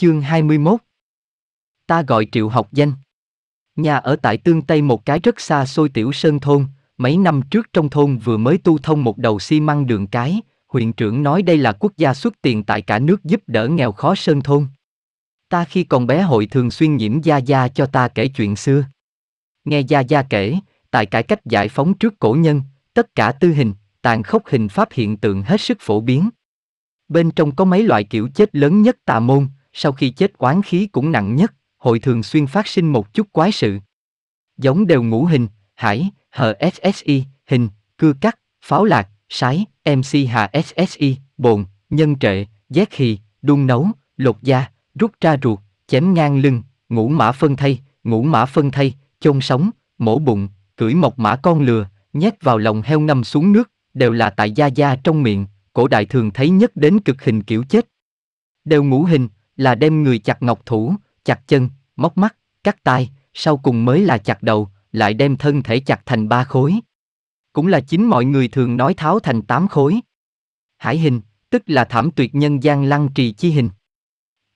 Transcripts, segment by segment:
Chương 21 Ta gọi Triệu học danh Nhà ở tại tương Tây một cái rất xa xôi tiểu sơn thôn, mấy năm trước trong thôn vừa mới tu thông một đầu xi măng đường cái, huyện trưởng nói đây là quốc gia xuất tiền tại cả nước giúp đỡ nghèo khó sơn thôn. Ta khi còn bé hội thường xuyên nhiễm Gia Gia cho ta kể chuyện xưa. Nghe Gia Gia kể, tại cải cách giải phóng trước cổ nhân, tất cả tư hình, tàn khốc hình pháp hiện tượng hết sức phổ biến. Bên trong có mấy loại kiểu chết lớn nhất tà môn, sau khi chết oán khí cũng nặng nhất, hội thường xuyên phát sinh một chút quái sự. Giống đều ngũ hình, hải, hờ ssi hình, cưa cắt, pháo lạc, sái, MC hà ssi bồn, nhân trệ, giác hì, đun nấu, lột da, rút ra ruột, chém ngang lưng, ngũ mã phân thay, ngũ mã phân thay, chôn sống, mổ bụng, cưỡi mộc mã con lừa, nhét vào lòng heo ngâm xuống nước, đều là tại da da trong miệng, cổ đại thường thấy nhất đến cực hình kiểu chết. Đều ngũ hình, là đem người chặt ngọc thủ, chặt chân, móc mắt, cắt tai, sau cùng mới là chặt đầu, lại đem thân thể chặt thành ba khối. Cũng là chính mọi người thường nói tháo thành tám khối. Hải hình, tức là thảm tuyệt nhân gian lăng trì chi hình.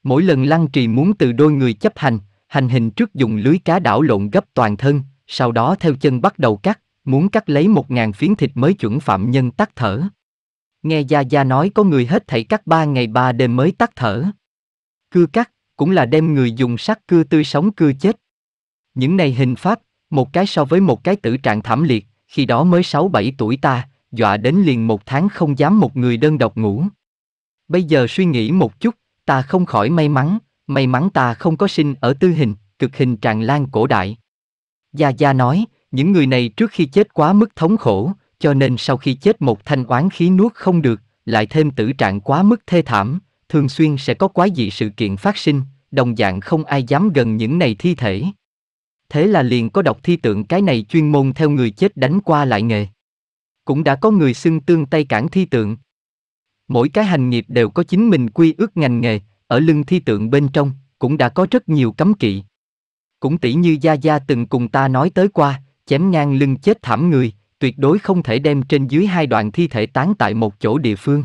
Mỗi lần lăng trì muốn từ đôi người chấp hành, hành hình trước dùng lưới cá đảo lộn gấp toàn thân, sau đó theo chân bắt đầu cắt, muốn cắt lấy một ngàn phiến thịt mới chuẩn phạm nhân tắt thở. Nghe Gia Gia nói có người hết thảy cắt ba ngày ba đêm mới tắt thở cưa cắt, cũng là đem người dùng sắt cưa tươi sống cưa chết. Những này hình pháp, một cái so với một cái tử trạng thảm liệt, khi đó mới 6-7 tuổi ta, dọa đến liền một tháng không dám một người đơn độc ngủ. Bây giờ suy nghĩ một chút, ta không khỏi may mắn, may mắn ta không có sinh ở tư hình, cực hình tràn lan cổ đại. Gia Gia nói, những người này trước khi chết quá mức thống khổ, cho nên sau khi chết một thanh oán khí nuốt không được, lại thêm tử trạng quá mức thê thảm, thường xuyên sẽ có quái dị sự kiện phát sinh, đồng dạng không ai dám gần những này thi thể. Thế là liền có đọc thi tượng cái này chuyên môn theo người chết đánh qua lại nghề. Cũng đã có người xưng tương tay cản thi tượng. Mỗi cái hành nghiệp đều có chính mình quy ước ngành nghề, ở lưng thi tượng bên trong, cũng đã có rất nhiều cấm kỵ. Cũng tỷ như Gia Gia từng cùng ta nói tới qua, chém ngang lưng chết thảm người, tuyệt đối không thể đem trên dưới hai đoạn thi thể tán tại một chỗ địa phương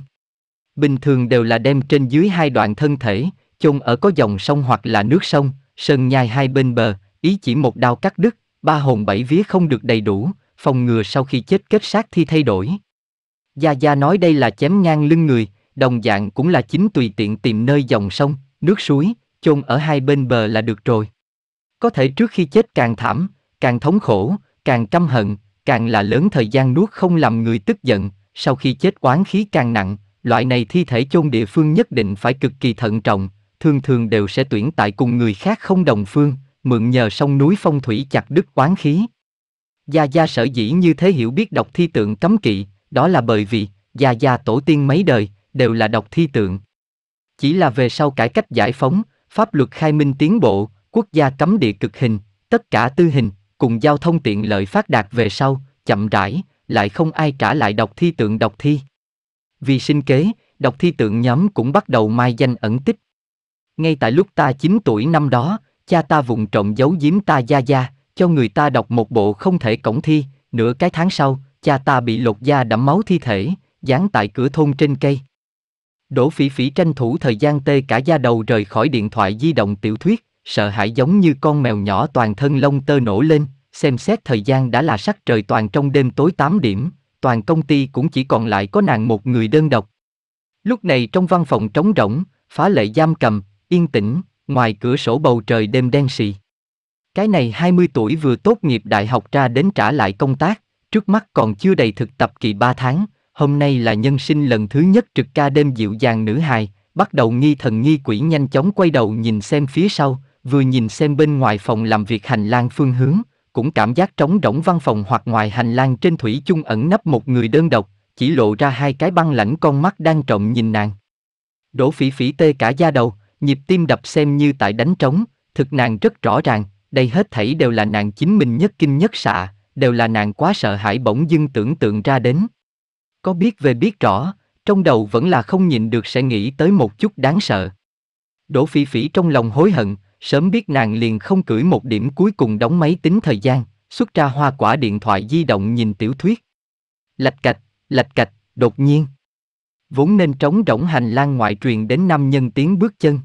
bình thường đều là đem trên dưới hai đoạn thân thể, chôn ở có dòng sông hoặc là nước sông, sơn nhai hai bên bờ, ý chỉ một đao cắt đứt, ba hồn bảy vía không được đầy đủ, phòng ngừa sau khi chết kết xác thi thay đổi. Gia Gia nói đây là chém ngang lưng người, đồng dạng cũng là chính tùy tiện tìm nơi dòng sông, nước suối, chôn ở hai bên bờ là được rồi. Có thể trước khi chết càng thảm, càng thống khổ, càng căm hận, càng là lớn thời gian nuốt không làm người tức giận, sau khi chết oán khí càng nặng, Loại này thi thể chôn địa phương nhất định phải cực kỳ thận trọng, thường thường đều sẽ tuyển tại cùng người khác không đồng phương, mượn nhờ sông núi phong thủy chặt đứt quán khí. Gia Gia sở dĩ như thế hiểu biết đọc thi tượng cấm kỵ, đó là bởi vì, Gia Gia tổ tiên mấy đời, đều là đọc thi tượng. Chỉ là về sau cải cách giải phóng, pháp luật khai minh tiến bộ, quốc gia cấm địa cực hình, tất cả tư hình, cùng giao thông tiện lợi phát đạt về sau, chậm rãi, lại không ai trả lại đọc thi tượng đọc thi. Vì sinh kế, đọc thi tượng nhóm cũng bắt đầu mai danh ẩn tích. Ngay tại lúc ta 9 tuổi năm đó, cha ta vùng trộm giấu giếm ta gia gia, cho người ta đọc một bộ không thể cổng thi, nửa cái tháng sau, cha ta bị lột da đẫm máu thi thể, dán tại cửa thôn trên cây. Đỗ phỉ phỉ tranh thủ thời gian tê cả da đầu rời khỏi điện thoại di động tiểu thuyết, sợ hãi giống như con mèo nhỏ toàn thân lông tơ nổ lên, xem xét thời gian đã là sắc trời toàn trong đêm tối 8 điểm, toàn công ty cũng chỉ còn lại có nàng một người đơn độc. Lúc này trong văn phòng trống rỗng, phá lệ giam cầm, yên tĩnh, ngoài cửa sổ bầu trời đêm đen sì. Cái này 20 tuổi vừa tốt nghiệp đại học ra đến trả lại công tác, trước mắt còn chưa đầy thực tập kỳ 3 tháng, hôm nay là nhân sinh lần thứ nhất trực ca đêm dịu dàng nữ hài, bắt đầu nghi thần nghi quỷ nhanh chóng quay đầu nhìn xem phía sau, vừa nhìn xem bên ngoài phòng làm việc hành lang phương hướng, cũng cảm giác trống rỗng văn phòng hoặc ngoài hành lang trên thủy chung ẩn nấp một người đơn độc, chỉ lộ ra hai cái băng lãnh con mắt đang trộm nhìn nàng. Đỗ phỉ phỉ tê cả da đầu, nhịp tim đập xem như tại đánh trống, thực nàng rất rõ ràng, đây hết thảy đều là nàng chính mình nhất kinh nhất xạ, đều là nàng quá sợ hãi bỗng dưng tưởng tượng ra đến. Có biết về biết rõ, trong đầu vẫn là không nhìn được sẽ nghĩ tới một chút đáng sợ. Đỗ phỉ phỉ trong lòng hối hận, sớm biết nàng liền không cưỡi một điểm cuối cùng đóng máy tính thời gian, xuất ra hoa quả điện thoại di động nhìn tiểu thuyết. Lạch cạch, lạch cạch, đột nhiên. Vốn nên trống rỗng hành lang ngoại truyền đến năm nhân tiếng bước chân.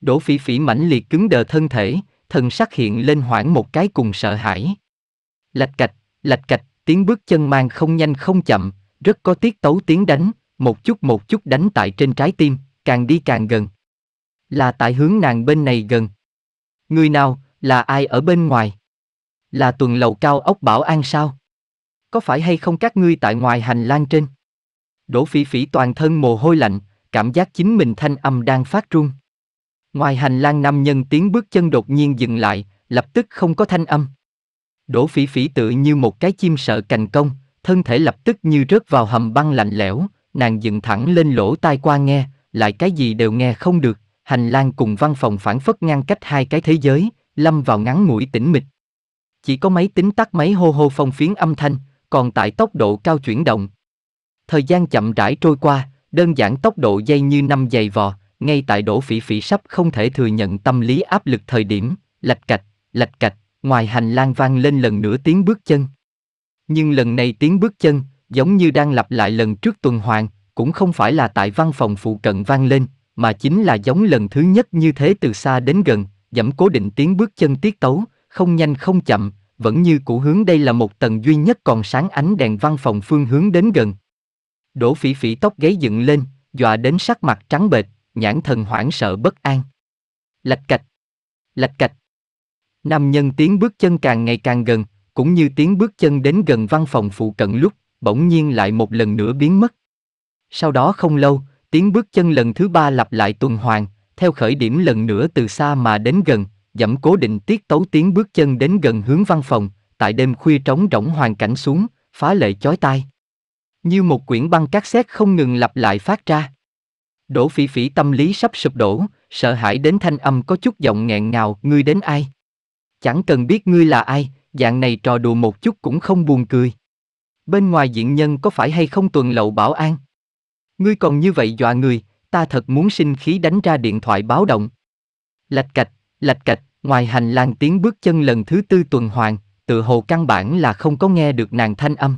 Đỗ phỉ phỉ mãnh liệt cứng đờ thân thể, thần sắc hiện lên hoảng một cái cùng sợ hãi. Lạch cạch, lạch cạch, tiếng bước chân mang không nhanh không chậm, rất có tiết tấu tiếng đánh, một chút một chút đánh tại trên trái tim, càng đi càng gần là tại hướng nàng bên này gần. Người nào, là ai ở bên ngoài? Là tuần lầu cao ốc bảo an sao? Có phải hay không các ngươi tại ngoài hành lang trên? Đỗ phỉ phỉ toàn thân mồ hôi lạnh, cảm giác chính mình thanh âm đang phát run. Ngoài hành lang nam nhân tiếng bước chân đột nhiên dừng lại, lập tức không có thanh âm. Đỗ phỉ phỉ tự như một cái chim sợ cành công, thân thể lập tức như rớt vào hầm băng lạnh lẽo, nàng dựng thẳng lên lỗ tai qua nghe, lại cái gì đều nghe không được hành lang cùng văn phòng phản phất ngăn cách hai cái thế giới, lâm vào ngắn ngủi tĩnh mịch. Chỉ có máy tính tắt máy hô hô phong phiến âm thanh, còn tại tốc độ cao chuyển động. Thời gian chậm rãi trôi qua, đơn giản tốc độ dây như năm giày vò, ngay tại đổ phỉ phỉ sắp không thể thừa nhận tâm lý áp lực thời điểm, lạch cạch, lạch cạch, ngoài hành lang vang lên lần nữa tiếng bước chân. Nhưng lần này tiếng bước chân, giống như đang lặp lại lần trước tuần hoàn, cũng không phải là tại văn phòng phụ cận vang lên, mà chính là giống lần thứ nhất như thế từ xa đến gần, dẫm cố định tiếng bước chân tiết tấu, không nhanh không chậm, vẫn như cũ hướng đây là một tầng duy nhất còn sáng ánh đèn văn phòng phương hướng đến gần. Đỗ phỉ phỉ tóc gáy dựng lên, dọa đến sắc mặt trắng bệch, nhãn thần hoảng sợ bất an. Lạch cạch, lạch cạch. Nam nhân tiếng bước chân càng ngày càng gần, cũng như tiếng bước chân đến gần văn phòng phụ cận lúc, bỗng nhiên lại một lần nữa biến mất. Sau đó không lâu, Tiếng bước chân lần thứ ba lặp lại tuần hoàn, theo khởi điểm lần nữa từ xa mà đến gần, dẫm cố định tiết tấu tiếng bước chân đến gần hướng văn phòng, tại đêm khuya trống rỗng hoàn cảnh xuống, phá lệ chói tai. Như một quyển băng cát xét không ngừng lặp lại phát ra. Đỗ phỉ phỉ tâm lý sắp sụp đổ, sợ hãi đến thanh âm có chút giọng nghẹn ngào, ngươi đến ai? Chẳng cần biết ngươi là ai, dạng này trò đùa một chút cũng không buồn cười. Bên ngoài diện nhân có phải hay không tuần lậu bảo an? Ngươi còn như vậy dọa người, ta thật muốn sinh khí đánh ra điện thoại báo động. Lạch cạch, lạch cạch, ngoài hành lang tiếng bước chân lần thứ tư tuần hoàn, tự hồ căn bản là không có nghe được nàng thanh âm.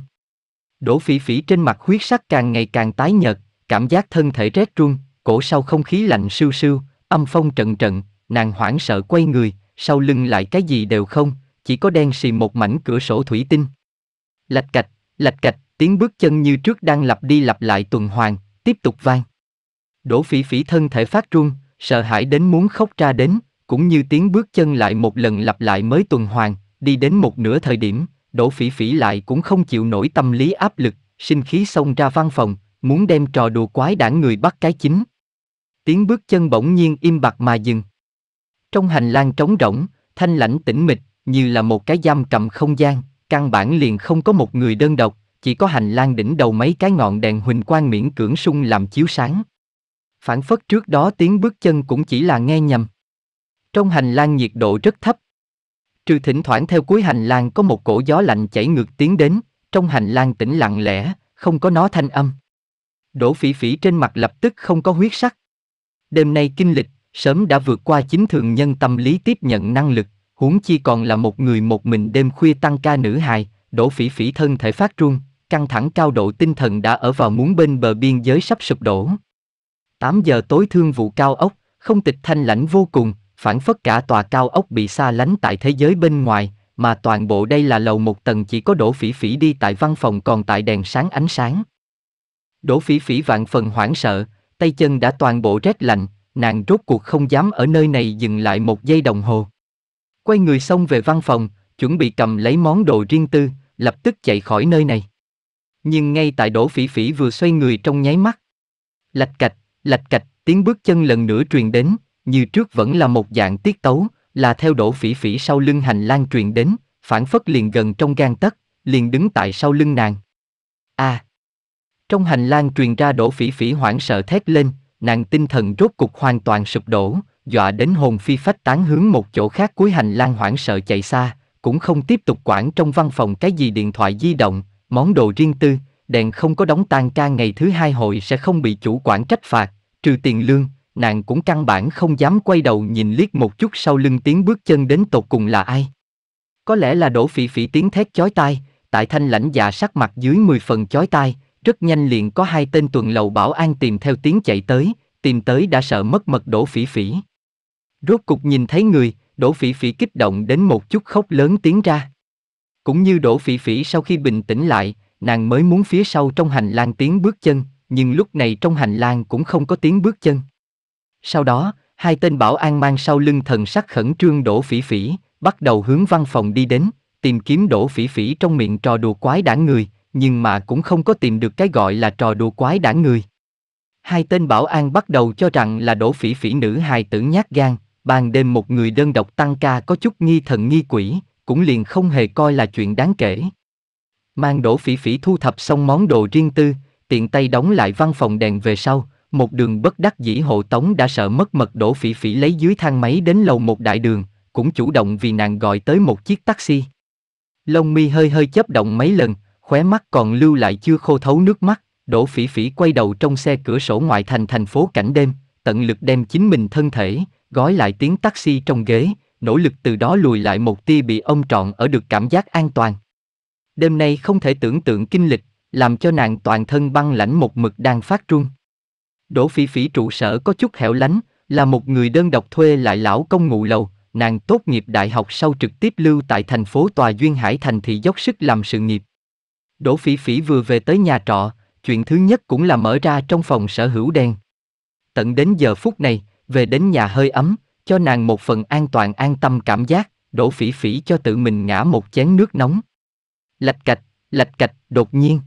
Đỗ phỉ phỉ trên mặt huyết sắc càng ngày càng tái nhợt, cảm giác thân thể rét run, cổ sau không khí lạnh sưu sưu, âm phong trận trận, nàng hoảng sợ quay người, sau lưng lại cái gì đều không, chỉ có đen xì một mảnh cửa sổ thủy tinh. Lạch cạch, lạch cạch, tiếng bước chân như trước đang lặp đi lặp lại tuần hoàn, tiếp tục vang. Đỗ phỉ phỉ thân thể phát run, sợ hãi đến muốn khóc ra đến, cũng như tiếng bước chân lại một lần lặp lại mới tuần hoàn, đi đến một nửa thời điểm, đỗ phỉ phỉ lại cũng không chịu nổi tâm lý áp lực, sinh khí xông ra văn phòng, muốn đem trò đùa quái đảng người bắt cái chính. Tiếng bước chân bỗng nhiên im bặt mà dừng. Trong hành lang trống rỗng, thanh lãnh tĩnh mịch, như là một cái giam cầm không gian, căn bản liền không có một người đơn độc, chỉ có hành lang đỉnh đầu mấy cái ngọn đèn huỳnh quang miễn cưỡng sung làm chiếu sáng. Phản phất trước đó tiếng bước chân cũng chỉ là nghe nhầm. Trong hành lang nhiệt độ rất thấp. Trừ thỉnh thoảng theo cuối hành lang có một cổ gió lạnh chảy ngược tiến đến, trong hành lang tĩnh lặng lẽ, không có nó thanh âm. Đỗ phỉ phỉ trên mặt lập tức không có huyết sắc. Đêm nay kinh lịch, sớm đã vượt qua chính thường nhân tâm lý tiếp nhận năng lực, huống chi còn là một người một mình đêm khuya tăng ca nữ hài, đỗ phỉ phỉ thân thể phát run, căng thẳng cao độ tinh thần đã ở vào muốn bên bờ biên giới sắp sụp đổ. 8 giờ tối thương vụ cao ốc, không tịch thanh lãnh vô cùng, phản phất cả tòa cao ốc bị xa lánh tại thế giới bên ngoài, mà toàn bộ đây là lầu một tầng chỉ có đổ phỉ phỉ đi tại văn phòng còn tại đèn sáng ánh sáng. Đổ phỉ phỉ vạn phần hoảng sợ, tay chân đã toàn bộ rét lạnh, nàng rốt cuộc không dám ở nơi này dừng lại một giây đồng hồ. Quay người xông về văn phòng, chuẩn bị cầm lấy món đồ riêng tư, lập tức chạy khỏi nơi này nhưng ngay tại Đỗ Phỉ Phỉ vừa xoay người trong nháy mắt. Lạch cạch, lạch cạch, tiếng bước chân lần nữa truyền đến, như trước vẫn là một dạng tiết tấu, là theo Đỗ Phỉ Phỉ sau lưng hành lang truyền đến, phản phất liền gần trong gan tất liền đứng tại sau lưng nàng. A. À, trong hành lang truyền ra Đỗ Phỉ Phỉ hoảng sợ thét lên, nàng tinh thần rốt cục hoàn toàn sụp đổ, dọa đến hồn phi phách tán hướng một chỗ khác cuối hành lang hoảng sợ chạy xa, cũng không tiếp tục quản trong văn phòng cái gì điện thoại di động, món đồ riêng tư, đèn không có đóng tan ca ngày thứ hai hội sẽ không bị chủ quản trách phạt, trừ tiền lương, nàng cũng căn bản không dám quay đầu nhìn liếc một chút sau lưng tiếng bước chân đến tột cùng là ai. Có lẽ là đổ phỉ phỉ tiếng thét chói tai, tại thanh lãnh dạ sắc mặt dưới 10 phần chói tai, rất nhanh liền có hai tên tuần lầu bảo an tìm theo tiếng chạy tới, tìm tới đã sợ mất mật đổ phỉ phỉ. Rốt cục nhìn thấy người, đổ phỉ phỉ kích động đến một chút khóc lớn tiếng ra. Cũng như Đỗ Phỉ Phỉ sau khi bình tĩnh lại, nàng mới muốn phía sau trong hành lang tiếng bước chân, nhưng lúc này trong hành lang cũng không có tiếng bước chân. Sau đó, hai tên bảo an mang sau lưng thần sắc khẩn trương Đỗ Phỉ Phỉ, bắt đầu hướng văn phòng đi đến, tìm kiếm Đỗ Phỉ Phỉ trong miệng trò đùa quái đảng người, nhưng mà cũng không có tìm được cái gọi là trò đùa quái đảng người. Hai tên bảo an bắt đầu cho rằng là Đỗ Phỉ Phỉ nữ hài tử nhát gan, ban đêm một người đơn độc tăng ca có chút nghi thần nghi quỷ, cũng liền không hề coi là chuyện đáng kể. Mang đổ phỉ phỉ thu thập xong món đồ riêng tư, tiện tay đóng lại văn phòng đèn về sau, một đường bất đắc dĩ hộ tống đã sợ mất mật đổ phỉ phỉ lấy dưới thang máy đến lầu một đại đường, cũng chủ động vì nàng gọi tới một chiếc taxi. Lông mi hơi hơi chấp động mấy lần, khóe mắt còn lưu lại chưa khô thấu nước mắt, đổ phỉ phỉ quay đầu trong xe cửa sổ ngoại thành thành phố cảnh đêm, tận lực đem chính mình thân thể, gói lại tiếng taxi trong ghế, nỗ lực từ đó lùi lại một tia bị ông trọn ở được cảm giác an toàn. Đêm nay không thể tưởng tượng kinh lịch, làm cho nàng toàn thân băng lãnh một mực đang phát trung. Đỗ Phỉ Phỉ trụ sở có chút hẻo lánh, là một người đơn độc thuê lại lão công ngụ lầu, nàng tốt nghiệp đại học sau trực tiếp lưu tại thành phố Tòa Duyên Hải thành thị dốc sức làm sự nghiệp. Đỗ Phỉ Phỉ vừa về tới nhà trọ, chuyện thứ nhất cũng là mở ra trong phòng sở hữu đen. Tận đến giờ phút này, về đến nhà hơi ấm, cho nàng một phần an toàn an tâm cảm giác, đổ phỉ phỉ cho tự mình ngã một chén nước nóng. Lạch cạch, lạch cạch, đột nhiên.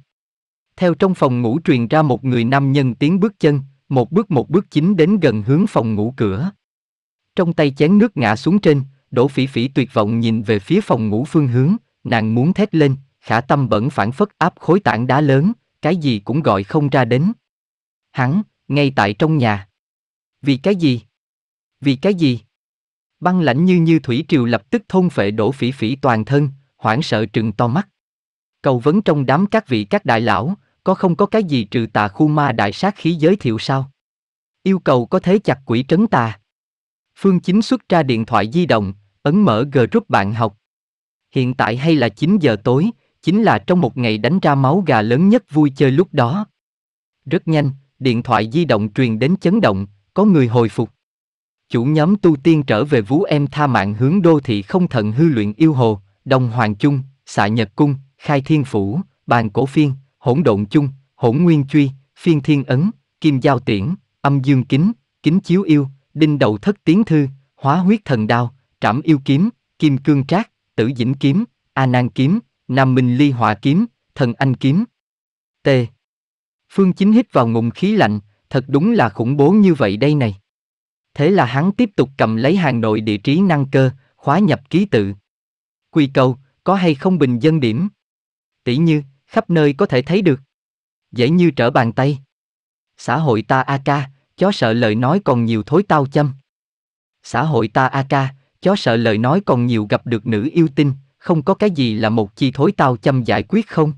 Theo trong phòng ngủ truyền ra một người nam nhân tiếng bước chân, một bước một bước chính đến gần hướng phòng ngủ cửa. Trong tay chén nước ngã xuống trên, đổ phỉ phỉ tuyệt vọng nhìn về phía phòng ngủ phương hướng, nàng muốn thét lên, khả tâm bẩn phản phất áp khối tảng đá lớn, cái gì cũng gọi không ra đến. Hắn, ngay tại trong nhà. Vì cái gì? Vì cái gì? Băng lãnh như như thủy triều lập tức thôn phệ đổ phỉ phỉ toàn thân, hoảng sợ trừng to mắt. Cầu vấn trong đám các vị các đại lão, có không có cái gì trừ tà khu ma đại sát khí giới thiệu sao? Yêu cầu có thế chặt quỷ trấn tà. Phương Chính xuất ra điện thoại di động, ấn mở group bạn học. Hiện tại hay là 9 giờ tối, chính là trong một ngày đánh ra máu gà lớn nhất vui chơi lúc đó. Rất nhanh, điện thoại di động truyền đến chấn động, có người hồi phục chủ nhóm tu tiên trở về vú em tha mạng hướng đô thị không thận hư luyện yêu hồ, đồng hoàng chung, xạ nhật cung, khai thiên phủ, bàn cổ phiên, hỗn độn chung, hỗn nguyên truy, phiên thiên ấn, kim giao tiễn, âm dương kính, kính chiếu yêu, đinh đầu thất tiến thư, hóa huyết thần đao, trảm yêu kiếm, kim cương trác, tử dĩnh kiếm, a nan kiếm, nam minh ly hỏa kiếm, thần anh kiếm. T. Phương Chính hít vào ngụm khí lạnh, thật đúng là khủng bố như vậy đây này. Thế là hắn tiếp tục cầm lấy hàng nội địa trí năng cơ, khóa nhập ký tự. Quy cầu, có hay không bình dân điểm? Tỷ như, khắp nơi có thể thấy được. Dễ như trở bàn tay. Xã hội ta a ca, chó sợ lời nói còn nhiều thối tao châm. Xã hội ta a ca, chó sợ lời nói còn nhiều gặp được nữ yêu tinh, không có cái gì là một chi thối tao châm giải quyết không?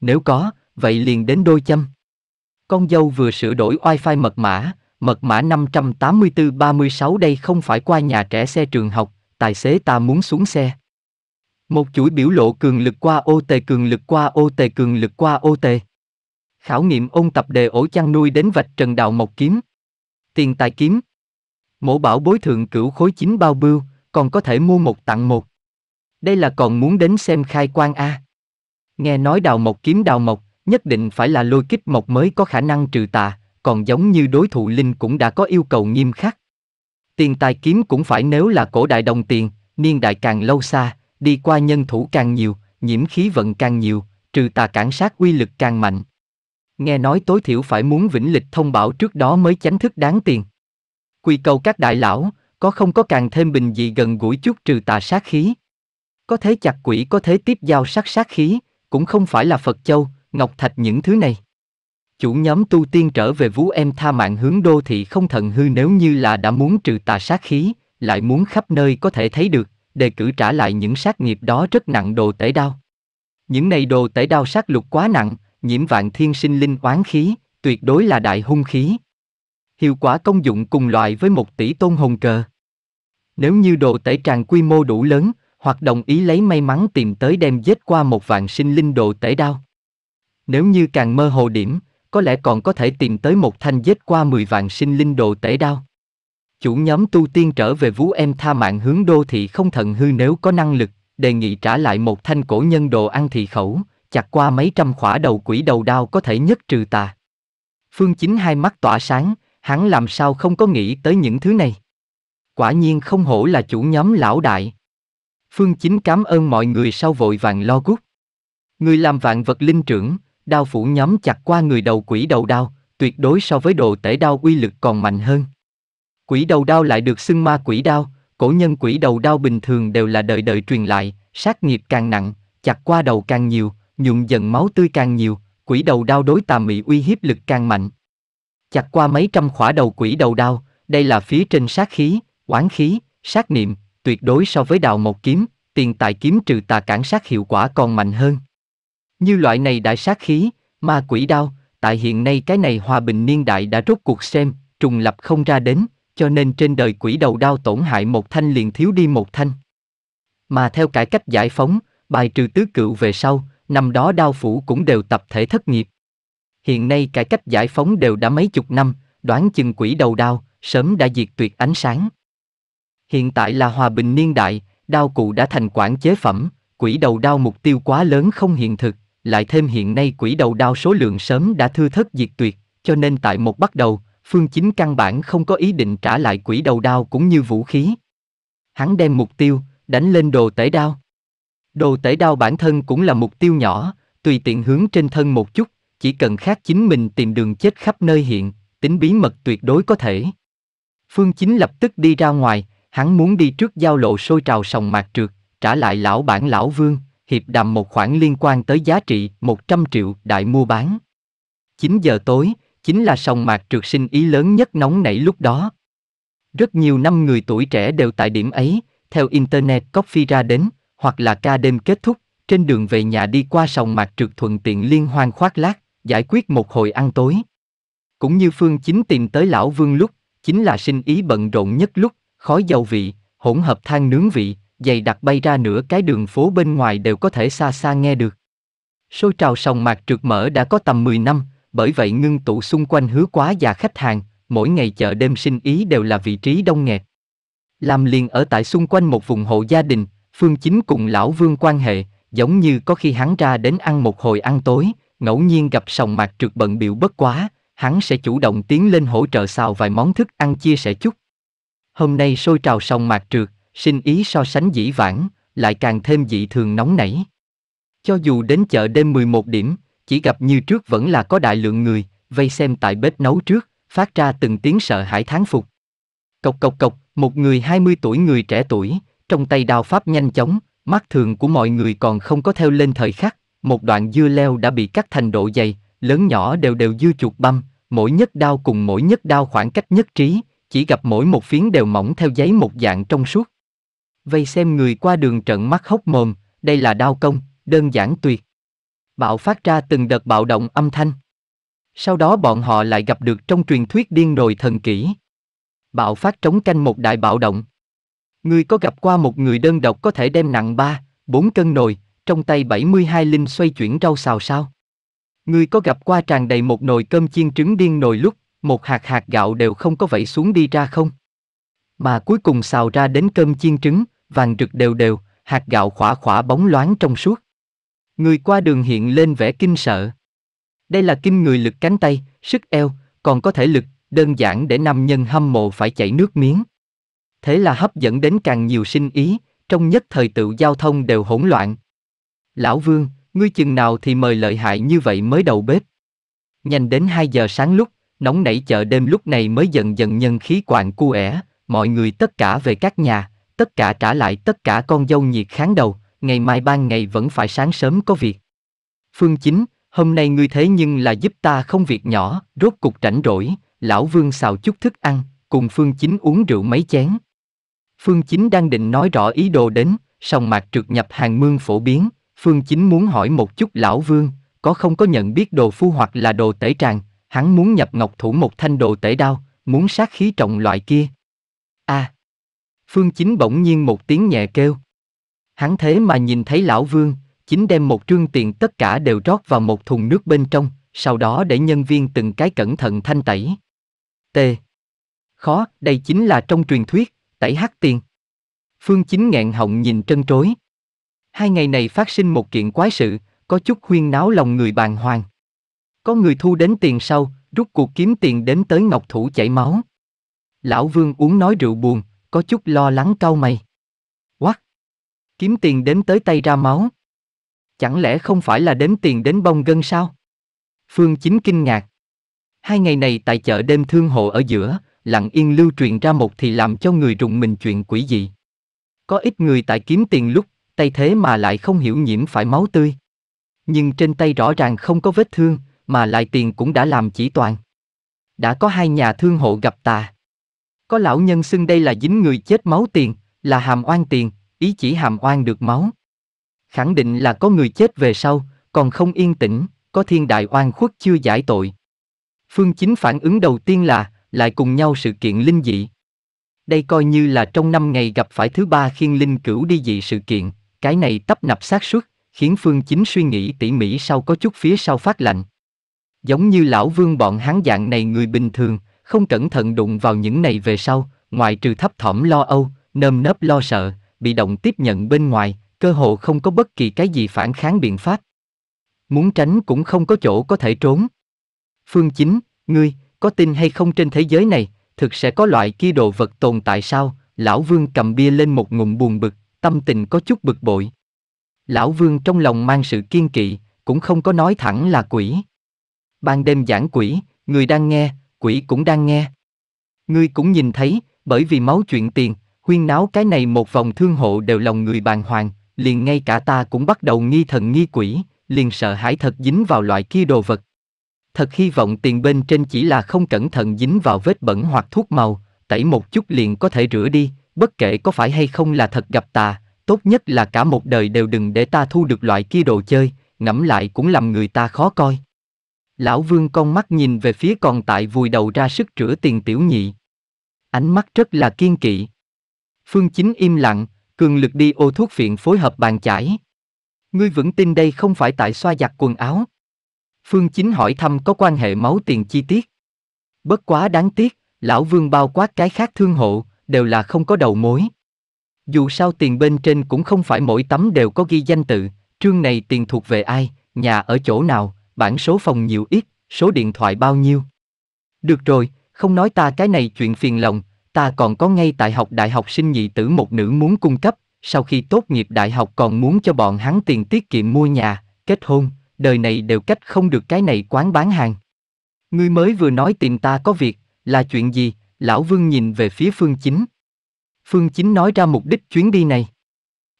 Nếu có, vậy liền đến đôi châm. Con dâu vừa sửa đổi wifi mật mã, mật mã 584-36 đây không phải qua nhà trẻ xe trường học, tài xế ta muốn xuống xe. Một chuỗi biểu lộ cường lực qua ô tề cường lực qua ô tề cường lực qua ô tề. Khảo nghiệm ôn tập đề ổ chăn nuôi đến vạch trần đạo mộc kiếm. Tiền tài kiếm. Mổ bảo bối thượng cửu khối chín bao bưu, còn có thể mua một tặng một. Đây là còn muốn đến xem khai quan A. Nghe nói đào mộc kiếm đào mộc, nhất định phải là lôi kích mộc mới có khả năng trừ tà, còn giống như đối thủ Linh cũng đã có yêu cầu nghiêm khắc. Tiền tài kiếm cũng phải nếu là cổ đại đồng tiền, niên đại càng lâu xa, đi qua nhân thủ càng nhiều, nhiễm khí vận càng nhiều, trừ tà cản sát uy lực càng mạnh. Nghe nói tối thiểu phải muốn vĩnh lịch thông bảo trước đó mới chánh thức đáng tiền. Quy cầu các đại lão, có không có càng thêm bình dị gần gũi chút trừ tà sát khí. Có thế chặt quỷ có thế tiếp giao sát sát khí, cũng không phải là Phật Châu, Ngọc Thạch những thứ này chủ nhóm tu tiên trở về vú em tha mạng hướng đô thị không thận hư nếu như là đã muốn trừ tà sát khí, lại muốn khắp nơi có thể thấy được, đề cử trả lại những sát nghiệp đó rất nặng đồ tể đao. Những này đồ tể đao sát lục quá nặng, nhiễm vạn thiên sinh linh oán khí, tuyệt đối là đại hung khí. Hiệu quả công dụng cùng loại với một tỷ tôn hồn cờ. Nếu như đồ tể tràn quy mô đủ lớn, hoặc đồng ý lấy may mắn tìm tới đem giết qua một vạn sinh linh đồ tể đao. Nếu như càng mơ hồ điểm, có lẽ còn có thể tìm tới một thanh giết qua 10 vạn sinh linh đồ tể đao. Chủ nhóm tu tiên trở về vú em tha mạng hướng đô thị không thận hư nếu có năng lực, đề nghị trả lại một thanh cổ nhân đồ ăn thị khẩu, chặt qua mấy trăm khỏa đầu quỷ đầu đao có thể nhất trừ tà. Phương Chính hai mắt tỏa sáng, hắn làm sao không có nghĩ tới những thứ này. Quả nhiên không hổ là chủ nhóm lão đại. Phương Chính cảm ơn mọi người sau vội vàng lo gút. Người làm vạn vật linh trưởng, đao phủ nhóm chặt qua người đầu quỷ đầu đao, tuyệt đối so với đồ tể đao uy lực còn mạnh hơn. Quỷ đầu đao lại được xưng ma quỷ đao, cổ nhân quỷ đầu đao bình thường đều là đời đời truyền lại, sát nghiệp càng nặng, chặt qua đầu càng nhiều, nhuộm dần máu tươi càng nhiều, quỷ đầu đao đối tà mị uy hiếp lực càng mạnh. Chặt qua mấy trăm khỏa đầu quỷ đầu đao, đây là phía trên sát khí, quán khí, sát niệm, tuyệt đối so với đào một kiếm, tiền tài kiếm trừ tà cản sát hiệu quả còn mạnh hơn. Như loại này đại sát khí, ma quỷ đao, tại hiện nay cái này hòa bình niên đại đã rốt cuộc xem, trùng lập không ra đến, cho nên trên đời quỷ đầu đao tổn hại một thanh liền thiếu đi một thanh. Mà theo cải cách giải phóng, bài trừ tứ cựu về sau, năm đó đao phủ cũng đều tập thể thất nghiệp. Hiện nay cải cách giải phóng đều đã mấy chục năm, đoán chừng quỷ đầu đao, sớm đã diệt tuyệt ánh sáng. Hiện tại là hòa bình niên đại, đao cụ đã thành quản chế phẩm, quỷ đầu đao mục tiêu quá lớn không hiện thực, lại thêm hiện nay quỹ đầu đao số lượng sớm đã thưa thất diệt tuyệt, cho nên tại một bắt đầu, Phương Chính căn bản không có ý định trả lại quỹ đầu đao cũng như vũ khí. Hắn đem mục tiêu, đánh lên đồ tể đao. Đồ tể đao bản thân cũng là mục tiêu nhỏ, tùy tiện hướng trên thân một chút, chỉ cần khác chính mình tìm đường chết khắp nơi hiện, tính bí mật tuyệt đối có thể. Phương Chính lập tức đi ra ngoài, hắn muốn đi trước giao lộ sôi trào sòng mạc trượt, trả lại lão bản lão vương hiệp đàm một khoản liên quan tới giá trị 100 triệu đại mua bán. 9 giờ tối, chính là sòng mạc trượt sinh ý lớn nhất nóng nảy lúc đó. Rất nhiều năm người tuổi trẻ đều tại điểm ấy, theo Internet Coffee ra đến, hoặc là ca đêm kết thúc, trên đường về nhà đi qua sòng mạc trượt thuận tiện liên hoan khoác lác, giải quyết một hồi ăn tối. Cũng như Phương Chính tìm tới Lão Vương lúc, chính là sinh ý bận rộn nhất lúc, khói dầu vị, hỗn hợp than nướng vị, dày đặc bay ra nửa cái đường phố bên ngoài đều có thể xa xa nghe được. Sôi trào sòng mạc trượt mở đã có tầm 10 năm, bởi vậy ngưng tụ xung quanh hứa quá già khách hàng, mỗi ngày chợ đêm sinh ý đều là vị trí đông nghẹt. Làm liền ở tại xung quanh một vùng hộ gia đình, Phương Chính cùng Lão Vương quan hệ, giống như có khi hắn ra đến ăn một hồi ăn tối, ngẫu nhiên gặp sòng mạc trượt bận biểu bất quá, hắn sẽ chủ động tiến lên hỗ trợ xào vài món thức ăn chia sẻ chút. Hôm nay sôi trào sòng mạc trượt, sinh ý so sánh dĩ vãng, lại càng thêm dị thường nóng nảy. Cho dù đến chợ đêm 11 điểm, chỉ gặp như trước vẫn là có đại lượng người, vây xem tại bếp nấu trước, phát ra từng tiếng sợ hãi thán phục. Cộc cộc cộc, một người 20 tuổi người trẻ tuổi, trong tay đao pháp nhanh chóng, mắt thường của mọi người còn không có theo lên thời khắc, một đoạn dưa leo đã bị cắt thành độ dày, lớn nhỏ đều đều dưa chuột băm, mỗi nhất đao cùng mỗi nhất đao khoảng cách nhất trí, chỉ gặp mỗi một phiến đều mỏng theo giấy một dạng trong suốt. Vây xem người qua đường trận mắt hốc mồm, đây là đao công, đơn giản tuyệt. Bạo phát ra từng đợt bạo động âm thanh. Sau đó bọn họ lại gặp được trong truyền thuyết điên rồi thần kỹ. Bạo phát trống canh một đại bạo động. Ngươi có gặp qua một người đơn độc có thể đem nặng 3, 4 cân nồi, trong tay 72 linh xoay chuyển rau xào sao? Ngươi có gặp qua tràn đầy một nồi cơm chiên trứng điên nồi lúc, một hạt hạt gạo đều không có vẩy xuống đi ra không? mà cuối cùng xào ra đến cơm chiên trứng, vàng rực đều đều, hạt gạo khỏa khỏa bóng loáng trong suốt. Người qua đường hiện lên vẻ kinh sợ. Đây là kinh người lực cánh tay, sức eo, còn có thể lực, đơn giản để nam nhân hâm mộ phải chảy nước miếng. Thế là hấp dẫn đến càng nhiều sinh ý, trong nhất thời tự giao thông đều hỗn loạn. Lão Vương, ngươi chừng nào thì mời lợi hại như vậy mới đầu bếp. Nhanh đến 2 giờ sáng lúc, nóng nảy chợ đêm lúc này mới dần dần nhân khí quạng cu ẻ, mọi người tất cả về các nhà, tất cả trả lại tất cả con dâu nhiệt kháng đầu, ngày mai ban ngày vẫn phải sáng sớm có việc. Phương Chính, hôm nay ngươi thế nhưng là giúp ta không việc nhỏ, rốt cục rảnh rỗi, lão vương xào chút thức ăn, cùng Phương Chính uống rượu mấy chén. Phương Chính đang định nói rõ ý đồ đến, sòng mạc trượt nhập hàng mương phổ biến, Phương Chính muốn hỏi một chút lão vương, có không có nhận biết đồ phu hoặc là đồ tể tràng, hắn muốn nhập ngọc thủ một thanh đồ tể đao, muốn sát khí trọng loại kia. À! Phương Chính bỗng nhiên một tiếng nhẹ kêu. Hắn thế mà nhìn thấy lão vương, chính đem một trương tiền tất cả đều rót vào một thùng nước bên trong, sau đó để nhân viên từng cái cẩn thận thanh tẩy. T. Khó, đây chính là trong truyền thuyết, tẩy hắc tiền. Phương Chính nghẹn họng nhìn trân trối. Hai ngày này phát sinh một kiện quái sự, có chút khuyên náo lòng người bàng hoàng. Có người thu đến tiền sau, rút cuộc kiếm tiền đến tới ngọc thủ chảy máu. Lão Vương uống nói rượu buồn, có chút lo lắng cau mày. Quắc! Kiếm tiền đến tới tay ra máu. Chẳng lẽ không phải là đếm tiền đến bông gân sao? Phương Chính kinh ngạc. Hai ngày này tại chợ đêm thương hộ ở giữa, lặng yên lưu truyền ra một thì làm cho người rùng mình chuyện quỷ dị. Có ít người tại kiếm tiền lúc, tay thế mà lại không hiểu nhiễm phải máu tươi. Nhưng trên tay rõ ràng không có vết thương, mà lại tiền cũng đã làm chỉ toàn. Đã có hai nhà thương hộ gặp tà. Có lão nhân xưng đây là dính người chết máu tiền, là hàm oan tiền, ý chỉ hàm oan được máu. Khẳng định là có người chết về sau, còn không yên tĩnh, có thiên đại oan khuất chưa giải tội. Phương Chính phản ứng đầu tiên là, lại cùng nhau sự kiện linh dị. Đây coi như là trong năm ngày gặp phải thứ ba khiên linh cửu đi dị sự kiện, cái này tấp nập xác suất, khiến Phương Chính suy nghĩ tỉ mỉ sau có chút phía sau phát lạnh. Giống như lão vương bọn hắn dạng này người bình thường, không cẩn thận đụng vào những này về sau, ngoại trừ thấp thỏm lo âu, nơm nớp lo sợ, bị động tiếp nhận bên ngoài, cơ hồ không có bất kỳ cái gì phản kháng biện pháp. Muốn tránh cũng không có chỗ có thể trốn. Phương Chính, ngươi, có tin hay không trên thế giới này, thực sẽ có loại kia đồ vật tồn tại sao? Lão Vương cầm bia lên một ngụm buồn bực, tâm tình có chút bực bội. Lão Vương trong lòng mang sự kiên kỵ, cũng không có nói thẳng là quỷ. Ban đêm giảng quỷ, người đang nghe, quỷ cũng đang nghe. Ngươi cũng nhìn thấy, bởi vì máu chuyện tiền, huyên náo cái này một vòng thương hộ đều lòng người bàn hoàng, liền ngay cả ta cũng bắt đầu nghi thần nghi quỷ, liền sợ hãi thật dính vào loại kia đồ vật. Thật hy vọng tiền bên trên chỉ là không cẩn thận dính vào vết bẩn hoặc thuốc màu, tẩy một chút liền có thể rửa đi, bất kể có phải hay không là thật gặp tà, tốt nhất là cả một đời đều đừng để ta thu được loại kia đồ chơi, ngẫm lại cũng làm người ta khó coi. Lão Vương con mắt nhìn về phía còn tại vùi đầu ra sức rửa tiền tiểu nhị. Ánh mắt rất là kiên kỵ. Phương Chính im lặng, cường lực đi ô thuốc phiện phối hợp bàn chải. Ngươi vẫn tin đây không phải tại xoa giặt quần áo. Phương Chính hỏi thăm có quan hệ máu tiền chi tiết. Bất quá đáng tiếc, lão vương bao quát cái khác thương hộ, đều là không có đầu mối. Dù sao tiền bên trên cũng không phải mỗi tấm đều có ghi danh tự, trương này tiền thuộc về ai, nhà ở chỗ nào, bản số phòng nhiều ít, số điện thoại bao nhiêu. Được rồi, không nói ta cái này chuyện phiền lòng, ta còn có ngay tại học đại học sinh nhị tử một nữ muốn cung cấp, sau khi tốt nghiệp đại học còn muốn cho bọn hắn tiền tiết kiệm mua nhà, kết hôn, đời này đều cách không được cái này quán bán hàng. Ngươi mới vừa nói tìm ta có việc, là chuyện gì? Lão Vương nhìn về phía Phương Chính. Phương Chính nói ra mục đích chuyến đi này.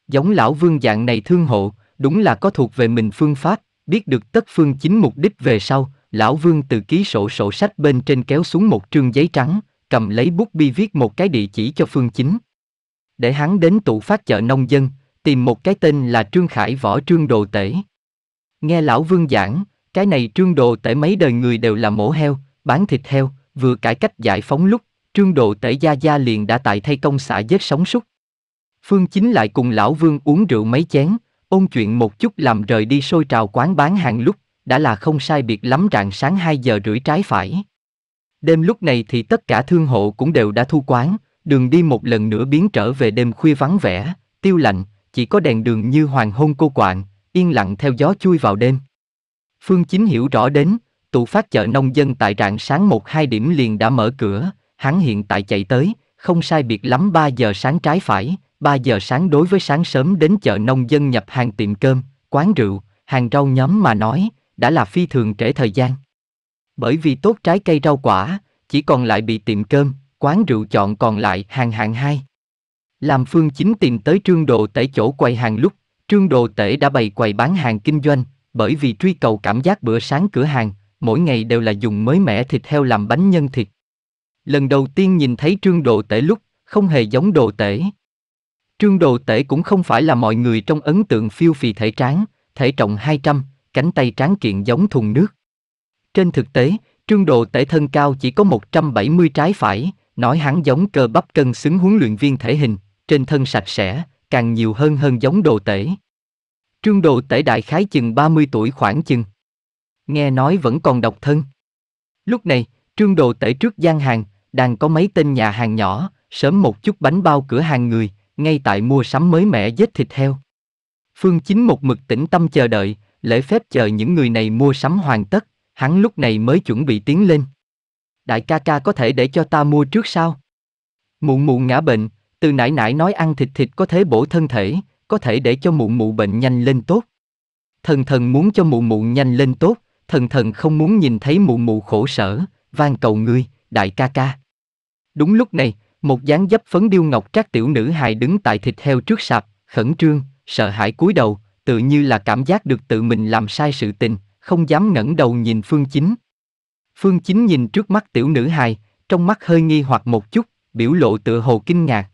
Giống Lão Vương dạng này thương hộ, đúng là có thuộc về mình phương pháp, Biết được tất phương chính mục đích về sau, lão vương từ ký sổ sổ sách bên trên kéo xuống một trương giấy trắng, cầm lấy bút bi viết một cái địa chỉ cho phương chính. Để hắn đến tụ phát chợ nông dân, tìm một cái tên là Trương Khải Võ Trương Đồ Tể. Nghe lão vương giảng, cái này Trương Đồ Tể mấy đời người đều là mổ heo, bán thịt heo, vừa cải cách giải phóng lúc, Trương Đồ Tể Gia Gia liền đã tại thay công xã giết sóng súc. Phương Chính lại cùng lão vương uống rượu mấy chén, ôn chuyện một chút làm rời đi sôi trào quán bán hàng lúc, đã là không sai biệt lắm rạng sáng 2 giờ rưỡi trái phải. Đêm lúc này thì tất cả thương hộ cũng đều đã thu quán, đường đi một lần nữa biến trở về đêm khuya vắng vẻ, tiêu lạnh, chỉ có đèn đường như hoàng hôn cô quạng, yên lặng theo gió chui vào đêm. Phương Chính hiểu rõ đến, tụ phát chợ nông dân tại rạng sáng 1-2 điểm liền đã mở cửa, hắn hiện tại chạy tới, không sai biệt lắm 3 giờ sáng trái phải, 3 giờ sáng đối với sáng sớm đến chợ nông dân nhập hàng tiệm cơm, quán rượu, hàng rau nhóm mà nói, đã là phi thường trễ thời gian. Bởi vì tốt trái cây rau quả, chỉ còn lại bị tiệm cơm, quán rượu chọn còn lại hàng hạng hai. Làm Phương Chính tìm tới Trương Đồ Tể chỗ quầy hàng lúc, Trương Đồ Tể đã bày quầy bán hàng kinh doanh, bởi vì truy cầu cảm giác bữa sáng cửa hàng, mỗi ngày đều là dùng mới mẻ thịt heo làm bánh nhân thịt. Lần đầu tiên nhìn thấy Trương Đồ Tể lúc, không hề giống Đồ Tể, Trương Đồ Tể cũng không phải là mọi người trong ấn tượng phiêu phì thể tráng, thể trọng 200, cánh tay tráng kiện giống thùng nước. Trên thực tế, Trương Đồ Tể thân cao chỉ có 170 trái phải, nói hắn giống cơ bắp cân xứng huấn luyện viên thể hình, trên thân sạch sẽ, càng nhiều hơn hơn giống Đồ Tể. Trương Đồ Tể đại khái chừng 30 tuổi khoảng chừng. Nghe nói vẫn còn độc thân. Lúc này, Trương Đồ Tể trước gian hàng, đang có mấy tên nhà hàng nhỏ, sớm một chút bánh bao cửa hàng người, ngay tại mua sắm mới mẻ giết thịt heo. Phương Chính một mực tĩnh tâm chờ đợi, lễ phép chờ những người này mua sắm hoàn tất, hắn lúc này mới chuẩn bị tiến lên. Đại ca ca có thể để cho ta mua trước sao? Mụ mụ ngã bệnh, từ nãy nãy nói ăn thịt thịt có thể bổ thân thể, có thể để cho mụ mụ bệnh nhanh lên tốt. Thần thần muốn cho mụ mụ nhanh lên tốt, thần thần không muốn nhìn thấy mụ mụ khổ sở, van cầu ngươi, đại ca ca. Đúng lúc này, một dáng dấp phấn điêu ngọc trác tiểu nữ hài đứng tại thịt heo trước sạp, khẩn trương, sợ hãi cúi đầu, tự như là cảm giác được tự mình làm sai sự tình, không dám ngẩng đầu nhìn Phương Chính. Phương Chính nhìn trước mắt tiểu nữ hài, trong mắt hơi nghi hoặc một chút, biểu lộ tựa hồ kinh ngạc.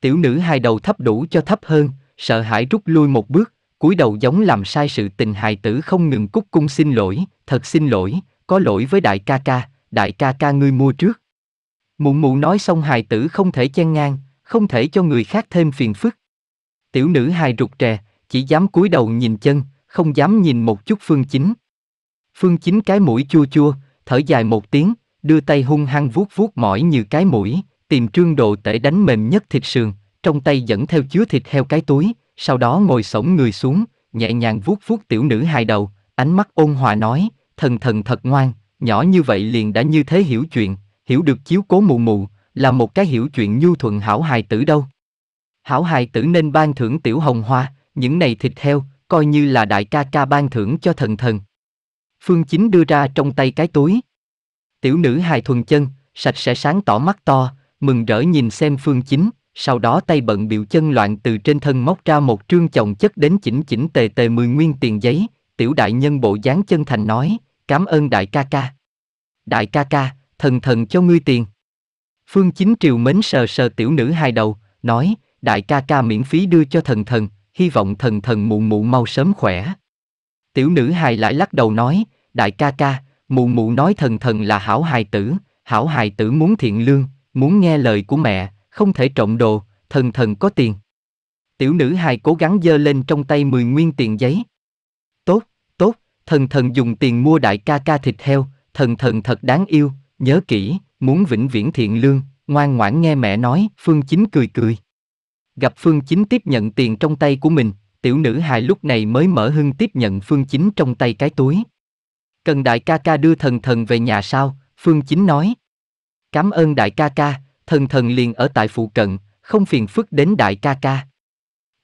Tiểu nữ hài đầu thấp đủ cho thấp hơn, sợ hãi rút lui một bước, cúi đầu giống làm sai sự tình hài tử không ngừng cúc cung xin lỗi, thật xin lỗi, có lỗi với đại ca ca, đại ca ca ngươi mua trước. Mụ mụ nói xong hài tử không thể chen ngang, không thể cho người khác thêm phiền phức. Tiểu nữ hài rụt rè, chỉ dám cúi đầu nhìn chân, không dám nhìn một chút phương chính. Phương chính cái mũi chua chua, thở dài một tiếng, đưa tay hung hăng vuốt vuốt mỏi như cái mũi, tìm trương độ tể đánh mềm nhất thịt sườn, trong tay dẫn theo chứa thịt heo cái túi, sau đó ngồi sổng người xuống, nhẹ nhàng vuốt vuốt tiểu nữ hài đầu, ánh mắt ôn hòa nói, thần thần thật ngoan, nhỏ như vậy liền đã như thế hiểu chuyện, hiểu được chiếu cố mù mù là một cái hiểu chuyện nhu thuận hảo hài tử đâu. Hảo hài tử nên ban thưởng tiểu hồng hoa, những này thịt heo, coi như là đại ca ca ban thưởng cho thần thần. Phương Chính đưa ra trong tay cái túi. Tiểu nữ hài thuần chân, sạch sẽ sáng tỏ mắt to, mừng rỡ nhìn xem Phương Chính, sau đó tay bận biểu chân loạn từ trên thân móc ra một trương chồng chất đến chỉnh chỉnh tề tề mười nguyên tiền giấy, tiểu đại nhân bộ dáng chân thành nói, cảm ơn đại ca ca. Đại ca ca, thần thần cho ngươi tiền. Phương Chính Triều mến sờ sờ tiểu nữ hai đầu, nói, đại ca ca miễn phí đưa cho thần thần, hy vọng thần thần mụ mụ mau sớm khỏe. Tiểu nữ hài lại lắc đầu nói, đại ca ca, mụ mụ nói thần thần là hảo hài tử, hảo hài tử muốn thiện lương, muốn nghe lời của mẹ, không thể trộm đồ, thần thần có tiền. Tiểu nữ hài cố gắng giơ lên trong tay 10 nguyên tiền giấy. Tốt, tốt, thần thần dùng tiền mua đại ca ca thịt heo, thần thần thật đáng yêu, nhớ kỹ, muốn vĩnh viễn thiện lương, ngoan ngoãn nghe mẹ nói, Phương Chính cười cười. Gặp Phương Chính tiếp nhận tiền trong tay của mình, tiểu nữ hài lúc này mới mở hưng tiếp nhận Phương Chính trong tay cái túi. Cần đại ca ca đưa thần thần về nhà sao, Phương Chính nói. Cảm ơn đại ca ca, thần thần liền ở tại phụ cận, không phiền phức đến đại ca ca.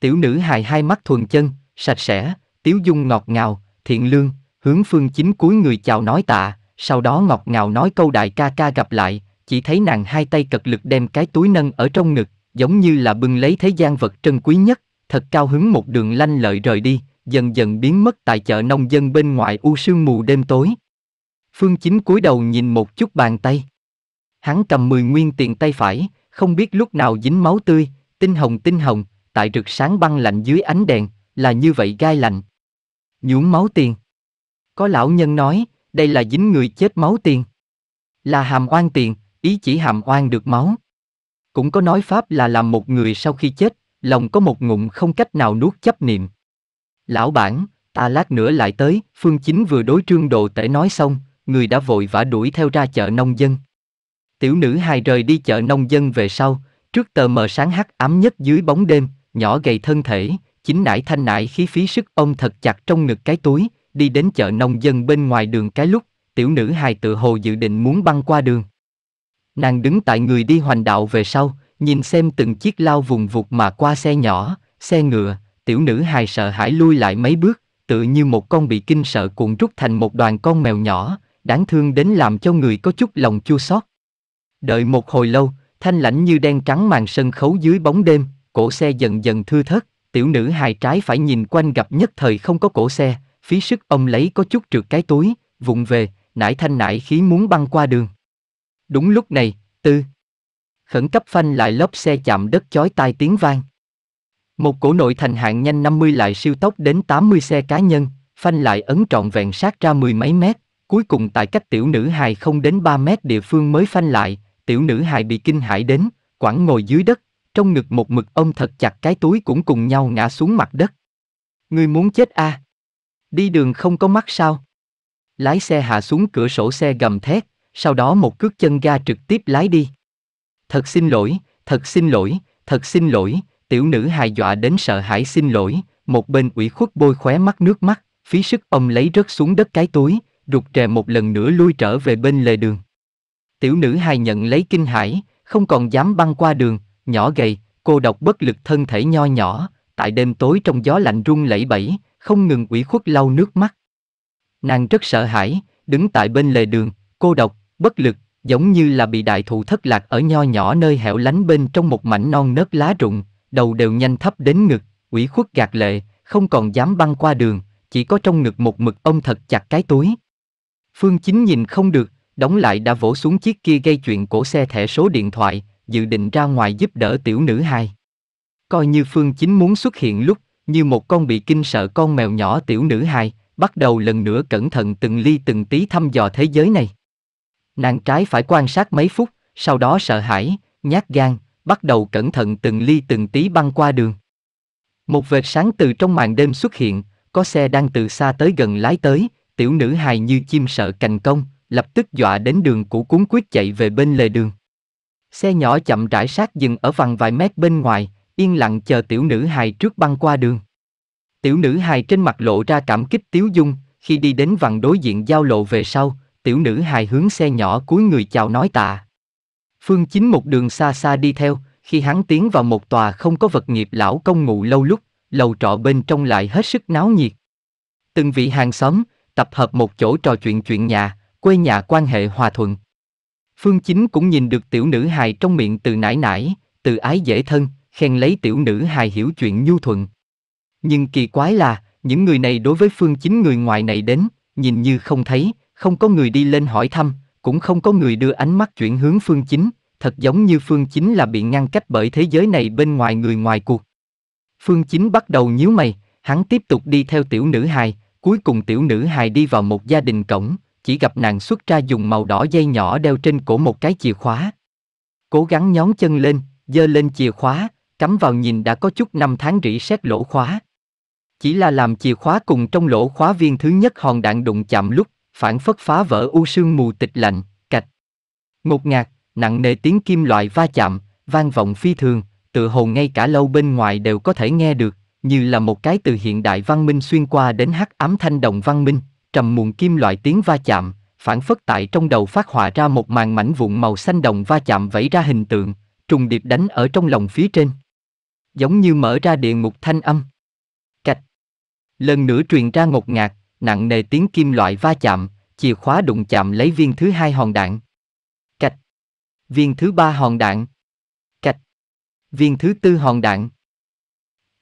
Tiểu nữ hài hai mắt thuần chân, sạch sẽ, tiếu dung ngọt ngào, thiện lương, hướng Phương Chính cúi người chào nói tạ, sau đó ngọt ngào nói câu đại ca ca gặp lại, chỉ thấy nàng hai tay cật lực đem cái túi nâng ở trong ngực, giống như là bưng lấy thế gian vật trân quý nhất, thật cao hứng một đường lanh lợi rời đi, dần dần biến mất tại chợ nông dân bên ngoài u sương mù đêm tối. Phương Chính cúi đầu nhìn một chút bàn tay. Hắn cầm mười nguyên tiền tay phải, không biết lúc nào dính máu tươi, tinh hồng tinh hồng, tại rực sáng băng lạnh dưới ánh đèn, là như vậy gai lạnh. Nhuốm máu tiền. Có lão nhân nói, đây là dính người chết máu tiền. Là hàm oan tiền, ý chỉ hàm oan được máu. Cũng có nói pháp là làm một người sau khi chết, lòng có một ngụm không cách nào nuốt chấp niệm. Lão bản, ta lát nữa lại tới, phương chính vừa đối trương đồ tể nói xong, người đã vội vã đuổi theo ra chợ nông dân. Tiểu nữ hài rời đi chợ nông dân về sau, trước tờ mờ sáng hắt ám nhất dưới bóng đêm, nhỏ gầy thân thể, chính nải thanh nải khí phí sức ông thật chặt trong ngực cái túi, đi đến chợ nông dân bên ngoài đường cái lúc, tiểu nữ hài tự hồ dự định muốn băng qua đường. Nàng đứng tại người đi hoành đạo về sau, nhìn xem từng chiếc lao vùng vụt mà qua xe nhỏ, xe ngựa, tiểu nữ hài sợ hãi lui lại mấy bước, tự như một con bị kinh sợ cuộn rút thành một đoàn con mèo nhỏ, đáng thương đến làm cho người có chút lòng chua xót. Đợi một hồi lâu, thanh lãnh như đen trắng màn sân khấu dưới bóng đêm, cổ xe dần dần thưa thớt, tiểu nữ hài trái phải nhìn quanh gặp nhất thời không có cổ xe, phí sức ông lấy có chút trượt cái túi, vụng về, nải thanh nải khí muốn băng qua đường. Đúng lúc này, tư. Khẩn cấp phanh lại lốp xe chạm đất chói tai tiếng vang. Một cổ nội thành hạng nhanh 50 lại siêu tốc đến 80 xe cá nhân, phanh lại ấn trọn vẹn sát ra mười mấy mét, cuối cùng tại cách tiểu nữ hài không đến 3 mét địa phương mới phanh lại, tiểu nữ hài bị kinh hãi đến, quẳng ngồi dưới đất, trong ngực một mực ông thật chặt cái túi cũng cùng nhau ngã xuống mặt đất. người muốn chết a? À? Đi đường không có mắt sao? Lái xe hạ xuống cửa sổ xe gầm thét, sau đó một cước chân ga trực tiếp lái đi. Thật xin lỗi, thật xin lỗi, thật xin lỗi, tiểu nữ hài dọa đến sợ hãi xin lỗi, một bên ủy khuất bôi khóe mắt nước mắt, phí sức ông lấy rớt xuống đất cái túi, rụt rè một lần nữa lui trở về bên lề đường. Tiểu nữ hài nhận lấy kinh hãi, không còn dám băng qua đường, nhỏ gầy, cô độc bất lực thân thể nho nhỏ, tại đêm tối trong gió lạnh run lẩy bẩy, không ngừng ủy khuất lau nước mắt. Nàng rất sợ hãi, đứng tại bên lề đường, cô độc, bất lực, giống như là bị đại thụ thất lạc ở nho nhỏ nơi hẻo lánh bên trong một mảnh non nớt lá rụng, đầu đều nhanh thấp đến ngực, ủy khuất gạt lệ, không còn dám băng qua đường, chỉ có trong ngực một mực ông thật chặt cái túi. Phương Chính nhìn không được, đóng lại đã vỗ xuống chiếc kia gây chuyện cổ xe thẻ số điện thoại, dự định ra ngoài giúp đỡ tiểu nữ hài. Coi như Phương Chính muốn xuất hiện lúc như một con bị kinh sợ con mèo nhỏ tiểu nữ hài, bắt đầu lần nữa cẩn thận từng ly từng tí thăm dò thế giới này. Nàng trái phải quan sát mấy phút, sau đó sợ hãi, nhát gan, bắt đầu cẩn thận từng ly từng tí băng qua đường. Một vệt sáng từ trong màn đêm xuất hiện, có xe đang từ xa tới gần lái tới, tiểu nữ hài như chim sợ cành công, lập tức dọa đến đường cũ cuốn quyết chạy về bên lề đường. Xe nhỏ chậm rãi sát dừng ở vằn vài mét bên ngoài, yên lặng chờ tiểu nữ hài trước băng qua đường. Tiểu nữ hài trên mặt lộ ra cảm kích tiếu dung, khi đi đến vằn đối diện giao lộ về sau, tiểu nữ hài hướng xe nhỏ cuối người chào nói tạ. Phương Chính một đường xa xa đi theo, khi hắn tiến vào một tòa không có vật nghiệp lão công ngụ lâu lúc, lầu trọ bên trong lại hết sức náo nhiệt. Từng vị hàng xóm, tập hợp một chỗ trò chuyện chuyện nhà, quê nhà quan hệ hòa thuận. Phương Chính cũng nhìn được tiểu nữ hài trong miệng từ nãi nãi, từ ái dễ thân, khen lấy tiểu nữ hài hiểu chuyện nhu thuận. Nhưng kỳ quái là, những người này đối với phương chính người ngoài này đến, nhìn như không thấy, không có người đi lên hỏi thăm, cũng không có người đưa ánh mắt chuyển hướng phương chính, thật giống như phương chính là bị ngăn cách bởi thế giới này bên ngoài người ngoài cuộc. Phương chính bắt đầu nhíu mày, hắn tiếp tục đi theo tiểu nữ hài, cuối cùng tiểu nữ hài đi vào một gia đình cổng, chỉ gặp nàng xuất ra dùng màu đỏ dây nhỏ đeo trên cổ một cái chìa khóa. Cố gắng nhón chân lên, giơ lên chìa khóa, cắm vào nhìn đã có chút năm tháng rỉ sét lỗ khóa. Chỉ là làm chìa khóa cùng trong lỗ khóa viên thứ nhất hòn đạn đụng chạm lúc, phản phất phá vỡ u sương mù tịch lạnh, cạch. Ngột ngạt, nặng nề tiếng kim loại va chạm, vang vọng phi thường, tự hồ ngay cả lâu bên ngoài đều có thể nghe được, như là một cái từ hiện đại văn minh xuyên qua đến hắc ám thanh đồng văn minh, trầm muộn kim loại tiếng va chạm, phản phất tại trong đầu phát họa ra một màn mảnh vụn màu xanh đồng va chạm vẫy ra hình tượng, trùng điệp đánh ở trong lòng phía trên giống như mở ra địa ngục thanh âm. Cạch. Lần nữa truyền ra ngột ngạt, nặng nề tiếng kim loại va chạm, chìa khóa đụng chạm lấy viên thứ hai hòn đạn. Cạch. Viên thứ ba hòn đạn. Cạch. Viên thứ tư hòn đạn.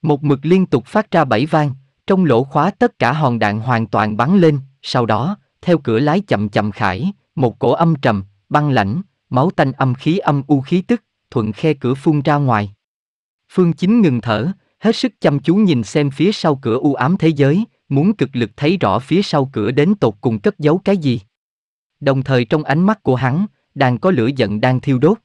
Một mực liên tục phát ra bảy vang, trong lỗ khóa tất cả hòn đạn hoàn toàn bắn lên, sau đó, theo cửa lái chậm chậm khải, một cổ âm trầm, băng lãnh, máu tanh âm khí âm u khí tức, thuận khe cửa phun ra ngoài. Phương Chính ngừng thở, hết sức chăm chú nhìn xem phía sau cửa u ám thế giới, muốn cực lực thấy rõ phía sau cửa đến tột cùng cất giấu cái gì. Đồng thời trong ánh mắt của hắn, đang có lửa giận đang thiêu đốt.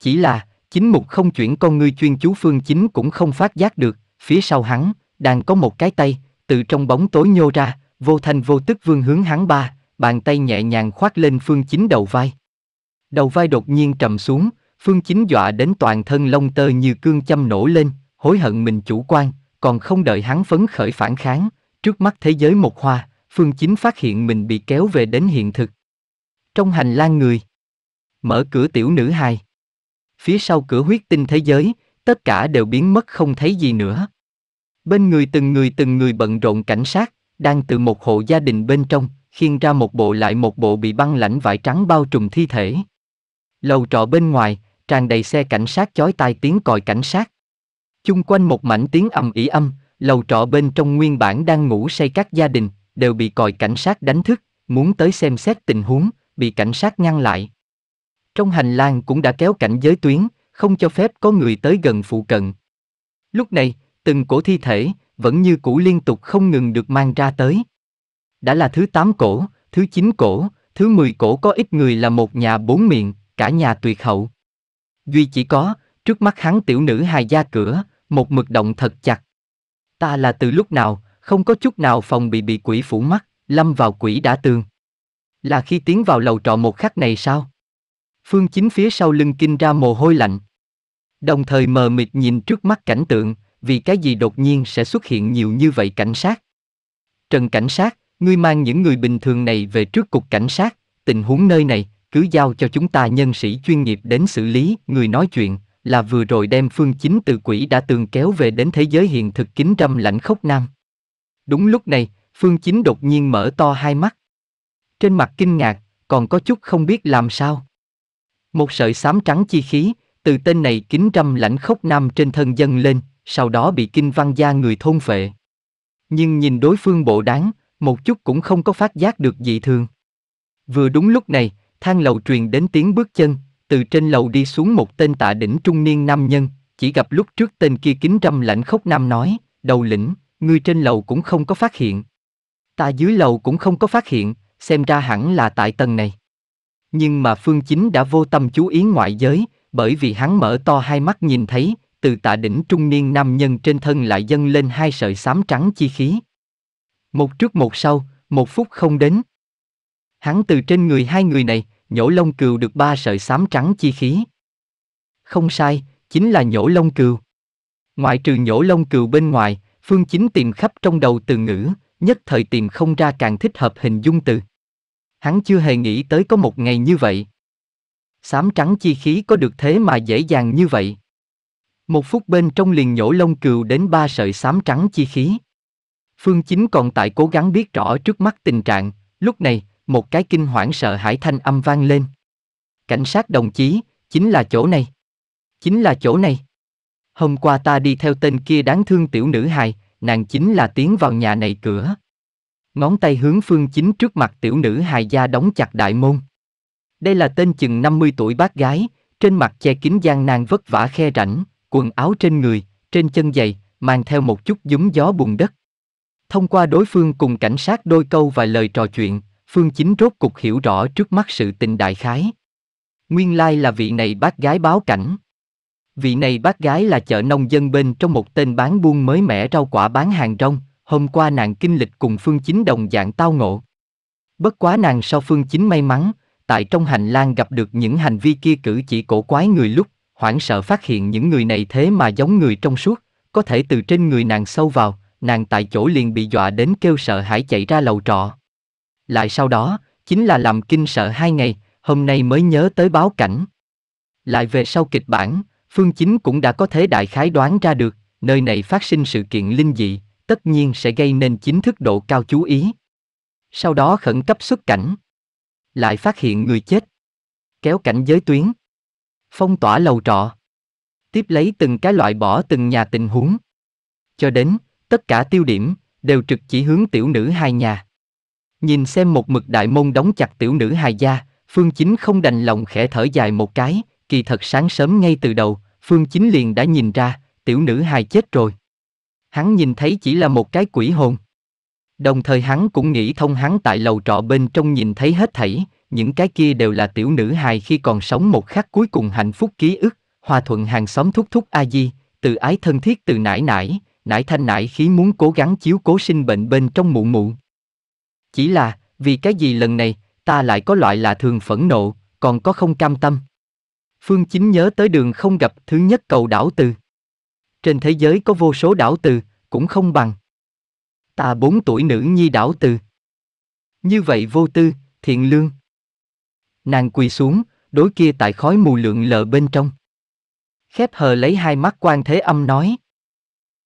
Chỉ là, chính mục không chuyển con ngươi chuyên chú Phương Chính cũng không phát giác được, phía sau hắn, đang có một cái tay, từ trong bóng tối nhô ra, vô thanh vô tức vương hướng hắn ba, bàn tay nhẹ nhàng khoác lên Phương Chính đầu vai. Đầu vai đột nhiên trầm xuống, Phương Chính dọa đến toàn thân lông tơ như cương châm nổ lên, hối hận mình chủ quan, còn không đợi hắn phấn khởi phản kháng, trước mắt thế giới một hoa, Phương Chính phát hiện mình bị kéo về đến hiện thực. Trong hành lang người, mở cửa tiểu nữ hài. Phía sau cửa huyết tinh thế giới, tất cả đều biến mất không thấy gì nữa. Bên người từng người từng người bận rộn cảnh sát, đang từ một hộ gia đình bên trong, khiêng ra một bộ lại một bộ bị băng lãnh vải trắng bao trùm thi thể. Lầu trọ bên ngoài, tràn đầy xe cảnh sát chói tai tiếng còi cảnh sát. Chung quanh một mảnh tiếng ầm ỉ âm, lầu trọ bên trong nguyên bản đang ngủ say các gia đình, đều bị còi cảnh sát đánh thức, muốn tới xem xét tình huống, bị cảnh sát ngăn lại. Trong hành lang cũng đã kéo cảnh giới tuyến, không cho phép có người tới gần phụ cận. Lúc này, từng cổ thi thể, vẫn như cũ liên tục không ngừng được mang ra tới. Đã là thứ 8 cổ, thứ 9 cổ, thứ 10 cổ có ít người là một nhà bốn miệng, cả nhà tuyệt hậu. Duy chỉ có, trước mắt hắn tiểu nữ hài ra cửa, một mực động thật chặt. Ta là từ lúc nào, không có chút nào phòng bị bị quỷ phủ mắt, lâm vào quỷ đã tường. Là khi tiến vào lầu trọ một khắc này sao? Phương chính phía sau lưng kinh ra mồ hôi lạnh. Đồng thời mờ mịt nhìn trước mắt cảnh tượng, vì cái gì đột nhiên sẽ xuất hiện nhiều như vậy cảnh sát. Trần cảnh sát, ngươi mang những người bình thường này về trước cục cảnh sát, tình huống nơi này, cứ giao cho chúng ta nhân sĩ chuyên nghiệp đến xử lý, người nói chuyện, là vừa rồi đem phương chính từ quỷ đã từng kéo về đến thế giới hiện thực kính trăm lạnh khốc nam. Đúng lúc này, phương chính đột nhiên mở to hai mắt. Trên mặt kinh ngạc, còn có chút không biết làm sao. Một sợi xám trắng chi khí, từ tên này kính trăm lãnh khốc nam trên thân dâng lên, sau đó bị kinh văn gia người thôn phệ. Nhưng nhìn đối phương bộ đáng, một chút cũng không có phát giác được dị thường. Vừa đúng lúc này, thang lầu truyền đến tiếng bước chân, từ trên lầu đi xuống một tên tạ đỉnh trung niên nam nhân, chỉ gặp lúc trước tên kia kính râm lạnh khốc nam nói, đầu lĩnh, ngươi trên lầu cũng không có phát hiện. Ta dưới lầu cũng không có phát hiện, xem ra hẳn là tại tầng này. Nhưng mà Phương Chính đã vô tâm chú ý ngoại giới, bởi vì hắn mở to hai mắt nhìn thấy, từ tạ đỉnh trung niên nam nhân trên thân lại dâng lên hai sợi xám trắng chi khí. Một trước một sau, một phút không đến, Hắn từ trên người hai người này, nhổ lông cừu được ba sợi xám trắng chi khí. Không sai, chính là nhổ lông cừu. Ngoại trừ nhổ lông cừu bên ngoài, Phương Chính tìm khắp trong đầu từ ngữ, nhất thời tìm không ra càng thích hợp hình dung từ. Hắn chưa hề nghĩ tới có một ngày như vậy. Xám trắng chi khí có được thế mà dễ dàng như vậy. Một phút bên trong liền nhổ lông cừu đến ba sợi xám trắng chi khí. Phương Chính còn tại cố gắng biết rõ trước mắt tình trạng, lúc này, một cái kinh hoảng sợ hãi thanh âm vang lên. Cảnh sát đồng chí, chính là chỗ này. Chính là chỗ này. Hôm qua ta đi theo tên kia đáng thương tiểu nữ hài, nàng chính là tiến vào nhà này cửa. Ngón tay hướng phương chính trước mặt tiểu nữ hài da đóng chặt đại môn. Đây là tên chừng 50 tuổi bác gái, trên mặt che kín gian nàng vất vả khe rảnh, quần áo trên người, trên chân giày, mang theo một chút dúng gió bùn đất. Thông qua đối phương cùng cảnh sát đôi câu vài lời trò chuyện, Phương Chính rốt cục hiểu rõ trước mắt sự tình đại khái. Nguyên lai là vị này bác gái báo cảnh. Vị này bác gái là chợ nông dân bên trong một tên bán buôn mới mẻ rau quả bán hàng rong, hôm qua nàng kinh lịch cùng Phương Chính đồng dạng tao ngộ. Bất quá nàng sau Phương Chính may mắn, tại trong hành lang gặp được những hành vi kia cử chỉ cổ quái người lúc, hoảng sợ phát hiện những người này thế mà giống người trong suốt, có thể từ trên người nàng sâu vào, nàng tại chỗ liền bị dọa đến kêu sợ hãi chạy ra lầu trọ lại sau đó, chính là làm kinh sợ hai ngày, hôm nay mới nhớ tới báo cảnh. Lại về sau kịch bản, Phương Chính cũng đã có thể đại khái đoán ra được, nơi này phát sinh sự kiện linh dị, tất nhiên sẽ gây nên chính thức độ cao chú ý. Sau đó khẩn cấp xuất cảnh. Lại phát hiện người chết. Kéo cảnh giới tuyến. Phong tỏa lầu trọ. Tiếp lấy từng cái loại bỏ từng nhà tình huống. Cho đến, tất cả tiêu điểm, đều trực chỉ hướng tiểu nữ hai nhà. Nhìn xem một mực đại môn đóng chặt tiểu nữ hài gia, Phương Chính không đành lòng khẽ thở dài một cái, kỳ thật sáng sớm ngay từ đầu, Phương Chính liền đã nhìn ra, tiểu nữ hài chết rồi. Hắn nhìn thấy chỉ là một cái quỷ hồn. Đồng thời hắn cũng nghĩ thông hắn tại lầu trọ bên trong nhìn thấy hết thảy, những cái kia đều là tiểu nữ hài khi còn sống một khắc cuối cùng hạnh phúc ký ức, hòa thuận hàng xóm thúc thúc a di, từ ái thân thiết từ nải nải, nải thanh nải khí muốn cố gắng chiếu cố sinh bệnh bên trong mụ mụ. Chỉ là, vì cái gì lần này, ta lại có loại là thường phẫn nộ, còn có không cam tâm. Phương Chính nhớ tới đường không gặp thứ nhất cầu đảo từ. Trên thế giới có vô số đảo từ, cũng không bằng. Ta bốn tuổi nữ nhi đảo từ. Như vậy vô tư, thiện lương. Nàng quỳ xuống, đối kia tại khói mù lượng lờ bên trong. Khép hờ lấy hai mắt quan thế âm nói.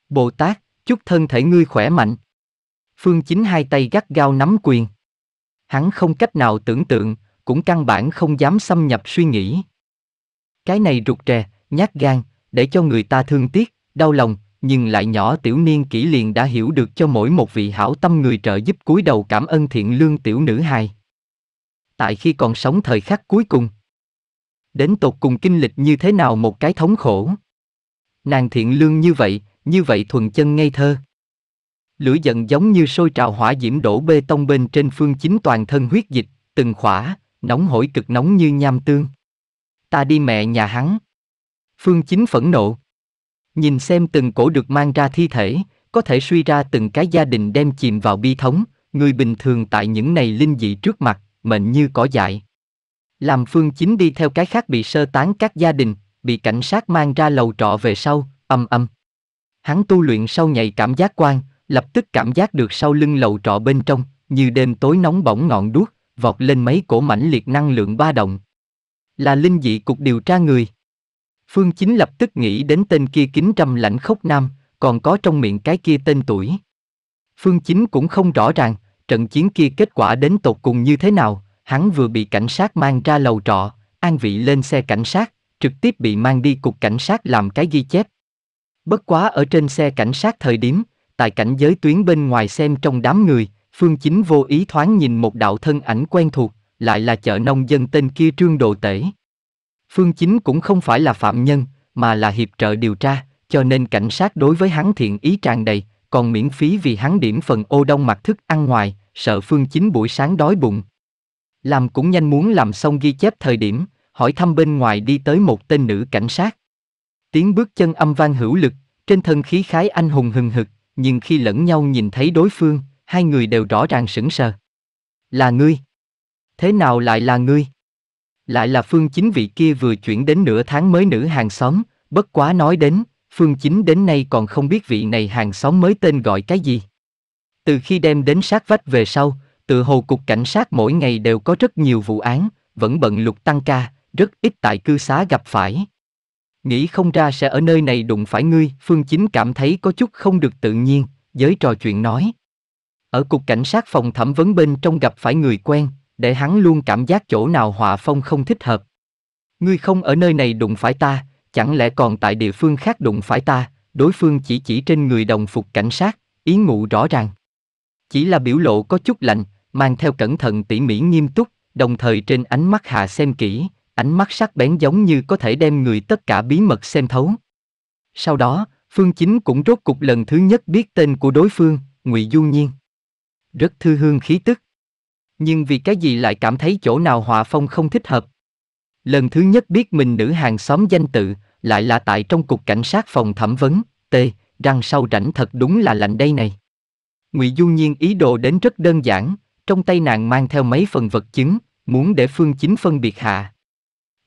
Bồ Tát, chúc thân thể ngươi khỏe mạnh. Phương Chính hai tay gắt gao nắm quyền. Hắn không cách nào tưởng tượng, cũng căn bản không dám xâm nhập suy nghĩ. Cái này rụt rè, nhát gan, để cho người ta thương tiếc, đau lòng, nhưng lại nhỏ tiểu niên kỹ liền đã hiểu được cho mỗi một vị hảo tâm người trợ giúp cúi đầu cảm ơn thiện lương tiểu nữ hài. Tại khi còn sống thời khắc cuối cùng, đến tột cùng kinh lịch như thế nào một cái thống khổ. Nàng thiện lương như vậy, như vậy thuần chân ngây thơ. Lửa giận giống như sôi trào hỏa diễm đổ bê tông bên trên phương chính toàn thân huyết dịch, từng khỏa, nóng hổi cực nóng như nham tương. Ta đi mẹ nhà hắn. Phương chính phẫn nộ. Nhìn xem từng cổ được mang ra thi thể, có thể suy ra từng cái gia đình đem chìm vào bi thống, người bình thường tại những này linh dị trước mặt, mệnh như cỏ dại. Làm phương chính đi theo cái khác bị sơ tán các gia đình, bị cảnh sát mang ra lầu trọ về sau, âm âm. Hắn tu luyện sau nhạy cảm giác quan, lập tức cảm giác được sau lưng lầu trọ bên trong, như đêm tối nóng bỏng ngọn đuốc, vọt lên mấy cổ mảnh liệt năng lượng ba động. Là linh dị cục điều tra người. Phương Chính lập tức nghĩ đến tên kia kính trăm lãnh khốc nam, còn có trong miệng cái kia tên tuổi. Phương Chính cũng không rõ ràng, trận chiến kia kết quả đến tột cùng như thế nào, hắn vừa bị cảnh sát mang ra lầu trọ, an vị lên xe cảnh sát, trực tiếp bị mang đi cục cảnh sát làm cái ghi chép. Bất quá ở trên xe cảnh sát thời điểm, tại cảnh giới tuyến bên ngoài xem trong đám người, Phương Chính vô ý thoáng nhìn một đạo thân ảnh quen thuộc, lại là chợ nông dân tên kia Trương độ Tể. Phương Chính cũng không phải là phạm nhân, mà là hiệp trợ điều tra, cho nên cảnh sát đối với hắn thiện ý tràn đầy, còn miễn phí vì hắn điểm phần ô đông mặt thức ăn ngoài, sợ Phương Chính buổi sáng đói bụng. Làm cũng nhanh muốn làm xong ghi chép thời điểm, hỏi thăm bên ngoài đi tới một tên nữ cảnh sát. Tiếng bước chân âm vang hữu lực, trên thân khí khái anh hùng hừng hực, nhưng khi lẫn nhau nhìn thấy đối phương, hai người đều rõ ràng sững sờ. Là ngươi? Thế nào lại là ngươi? Lại là Phương Chính vị kia vừa chuyển đến nửa tháng mới nữ hàng xóm, bất quá nói đến, Phương Chính đến nay còn không biết vị này hàng xóm mới tên gọi cái gì. Từ khi đem đến sát vách về sau, tự hồ cục cảnh sát mỗi ngày đều có rất nhiều vụ án, vẫn bận lục tăng ca, rất ít tại cư xá gặp phải nghĩ không ra sẽ ở nơi này đụng phải ngươi, Phương Chính cảm thấy có chút không được tự nhiên, giới trò chuyện nói. Ở cục cảnh sát phòng thẩm vấn bên trong gặp phải người quen, để hắn luôn cảm giác chỗ nào họa phong không thích hợp. Ngươi không ở nơi này đụng phải ta, chẳng lẽ còn tại địa phương khác đụng phải ta, đối phương chỉ chỉ trên người đồng phục cảnh sát, ý ngụ rõ ràng. Chỉ là biểu lộ có chút lạnh, mang theo cẩn thận tỉ mỉ nghiêm túc, đồng thời trên ánh mắt hạ xem kỹ, ánh mắt sắc bén giống như có thể đem người tất cả bí mật xem thấu. Sau đó, Phương Chính cũng rốt cục lần thứ nhất biết tên của đối phương, Ngụy Du Nhiên. Rất thư hương khí tức. Nhưng vì cái gì lại cảm thấy chỗ nào hòa phong không thích hợp? Lần thứ nhất biết mình nữ hàng xóm danh tự, lại là tại trong cục cảnh sát phòng thẩm vấn, T, răng sau rảnh thật đúng là lạnh đây này. Ngụy Du Nhiên ý đồ đến rất đơn giản, trong tay nàng mang theo mấy phần vật chứng, muốn để Phương Chính phân biệt hạ,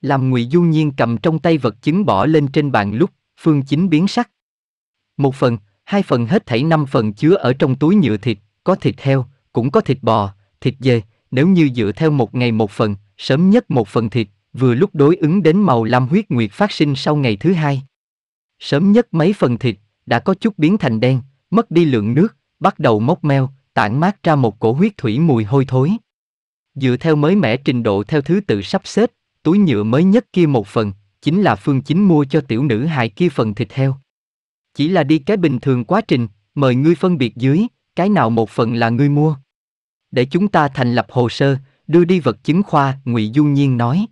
làm ngụy du nhiên cầm trong tay vật chứng bỏ lên trên bàn lúc, phương chính biến sắc. Một phần, hai phần hết thảy năm phần chứa ở trong túi nhựa thịt, có thịt heo, cũng có thịt bò, thịt dê, nếu như dựa theo một ngày một phần, sớm nhất một phần thịt, vừa lúc đối ứng đến màu lam huyết nguyệt phát sinh sau ngày thứ hai. Sớm nhất mấy phần thịt, đã có chút biến thành đen, mất đi lượng nước, bắt đầu mốc meo, tản mát ra một cổ huyết thủy mùi hôi thối. Dựa theo mới mẻ trình độ theo thứ tự sắp xếp, túi nhựa mới nhất kia một phần, chính là Phương Chính mua cho tiểu nữ hài kia phần thịt heo. Chỉ là đi cái bình thường quá trình, mời ngươi phân biệt dưới, cái nào một phần là ngươi mua. Để chúng ta thành lập hồ sơ, đưa đi vật chứng khoa, ngụy Du Nhiên nói.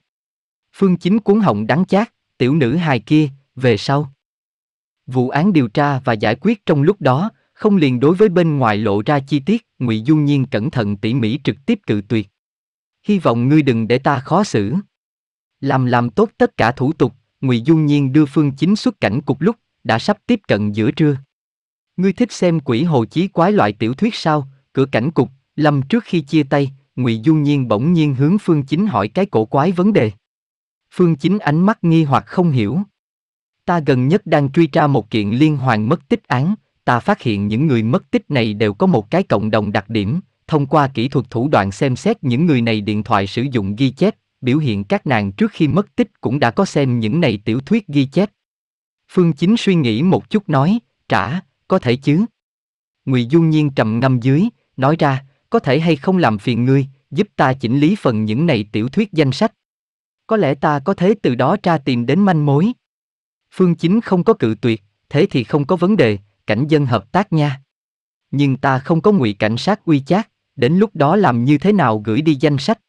Phương Chính cuốn họng đắng chát, tiểu nữ hài kia, về sau. Vụ án điều tra và giải quyết trong lúc đó, không liền đối với bên ngoài lộ ra chi tiết, ngụy Du Nhiên cẩn thận tỉ mỉ trực tiếp cự tuyệt. Hy vọng ngươi đừng để ta khó xử. Làm làm tốt tất cả thủ tục, Ngụy Du Nhiên đưa Phương Chính xuất cảnh cục lúc, đã sắp tiếp cận giữa trưa. Ngươi thích xem quỷ hồ chí quái loại tiểu thuyết sao, cửa cảnh cục, Lâm trước khi chia tay, Ngụy Du Nhiên bỗng nhiên hướng Phương Chính hỏi cái cổ quái vấn đề. Phương Chính ánh mắt nghi hoặc không hiểu. Ta gần nhất đang truy tra một kiện liên hoàn mất tích án, ta phát hiện những người mất tích này đều có một cái cộng đồng đặc điểm, thông qua kỹ thuật thủ đoạn xem xét những người này điện thoại sử dụng ghi chép, biểu hiện các nàng trước khi mất tích cũng đã có xem những này tiểu thuyết ghi chép. Phương Chính suy nghĩ một chút nói, trả, có thể chứ. Ngụy du Nhiên trầm ngâm dưới, nói ra, có thể hay không làm phiền ngươi, giúp ta chỉnh lý phần những này tiểu thuyết danh sách. Có lẽ ta có thể từ đó tra tìm đến manh mối. Phương Chính không có cự tuyệt, thế thì không có vấn đề, cảnh dân hợp tác nha. Nhưng ta không có ngụy cảnh sát uy chát, đến lúc đó làm như thế nào gửi đi danh sách?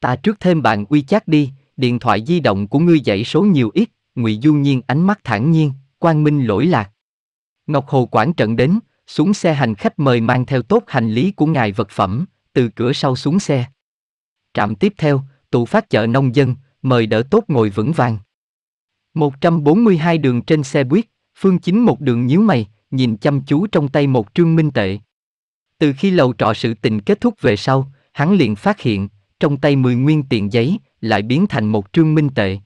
Ta trước thêm bạn uy chát đi, điện thoại di động của ngươi dãy số nhiều ít, ngụy Du Nhiên ánh mắt thản nhiên, quang minh lỗi lạc. Ngọc Hồ quản trận đến, xuống xe hành khách mời mang theo tốt hành lý của ngài vật phẩm, từ cửa sau xuống xe. Trạm tiếp theo, tụ phát chợ nông dân, mời đỡ tốt ngồi vững vàng. 142 đường trên xe buýt, Phương Chính một đường nhíu mày, nhìn chăm chú trong tay một trương minh tệ. Từ khi lầu trọ sự tình kết thúc về sau, hắn liền phát hiện, trong tay 10 nguyên tiền giấy, lại biến thành một trương minh tệ.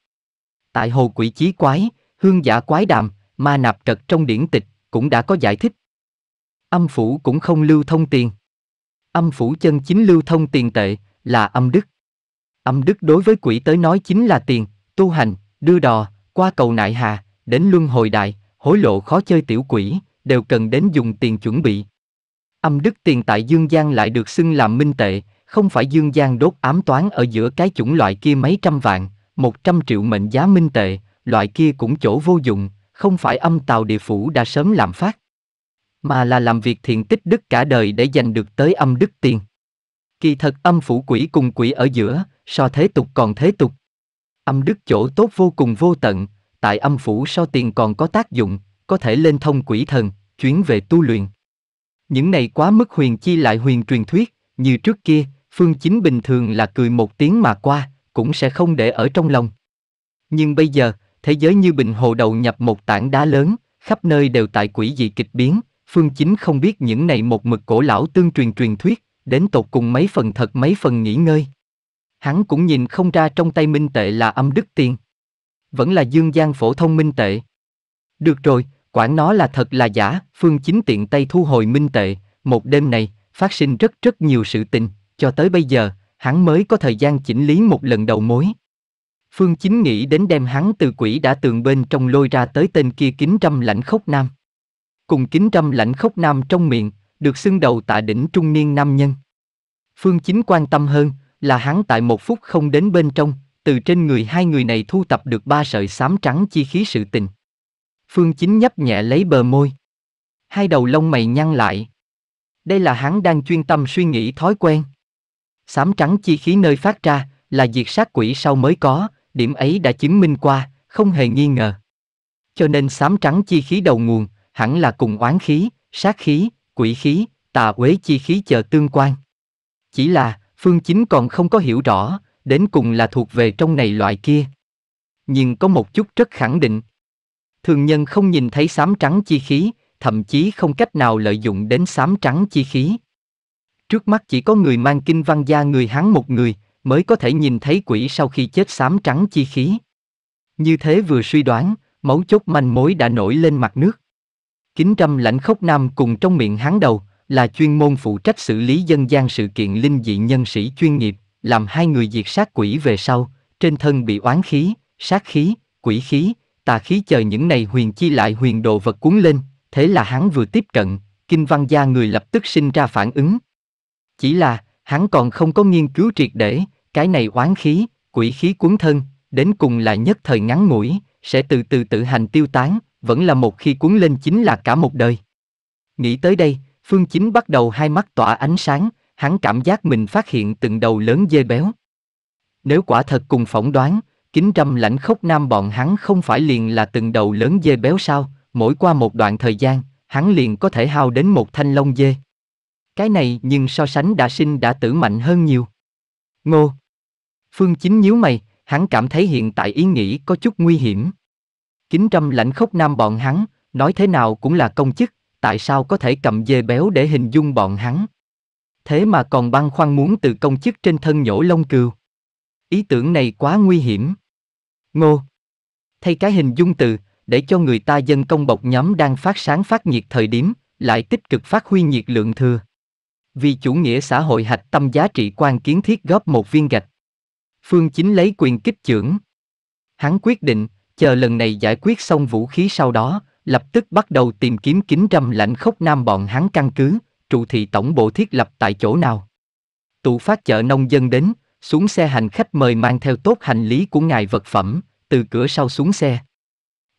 Tại hồ quỷ chí quái, hương giả quái đàm, ma nạp trật trong điển tịch, cũng đã có giải thích. Âm phủ cũng không lưu thông tiền. Âm phủ chân chính lưu thông tiền tệ, là âm đức. Âm đức đối với quỷ tới nói chính là tiền, tu hành, đưa đò, qua cầu nại hà, đến luân hồi đại, hối lộ khó chơi tiểu quỷ, đều cần đến dùng tiền chuẩn bị. Âm đức tiền tại dương gian lại được xưng làm minh tệ, không phải dương gian đốt ám toán ở giữa cái chủng loại kia mấy trăm vạn, một trăm triệu mệnh giá minh tệ, loại kia cũng chỗ vô dụng, không phải âm tàu địa phủ đã sớm làm phát. Mà là làm việc thiện tích đức cả đời để giành được tới âm đức tiền. Kỳ thật âm phủ quỷ cùng quỷ ở giữa, so thế tục còn thế tục. Âm đức chỗ tốt vô cùng vô tận, tại âm phủ so tiền còn có tác dụng, có thể lên thông quỷ thần, chuyến về tu luyện. Những này quá mức huyền chi lại huyền truyền thuyết, như trước kia, Phương Chính bình thường là cười một tiếng mà qua, cũng sẽ không để ở trong lòng. Nhưng bây giờ, thế giới như bình hồ đầu nhập một tảng đá lớn, khắp nơi đều tại quỷ dị kịch biến, Phương Chính không biết những này một mực cổ lão tương truyền truyền thuyết, đến tột cùng mấy phần thật mấy phần nghỉ ngơi. Hắn cũng nhìn không ra trong tay minh tệ là âm đức tiền. Vẫn là dương gian phổ thông minh tệ. Được rồi, quản nó là thật là giả, Phương Chính tiện tay thu hồi minh tệ, một đêm này, phát sinh rất rất nhiều sự tình, cho tới bây giờ, hắn mới có thời gian chỉnh lý một lần đầu mối. Phương Chính nghĩ đến đem hắn từ quỷ đã tường bên trong lôi ra tới tên kia kính trăm lãnh khốc nam. Cùng kính trăm lãnh khốc nam trong miệng, được xưng đầu tạ đỉnh trung niên nam nhân. Phương Chính quan tâm hơn là hắn tại một phút không đến bên trong, từ trên người hai người này thu tập được ba sợi xám trắng chi khí sự tình. Phương Chính nhấp nhẹ lấy bờ môi. Hai đầu lông mày nhăn lại. Đây là hắn đang chuyên tâm suy nghĩ thói quen. Xám trắng chi khí nơi phát ra, là diệt sát quỷ sau mới có, điểm ấy đã chứng minh qua, không hề nghi ngờ. Cho nên xám trắng chi khí đầu nguồn, hẳn là cùng oán khí, sát khí, quỷ khí, tà uế chi khí chờ tương quan. Chỉ là, Phương Chính còn không có hiểu rõ, đến cùng là thuộc về trong này loại kia. Nhưng có một chút rất khẳng định. Thường nhân không nhìn thấy xám trắng chi khí, thậm chí không cách nào lợi dụng đến xám trắng chi khí. Trước mắt chỉ có người mang kinh văn gia người hắn một người, mới có thể nhìn thấy quỷ sau khi chết xám trắng chi khí. Như thế vừa suy đoán, mấu chốt manh mối đã nổi lên mặt nước. Kính trăm lãnh khốc nam cùng trong miệng hắn đầu, là chuyên môn phụ trách xử lý dân gian sự kiện linh dị nhân sĩ chuyên nghiệp, làm hai người diệt sát quỷ về sau, trên thân bị oán khí, sát khí, quỷ khí, tà khí chờ những này huyền chi lại huyền đồ vật cuốn lên, thế là hắn vừa tiếp cận, kinh văn gia người lập tức sinh ra phản ứng, chỉ là, hắn còn không có nghiên cứu triệt để, cái này oán khí, quỷ khí cuốn thân, đến cùng là nhất thời ngắn ngủi, sẽ từ từ tự hành tiêu tán, vẫn là một khi cuốn lên chính là cả một đời. Nghĩ tới đây, Phương Chính bắt đầu hai mắt tỏa ánh sáng, hắn cảm giác mình phát hiện từng đầu lớn dê béo. Nếu quả thật cùng phỏng đoán, kính trăm lãnh khốc nam bọn hắn không phải liền là từng đầu lớn dê béo sao, mỗi qua một đoạn thời gian, hắn liền có thể hao đến một thanh long dê. Cái này nhưng so sánh đã sinh đã tử mạnh hơn nhiều. Ngô. Phương Chính nhíu mày, hắn cảm thấy hiện tại ý nghĩ có chút nguy hiểm. Kính trăm lãnh khốc nam bọn hắn, nói thế nào cũng là công chức, tại sao có thể cầm dê béo để hình dung bọn hắn? Thế mà còn băng khoăn muốn từ công chức trên thân nhổ lông cừu. Ý tưởng này quá nguy hiểm. Ngô. Thay cái hình dung từ, để cho người ta dân công bọc nhóm đang phát sáng phát nhiệt thời điểm, lại tích cực phát huy nhiệt lượng thừa. Vì chủ nghĩa xã hội hạch tâm giá trị quan kiến thiết góp một viên gạch. Phương Chính lấy quyền kích trưởng. Hắn quyết định, chờ lần này giải quyết xong vũ khí sau đó, lập tức bắt đầu tìm kiếm kính râm lãnh khốc nam bọn hắn căn cứ, trụ thị tổng bộ thiết lập tại chỗ nào. Tụ phát chợ nông dân đến, xuống xe hành khách mời mang theo tốt hành lý của ngài vật phẩm, từ cửa sau xuống xe.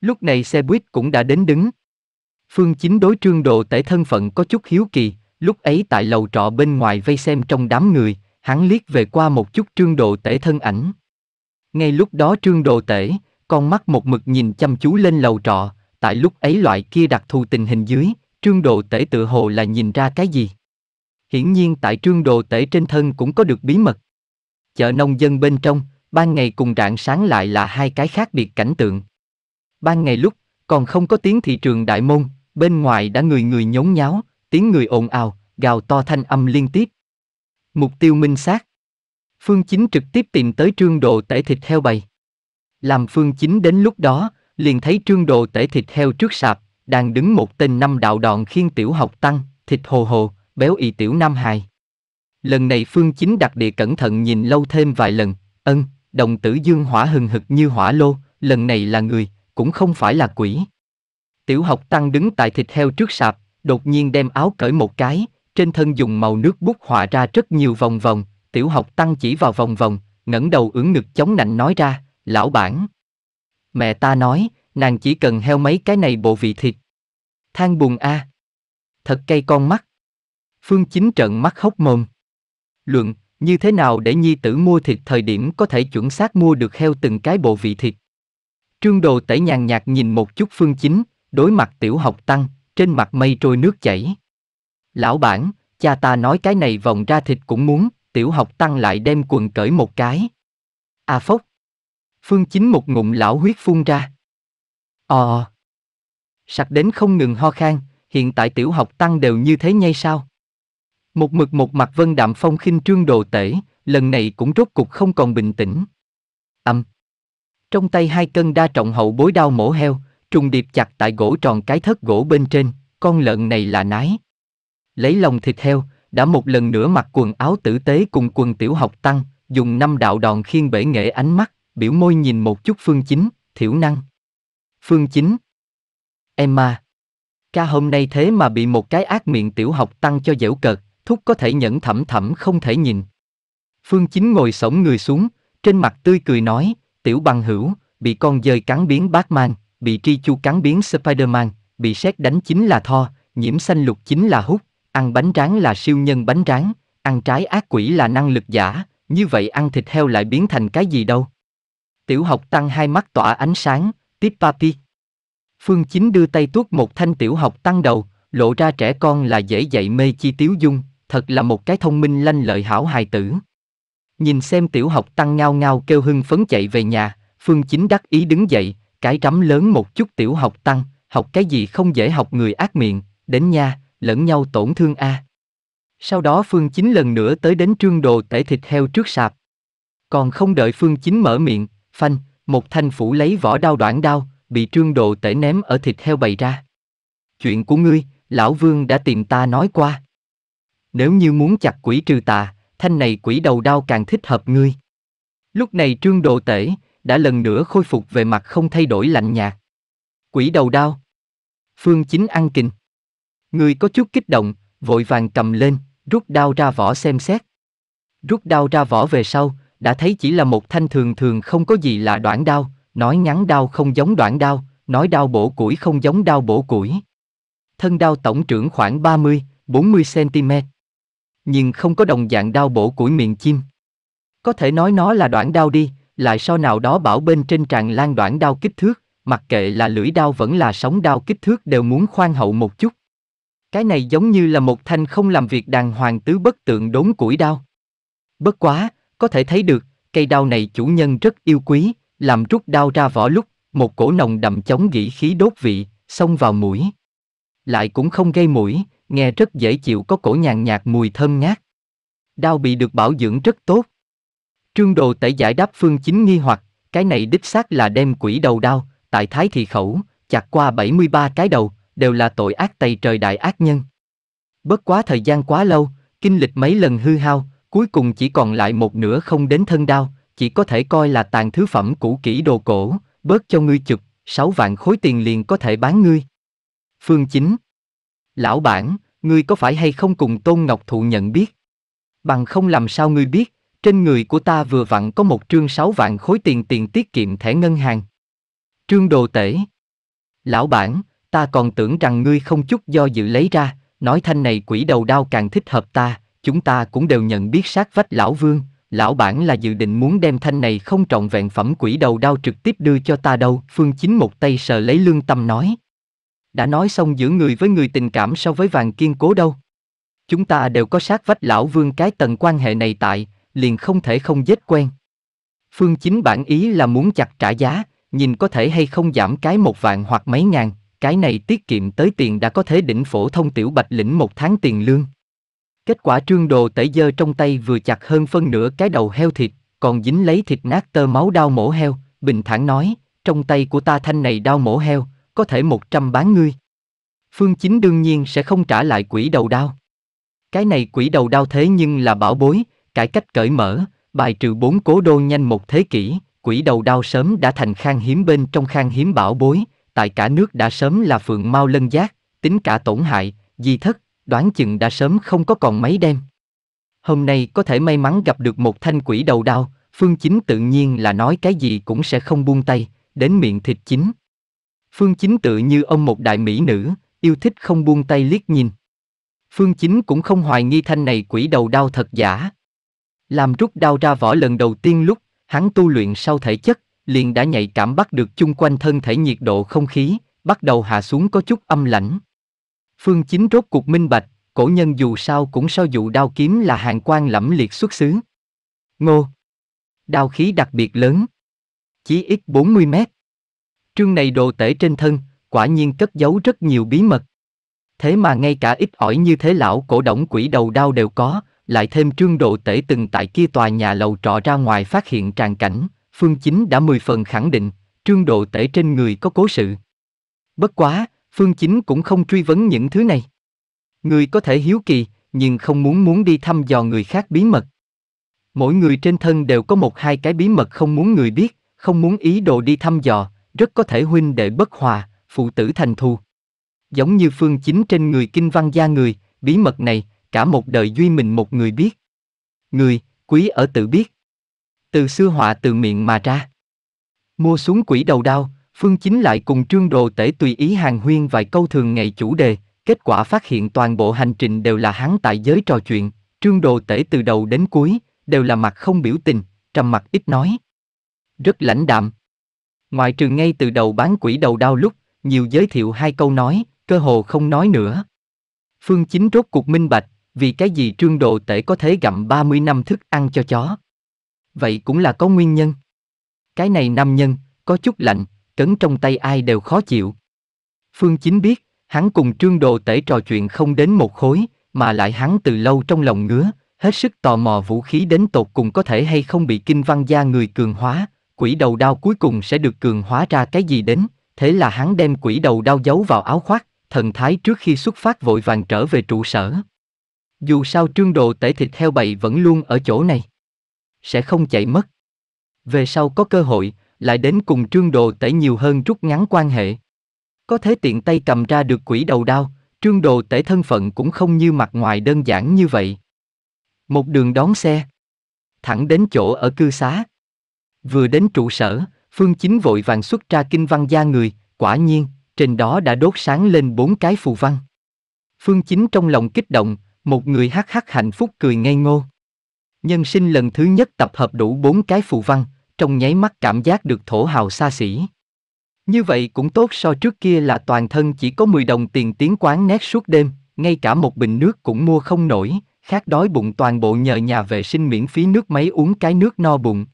Lúc này xe buýt cũng đã đến đứng. Phương Chính đối trương độ tể thân phận có chút hiếu kỳ, Lúc ấy tại lầu trọ bên ngoài vây xem trong đám người, hắn liếc về qua một chút trương đồ tể thân ảnh. Ngay lúc đó trương đồ tể, con mắt một mực nhìn chăm chú lên lầu trọ, tại lúc ấy loại kia đặc thù tình hình dưới, trương đồ tể tự hồ là nhìn ra cái gì. Hiển nhiên tại trương đồ tể trên thân cũng có được bí mật. Chợ nông dân bên trong, ban ngày cùng rạng sáng lại là hai cái khác biệt cảnh tượng. Ban ngày lúc, còn không có tiếng thị trường đại môn, bên ngoài đã người người nhốn nháo, Tiếng người ồn ào, gào to thanh âm liên tiếp. Mục tiêu minh xác. Phương Chính trực tiếp tìm tới trương độ tể thịt heo bày. Làm Phương Chính đến lúc đó, liền thấy trương độ tể thịt heo trước sạp, đang đứng một tên năm đạo đòn khiên tiểu học tăng, thịt hồ hồ, béo ị tiểu nam hài. Lần này Phương Chính đặc địa cẩn thận nhìn lâu thêm vài lần, ân, đồng tử dương hỏa hừng hực như hỏa lô, lần này là người, cũng không phải là quỷ. Tiểu học tăng đứng tại thịt heo trước sạp, đột nhiên đem áo cởi một cái, trên thân dùng màu nước bút họa ra rất nhiều vòng vòng, tiểu học tăng chỉ vào vòng vòng, ngẩng đầu ưỡn ngực chống nạnh nói ra, lão bản. Mẹ ta nói, nàng chỉ cần heo mấy cái này bộ vị thịt. Than buồn a. Thật cay con mắt. Phương Chính trận mắt hốc mồm. Luận, như thế nào để nhi tử mua thịt thời điểm có thể chuẩn xác mua được heo từng cái bộ vị thịt. Trương Đồ Tể nhàn nhạt nhìn một chút Phương Chính, đối mặt tiểu học tăng, trên mặt mây trôi nước chảy. Lão bản, cha ta nói cái này vòng ra thịt cũng muốn, tiểu học tăng lại đem quần cởi một cái. À phốc. Phương chính một ngụm lão huyết phun ra. Ờ. Sặc đến không ngừng ho khan, hiện tại tiểu học tăng đều như thế nhây sao? Một mực một mặt vân đạm phong khinh trương đồ tể, lần này cũng rốt cục không còn bình tĩnh. Âm. Trong tay hai cân đa trọng hậu bối đao mổ heo, trùng điệp chặt tại gỗ tròn cái thất gỗ bên trên, con lợn này là nái. Lấy lòng thịt heo, đã một lần nữa mặc quần áo tử tế cùng quần tiểu học tăng, dùng năm đạo đòn khiên bể nghệ ánh mắt, biểu môi nhìn một chút phương chính, thiểu năng. Phương chính. Emma. Ca hôm nay thế mà bị một cái ác miệng tiểu học tăng cho dẻo cợt, thúc có thể nhẫn thẩm thẩm không thể nhìn. Phương chính ngồi sổng người xuống, trên mặt tươi cười nói, tiểu bằng hữu, bị con dơi cắn biến mang bị tri chu cắn biến Spider-Man, bị xét đánh chính là Thor, nhiễm xanh lục chính là hút, ăn bánh tráng là siêu nhân bánh tráng, ăn trái ác quỷ là năng lực giả, như vậy ăn thịt heo lại biến thành cái gì đâu. Tiểu học tăng hai mắt tỏa ánh sáng, tiếp papi. Phương Chính đưa tay tuốt một thanh tiểu học tăng đầu, lộ ra trẻ con là dễ dạy mê chi tiếu dung, thật là một cái thông minh lanh lợi hảo hài tử. Nhìn xem tiểu học tăng ngao ngao kêu hưng phấn chạy về nhà, Phương Chính đắc ý đứng dậy, cái rắm lớn một chút tiểu học tăng, học cái gì không dễ học người ác miệng, đến nha, lẫn nhau tổn thương a. Sau đó Phương Chính lần nữa tới đến trương đồ tể thịt heo trước sạp. Còn không đợi Phương Chính mở miệng, phanh, một thanh phủ lấy vỏ đao đoạn đao, bị trương đồ tể ném ở thịt heo bày ra. Chuyện của ngươi, lão vương đã tìm ta nói qua. Nếu như muốn chặt quỷ trừ tà, thanh này quỷ đầu đao càng thích hợp ngươi. Lúc này trương đồ tể, đã lần nữa khôi phục về mặt không thay đổi lạnh nhạt. Quỷ đầu đao. Phương Chính ăn kinh, Người có chút kích động, vội vàng cầm lên, rút đao ra vỏ xem xét. Rút đao ra vỏ về sau, đã thấy chỉ là một thanh thường thường không có gì là đoạn đao, nói ngắn đao không giống đoạn đao, nói đao bổ củi không giống đao bổ củi. Thân đao tổng trưởng khoảng 30, 40 cm. Nhưng không có đồng dạng đao bổ củi miệng chim. Có thể nói nó là đoạn đao đi, lại sau nào đó bảo bên trên tràn lan đoạn đao kích thước, mặc kệ là lưỡi đao vẫn là sóng đao kích thước đều muốn khoan hậu một chút. Cái này giống như là một thanh không làm việc đàng hoàng tứ bất tượng đốn củi đao. Bất quá, có thể thấy được, cây đao này chủ nhân rất yêu quý, làm rút đao ra vỏ lúc, một cổ nồng đậm chống gỉ khí đốt vị, xông vào mũi. Lại cũng không gây mũi, nghe rất dễ chịu có cổ nhàn nhạt mùi thơm ngát. Đao bị được bảo dưỡng rất tốt, Trương Đồ Tể giải đáp Phương Chính nghi hoặc, cái này đích xác là đem quỷ đầu đao, tại Thái Thị Khẩu, chặt qua 73 cái đầu, đều là tội ác tày trời đại ác nhân. Bất quá thời gian quá lâu, kinh lịch mấy lần hư hao, cuối cùng chỉ còn lại một nửa không đến thân đao, chỉ có thể coi là tàn thứ phẩm cũ kỹ đồ cổ, bớt cho ngươi chụp, 6 vạn khối tiền liền có thể bán ngươi. Phương Chính Lão bản, ngươi có phải hay không cùng Tôn Ngọc Thụ nhận biết? Bằng không làm sao ngươi biết, trên người của ta vừa vặn có một trương sáu vạn khối tiền tiền tiết kiệm thẻ ngân hàng. Trương đồ tể. Lão bản, ta còn tưởng rằng ngươi không chút do dự lấy ra, nói thanh này quỷ đầu đao càng thích hợp ta, chúng ta cũng đều nhận biết sát vách lão vương, lão bản là dự định muốn đem thanh này không trọng vẹn phẩm quỷ đầu đao trực tiếp đưa cho ta đâu, phương chính một tay sờ lấy lương tâm nói. Đã nói xong giữa người với người tình cảm so với vàng kiên cố đâu. Chúng ta đều có sát vách lão vương cái tầng quan hệ này tại, liền không thể không giết quen. Phương chính bản ý là muốn chặt trả giá, nhìn có thể hay không giảm cái một vạn hoặc mấy ngàn, cái này tiết kiệm tới tiền đã có thể đỉnh phổ thông tiểu bạch lĩnh một tháng tiền lương. Kết quả trương đồ tẩy dơ trong tay vừa chặt hơn phân nửa cái đầu heo thịt, còn dính lấy thịt nát tơ máu đau mổ heo, bình thản nói, trong tay của ta thanh này đau mổ heo, có thể một trăm bán ngươi. Phương Chính đương nhiên sẽ không trả lại quỷ đầu đao. Cái này quỷ đầu đao thế nhưng là bảo bối, cải cách cởi mở, bài trừ bốn cố đô nhanh một thế kỷ, quỷ đầu đao sớm đã thành khang hiếm bên trong khang hiếm bảo bối, tại cả nước đã sớm là phượng mau lân giác, tính cả tổn hại, di thất, đoán chừng đã sớm không có còn mấy đêm. Hôm nay có thể may mắn gặp được một thanh quỷ đầu đao, Phương Chính tự nhiên là nói cái gì cũng sẽ không buông tay, đến miệng thịt chính. Phương Chính tự như ông một đại mỹ nữ, yêu thích không buông tay liếc nhìn. Phương Chính cũng không hoài nghi thanh này quỷ đầu đao thật giả, làm rút đao ra vỏ lần đầu tiên lúc, hắn tu luyện sau thể chất, liền đã nhạy cảm bắt được chung quanh thân thể nhiệt độ không khí, bắt đầu hạ xuống có chút âm lãnh. Phương Chính rốt cuộc minh bạch, cổ nhân dù sao cũng sao dụ đao kiếm là hàng quan lẫm liệt xuất xứ. Ngô Đao khí đặc biệt lớn chỉ ít 40 mét Trương này đồ tể trên thân, quả nhiên cất giấu rất nhiều bí mật. Thế mà ngay cả ít ỏi như thế lão cổ động quỷ đầu đao đều có, lại thêm trương độ tể từng tại kia tòa nhà lầu trọ ra ngoài phát hiện tràn cảnh, Phương Chính đã mười phần khẳng định, trương độ tể trên người có cố sự. Bất quá, Phương Chính cũng không truy vấn những thứ này. Người có thể hiếu kỳ, nhưng không muốn muốn đi thăm dò người khác bí mật. Mỗi người trên thân đều có một hai cái bí mật không muốn người biết, không muốn ý đồ đi thăm dò, rất có thể huynh đệ bất hòa, phụ tử thành thù. Giống như Phương Chính trên người kinh văn gia người, bí mật này, cả một đời duy mình một người biết. Người, quý ở tự biết. Từ xưa họa từ miệng mà ra. Mua xuống quỷ đầu đao, Phương Chính lại cùng Trương Đồ Tể tùy ý hàng huyên vài câu thường ngày chủ đề, kết quả phát hiện toàn bộ hành trình đều là hắn tại giới trò chuyện, Trương Đồ Tể từ đầu đến cuối, đều là mặt không biểu tình, trầm mặt ít nói. Rất lãnh đạm. Ngoại trừ ngay từ đầu bán quỷ đầu đao lúc, nhiều giới thiệu hai câu nói, cơ hồ không nói nữa. Phương Chính rốt cuộc minh bạch, vì cái gì trương đồ tể có thể gặm 30 năm thức ăn cho chó. Vậy cũng là có nguyên nhân. Cái này nam nhân, có chút lạnh, cấn trong tay ai đều khó chịu. Phương Chính biết, hắn cùng trương đồ tể trò chuyện không đến một khối, mà lại hắn từ lâu trong lòng ngứa, hết sức tò mò vũ khí đến tột cùng có thể hay không bị kinh văn gia người cường hóa, quỷ đầu đao cuối cùng sẽ được cường hóa ra cái gì đến, thế là hắn đem quỷ đầu đao giấu vào áo khoác, thần thái trước khi xuất phát vội vàng trở về trụ sở. Dù sao trương đồ tể thịt heo bậy vẫn luôn ở chỗ này. Sẽ không chạy mất. Về sau có cơ hội, lại đến cùng trương đồ tể nhiều hơn rút ngắn quan hệ. Có thế tiện tay cầm ra được quỷ đầu đao, trương đồ tể thân phận cũng không như mặt ngoài đơn giản như vậy. Một đường đón xe, thẳng đến chỗ ở cư xá. Vừa đến trụ sở, Phương Chính vội vàng xuất ra kinh văn gia người, quả nhiên, trên đó đã đốt sáng lên bốn cái phù văn. Phương Chính trong lòng kích động, một người hắc hắc hạnh phúc cười ngây ngô. Nhân sinh lần thứ nhất tập hợp đủ bốn cái phù văn, trong nháy mắt cảm giác được thổ hào xa xỉ. Như vậy cũng tốt so trước kia là toàn thân chỉ có 10 đồng tiền tiến quán nét suốt đêm, ngay cả một bình nước cũng mua không nổi, khát đói bụng toàn bộ nhờ nhà vệ sinh miễn phí nước máy uống cái nước no bụng.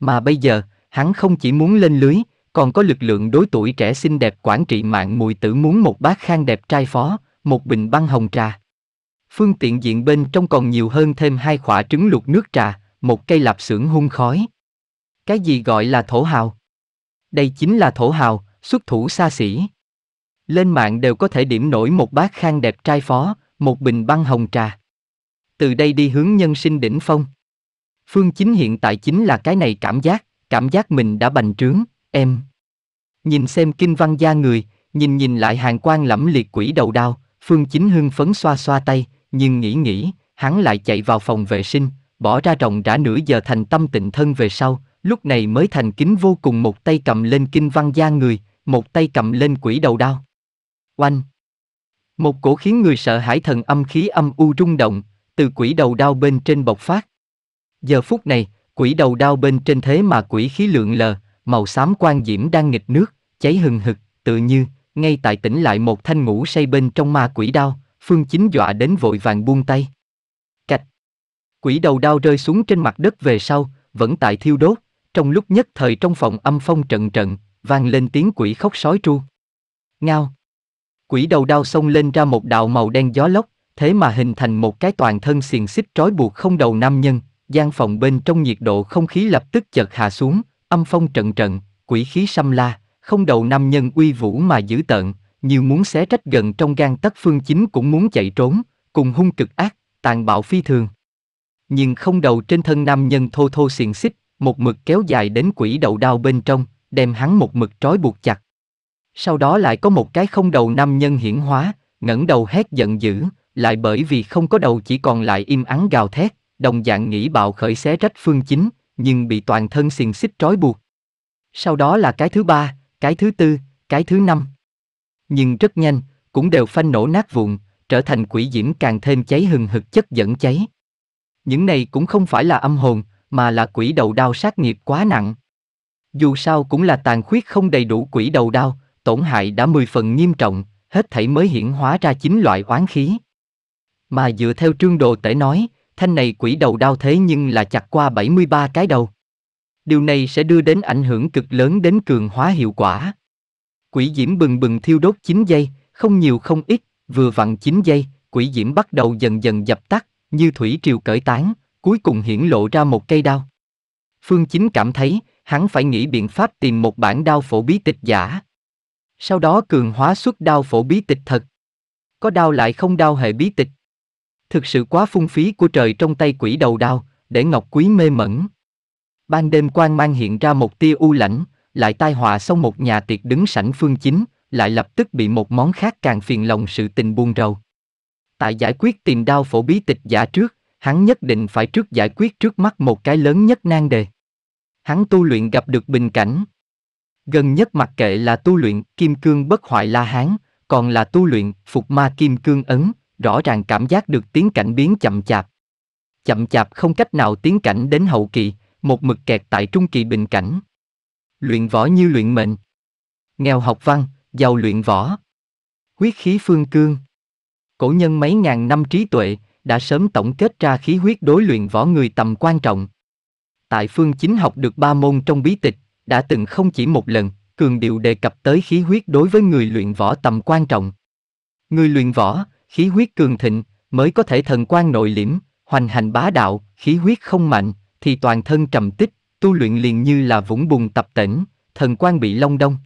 Mà bây giờ, hắn không chỉ muốn lên lưới, còn có lực lượng đối tuổi trẻ xinh đẹp quản trị mạng mùi tử muốn một bát khang đẹp trai phó, một bình băng hồng trà. Phương tiện diện bên trong còn nhiều hơn thêm hai quả trứng luộc nước trà, một cây lạp xưởng hung khói. Cái gì gọi là thổ hào? Đây chính là thổ hào, xuất thủ xa xỉ. Lên mạng đều có thể điểm nổi một bát khang đẹp trai phó, một bình băng hồng trà. Từ đây đi hướng nhân sinh đỉnh phong. Phương chính hiện tại chính là cái này cảm giác, cảm giác mình đã bành trướng, em. Nhìn xem kinh văn gia người, nhìn nhìn lại hàng quan lẫm liệt quỷ đầu đao, Phương chính hưng phấn xoa xoa tay, nhưng nghĩ nghĩ, hắn lại chạy vào phòng vệ sinh, bỏ ra rộng rã nửa giờ thành tâm tịnh thân về sau, lúc này mới thành kính vô cùng một tay cầm lên kinh văn gia người, một tay cầm lên quỷ đầu đao. Oanh! Một cổ khiến người sợ hãi thần âm khí âm u rung động, từ quỷ đầu đao bên trên bộc phát. Giờ phút này, quỷ đầu đao bên trên thế mà quỷ khí lượng lờ, màu xám quan diễm đang nghịch nước, cháy hừng hực, tự như, ngay tại tỉnh lại một thanh ngũ say bên trong ma quỷ đao, Phương Chính dọa đến vội vàng buông tay. Cạch. Quỷ đầu đao rơi xuống trên mặt đất về sau, vẫn tại thiêu đốt, trong lúc nhất thời trong phòng âm phong trận trận, vang lên tiếng quỷ khóc sói tru. Ngao. Quỷ đầu đao xông lên ra một đạo màu đen gió lốc, thế mà hình thành một cái toàn thân xiềng xích trói buộc không đầu nam nhân, gian phòng bên trong nhiệt độ không khí lập tức chợt hạ xuống, âm phong trận trận, quỷ khí xâm la, không đầu nam nhân uy vũ mà dữ tợn, như muốn xé rách gần trong gan tất phương chính cũng muốn chạy trốn, cùng hung cực ác, tàn bạo phi thường. Nhưng không đầu trên thân nam nhân thô thô xiềng xích, một mực kéo dài đến quỷ đầu đao bên trong, đem hắn một mực trói buộc chặt. Sau đó lại có một cái không đầu nam nhân hiển hóa, ngẩng đầu hét giận dữ, lại bởi vì không có đầu chỉ còn lại im ắng gào thét, đồng dạng nghĩ bạo khởi xé rách phương chính, nhưng bị toàn thân xiềng xích trói buộc. Sau đó là cái thứ ba, cái thứ tư, cái thứ năm nhưng rất nhanh, cũng đều phanh nổ nát vụn, trở thành quỷ diễm càng thêm cháy hừng hực chất dẫn cháy. Những này cũng không phải là âm hồn, mà là quỷ đầu đao sát nghiệp quá nặng. Dù sao cũng là tàn khuyết không đầy đủ quỷ đầu đao, tổn hại đã mười phần nghiêm trọng, hết thảy mới hiển hóa ra chín loại oán khí. Mà dựa theo trương đồ tể nói, thanh này quỷ đầu đao thế nhưng là chặt qua 73 cái đầu. Điều này sẽ đưa đến ảnh hưởng cực lớn đến cường hóa hiệu quả. Quỷ diễm bừng bừng thiêu đốt 9 giây, không nhiều không ít, vừa vặn 9 giây, quỷ diễm bắt đầu dần dần dập tắt, như thủy triều cởi tán, cuối cùng hiển lộ ra một cây đao. Phương Chính cảm thấy, hắn phải nghĩ biện pháp tìm một bản đao phổ bí tịch giả. Sau đó cường hóa xuất đao phổ bí tịch thật. Có đao lại không đao hệ bí tịch. Thực sự quá phung phí của trời trong tay quỷ đầu đao, để Ngọc Quý mê mẩn. Ban đêm quan mang hiện ra một tia u lãnh, lại tai họa xong một nhà tiệc đứng sảnh phương chính, lại lập tức bị một món khác càng phiền lòng sự tình buông rầu. Tại giải quyết tìm đao phổ bí tịch giả trước, hắn nhất định phải trước giải quyết trước mắt một cái lớn nhất nan đề. Hắn tu luyện gặp được bình cảnh. Gần nhất mặc kệ là tu luyện kim cương bất hoại la hán, còn là tu luyện phục ma kim cương ấn, rõ ràng cảm giác được tiến cảnh biến chậm chạp. Chậm chạp không cách nào tiến cảnh đến hậu kỳ, một mực kẹt tại trung kỳ bình cảnh luyện võ như luyện mệnh. Nghèo học văn, giàu luyện võ. Huyết khí phương cương. Cổ nhân mấy ngàn năm trí tuệ, đã sớm tổng kết ra khí huyết đối luyện võ người tầm quan trọng. Tại phương chính học được ba môn trong bí tịch, đã từng không chỉ một lần, cường điệu đề cập tới khí huyết đối với người luyện võ tầm quan trọng. Người luyện võ, khí huyết cường thịnh, mới có thể thần quan nội liễm, hoành hành bá đạo, khí huyết không mạnh, thì toàn thân trầm tích, tu luyện liền như là vũng bùng tập tỉnh, thần quan bị long đông.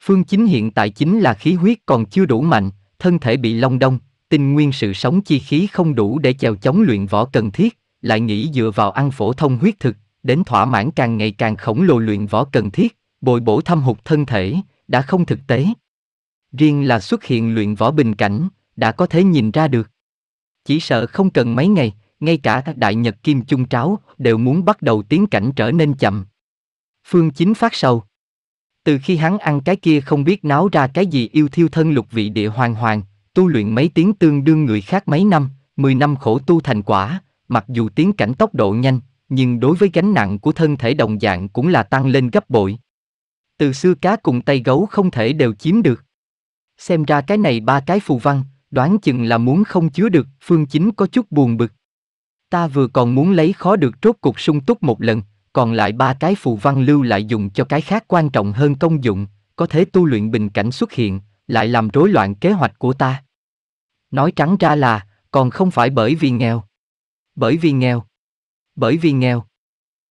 Phương chính hiện tại chính là khí huyết còn chưa đủ mạnh, thân thể bị long đông, tinh nguyên sự sống chi khí không đủ để chèo chống luyện võ cần thiết, lại nghĩ dựa vào ăn phổ thông huyết thực, đến thỏa mãn càng ngày càng khổng lồ luyện võ cần thiết, bồi bổ thâm hụt thân thể, đã không thực tế. Riêng là xuất hiện luyện võ bình cảnh, đã có thể nhìn ra được. Chỉ sợ không cần mấy ngày, ngay cả đại nhật kim chung tráo đều muốn bắt đầu tiến cảnh trở nên chậm. Phương Chính phát sầu. Từ khi hắn ăn cái kia không biết náo ra cái gì yêu thiêu thân lục vị địa hoàng hoàng, tu luyện mấy tiếng tương đương người khác mấy năm, mười năm khổ tu thành quả, mặc dù tiến cảnh tốc độ nhanh, nhưng đối với gánh nặng của thân thể đồng dạng cũng là tăng lên gấp bội. Từ xưa cá cùng tay gấu không thể đều chiếm được. Xem ra cái này ba cái phù văn, đoán chừng là muốn không chứa được, Phương Chính có chút buồn bực. Ta vừa còn muốn lấy khó được rốt cuộc sung túc một lần, còn lại ba cái phù văn lưu lại dùng cho cái khác quan trọng hơn công dụng, có thể tu luyện bình cảnh xuất hiện, lại làm rối loạn kế hoạch của ta. Nói trắng ra là, còn không phải bởi vì nghèo. Bởi vì nghèo. Bởi vì nghèo.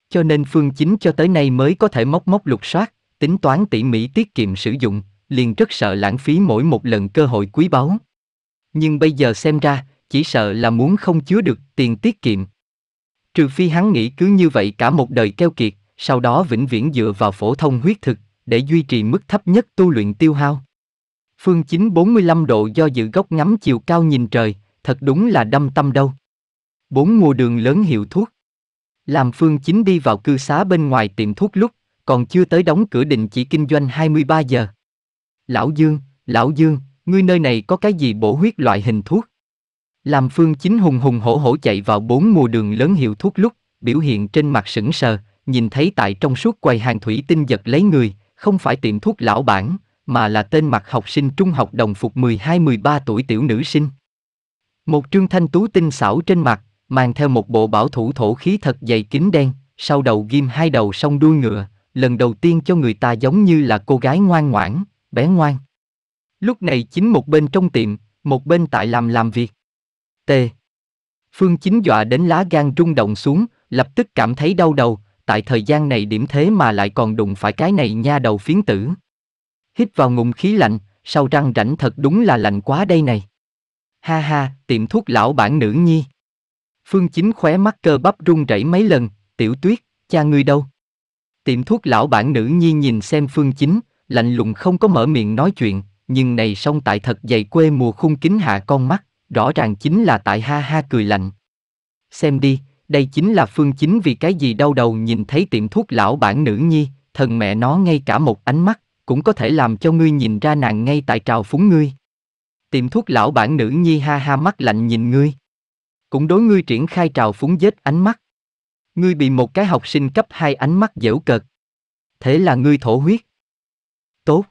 Cho nên phương chính cho tới nay mới có thể móc móc lục soát, tính toán tỉ mỉ tiết kiệm sử dụng, liền rất sợ lãng phí mỗi một lần cơ hội quý báu. Nhưng bây giờ xem ra, chỉ sợ là muốn không chứa được tiền tiết kiệm. Trừ phi hắn nghĩ cứ như vậy cả một đời keo kiệt, sau đó vĩnh viễn dựa vào phổ thông huyết thực, để duy trì mức thấp nhất tu luyện tiêu hao. Phương chính 945 độ do dự góc ngắm chiều cao nhìn trời, thật đúng là đâm tâm đâu. Bốn mùa đường lớn hiệu thuốc. Làm Phương chính đi vào cư xá bên ngoài tiệm thuốc lúc, còn chưa tới đóng cửa định chỉ kinh doanh 23 giờ. Lão Dương, Lão Dương, ngươi nơi này có cái gì bổ huyết loại hình thuốc? Làm phương chính hùng hùng hổ hổ chạy vào bốn mùa đường lớn hiệu thuốc lúc, biểu hiện trên mặt sững sờ, nhìn thấy tại trong suốt quầy hàng thủy tinh giật lấy người, không phải tiệm thuốc lão bản, mà là tên mặt học sinh trung học đồng phục 12-13 tuổi tiểu nữ sinh. Một trương thanh tú tinh xảo trên mặt, mang theo một bộ bảo thủ thổ khí thật dày kín đen, sau đầu ghim hai đầu song đuôi ngựa, lần đầu tiên cho người ta giống như là cô gái ngoan ngoãn, bé ngoan. Lúc này chính một bên trong tiệm, một bên tại làm làm việc. T. Phương Chính dọa đến lá gan rung động xuống, lập tức cảm thấy đau đầu, tại thời gian này điểm thế mà lại còn đụng phải cái này nha đầu phiến tử. Hít vào ngụm khí lạnh, sau răng rảnh thật đúng là lạnh quá đây này. Ha ha, tiệm thuốc lão bản nữ nhi. Phương Chính khóe mắt cơ bắp run rẩy mấy lần, tiểu tuyết, cha ngươi đâu? Tiệm thuốc lão bản nữ nhi nhìn xem Phương Chính, lạnh lùng không có mở miệng nói chuyện, nhưng này song tại thật dày quê mùa khung kính hạ con mắt, rõ ràng chính là tại ha ha cười lạnh. Xem đi, đây chính là phương chính vì cái gì đau đầu nhìn thấy tiệm thuốc lão bản nữ nhi, thần mẹ nó ngay cả một ánh mắt, cũng có thể làm cho ngươi nhìn ra nàng ngay tại trào phúng ngươi. Tiệm thuốc lão bản nữ nhi ha ha mắt lạnh nhìn ngươi. Cũng đối ngươi triển khai trào phúng dết ánh mắt. Ngươi bị một cái học sinh cấp hai ánh mắt dễu cợt. Thế là ngươi thổ huyết. Tốt.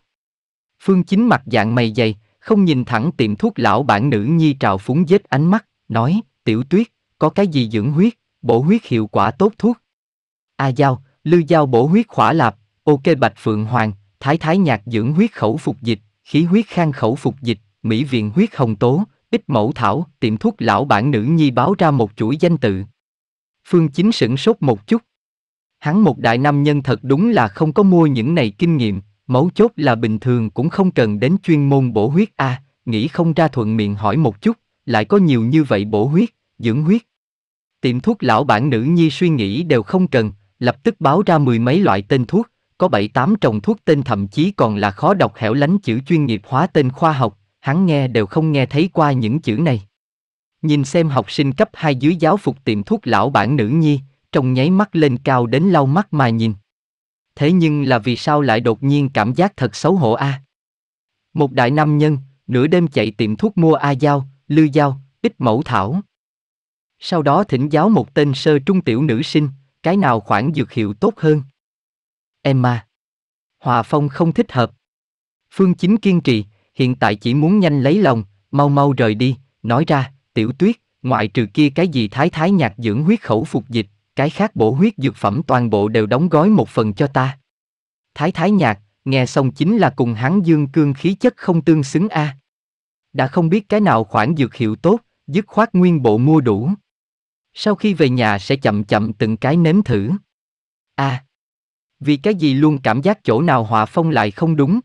Phương chính mặt dạng mày dày, không nhìn thẳng tiệm thuốc lão bản nữ nhi trào phúng dết ánh mắt, nói, tiểu tuyết, có cái gì dưỡng huyết, bổ huyết hiệu quả tốt thuốc. A à Giao, Lư Giao bổ huyết khỏa lạp, ok Bạch Phượng Hoàng, Thái Thái Nhạc dưỡng huyết khẩu phục dịch, khí huyết khang khẩu phục dịch, Mỹ viện huyết hồng tố, ít mẫu thảo, tiệm thuốc lão bản nữ nhi báo ra một chuỗi danh tự. Phương Chính sửng sốt một chút. Hắn một đại nam nhân thật đúng là không có mua những này kinh nghiệm, Mấu chốt là bình thường cũng không cần đến chuyên môn bổ huyết a, à, nghĩ không ra thuận miệng hỏi một chút, lại có nhiều như vậy bổ huyết, dưỡng huyết. Tiệm thuốc lão bản nữ nhi suy nghĩ đều không cần, lập tức báo ra mười mấy loại tên thuốc, có bảy tám trồng thuốc tên thậm chí còn là khó đọc hẻo lánh chữ chuyên nghiệp hóa tên khoa học, hắn nghe đều không nghe thấy qua những chữ này. Nhìn xem học sinh cấp hai dưới giáo phục tiệm thuốc lão bản nữ nhi, trong nháy mắt lên cao đến lau mắt mà nhìn thế nhưng là vì sao lại đột nhiên cảm giác thật xấu hổ a à? một đại nam nhân nửa đêm chạy tiệm thuốc mua a dao lư dao ít mẫu thảo sau đó thỉnh giáo một tên sơ trung tiểu nữ sinh cái nào khoản dược hiệu tốt hơn emma hòa phong không thích hợp phương chính kiên trì hiện tại chỉ muốn nhanh lấy lòng mau mau rời đi nói ra tiểu tuyết ngoại trừ kia cái gì thái thái nhạc dưỡng huyết khẩu phục dịch cái khác bổ huyết dược phẩm toàn bộ đều đóng gói một phần cho ta. Thái thái nhạc, nghe xong chính là cùng hắn dương cương khí chất không tương xứng a. À. Đã không biết cái nào khoản dược hiệu tốt, dứt khoát nguyên bộ mua đủ. Sau khi về nhà sẽ chậm chậm từng cái nếm thử. a à, vì cái gì luôn cảm giác chỗ nào hòa phong lại không đúng.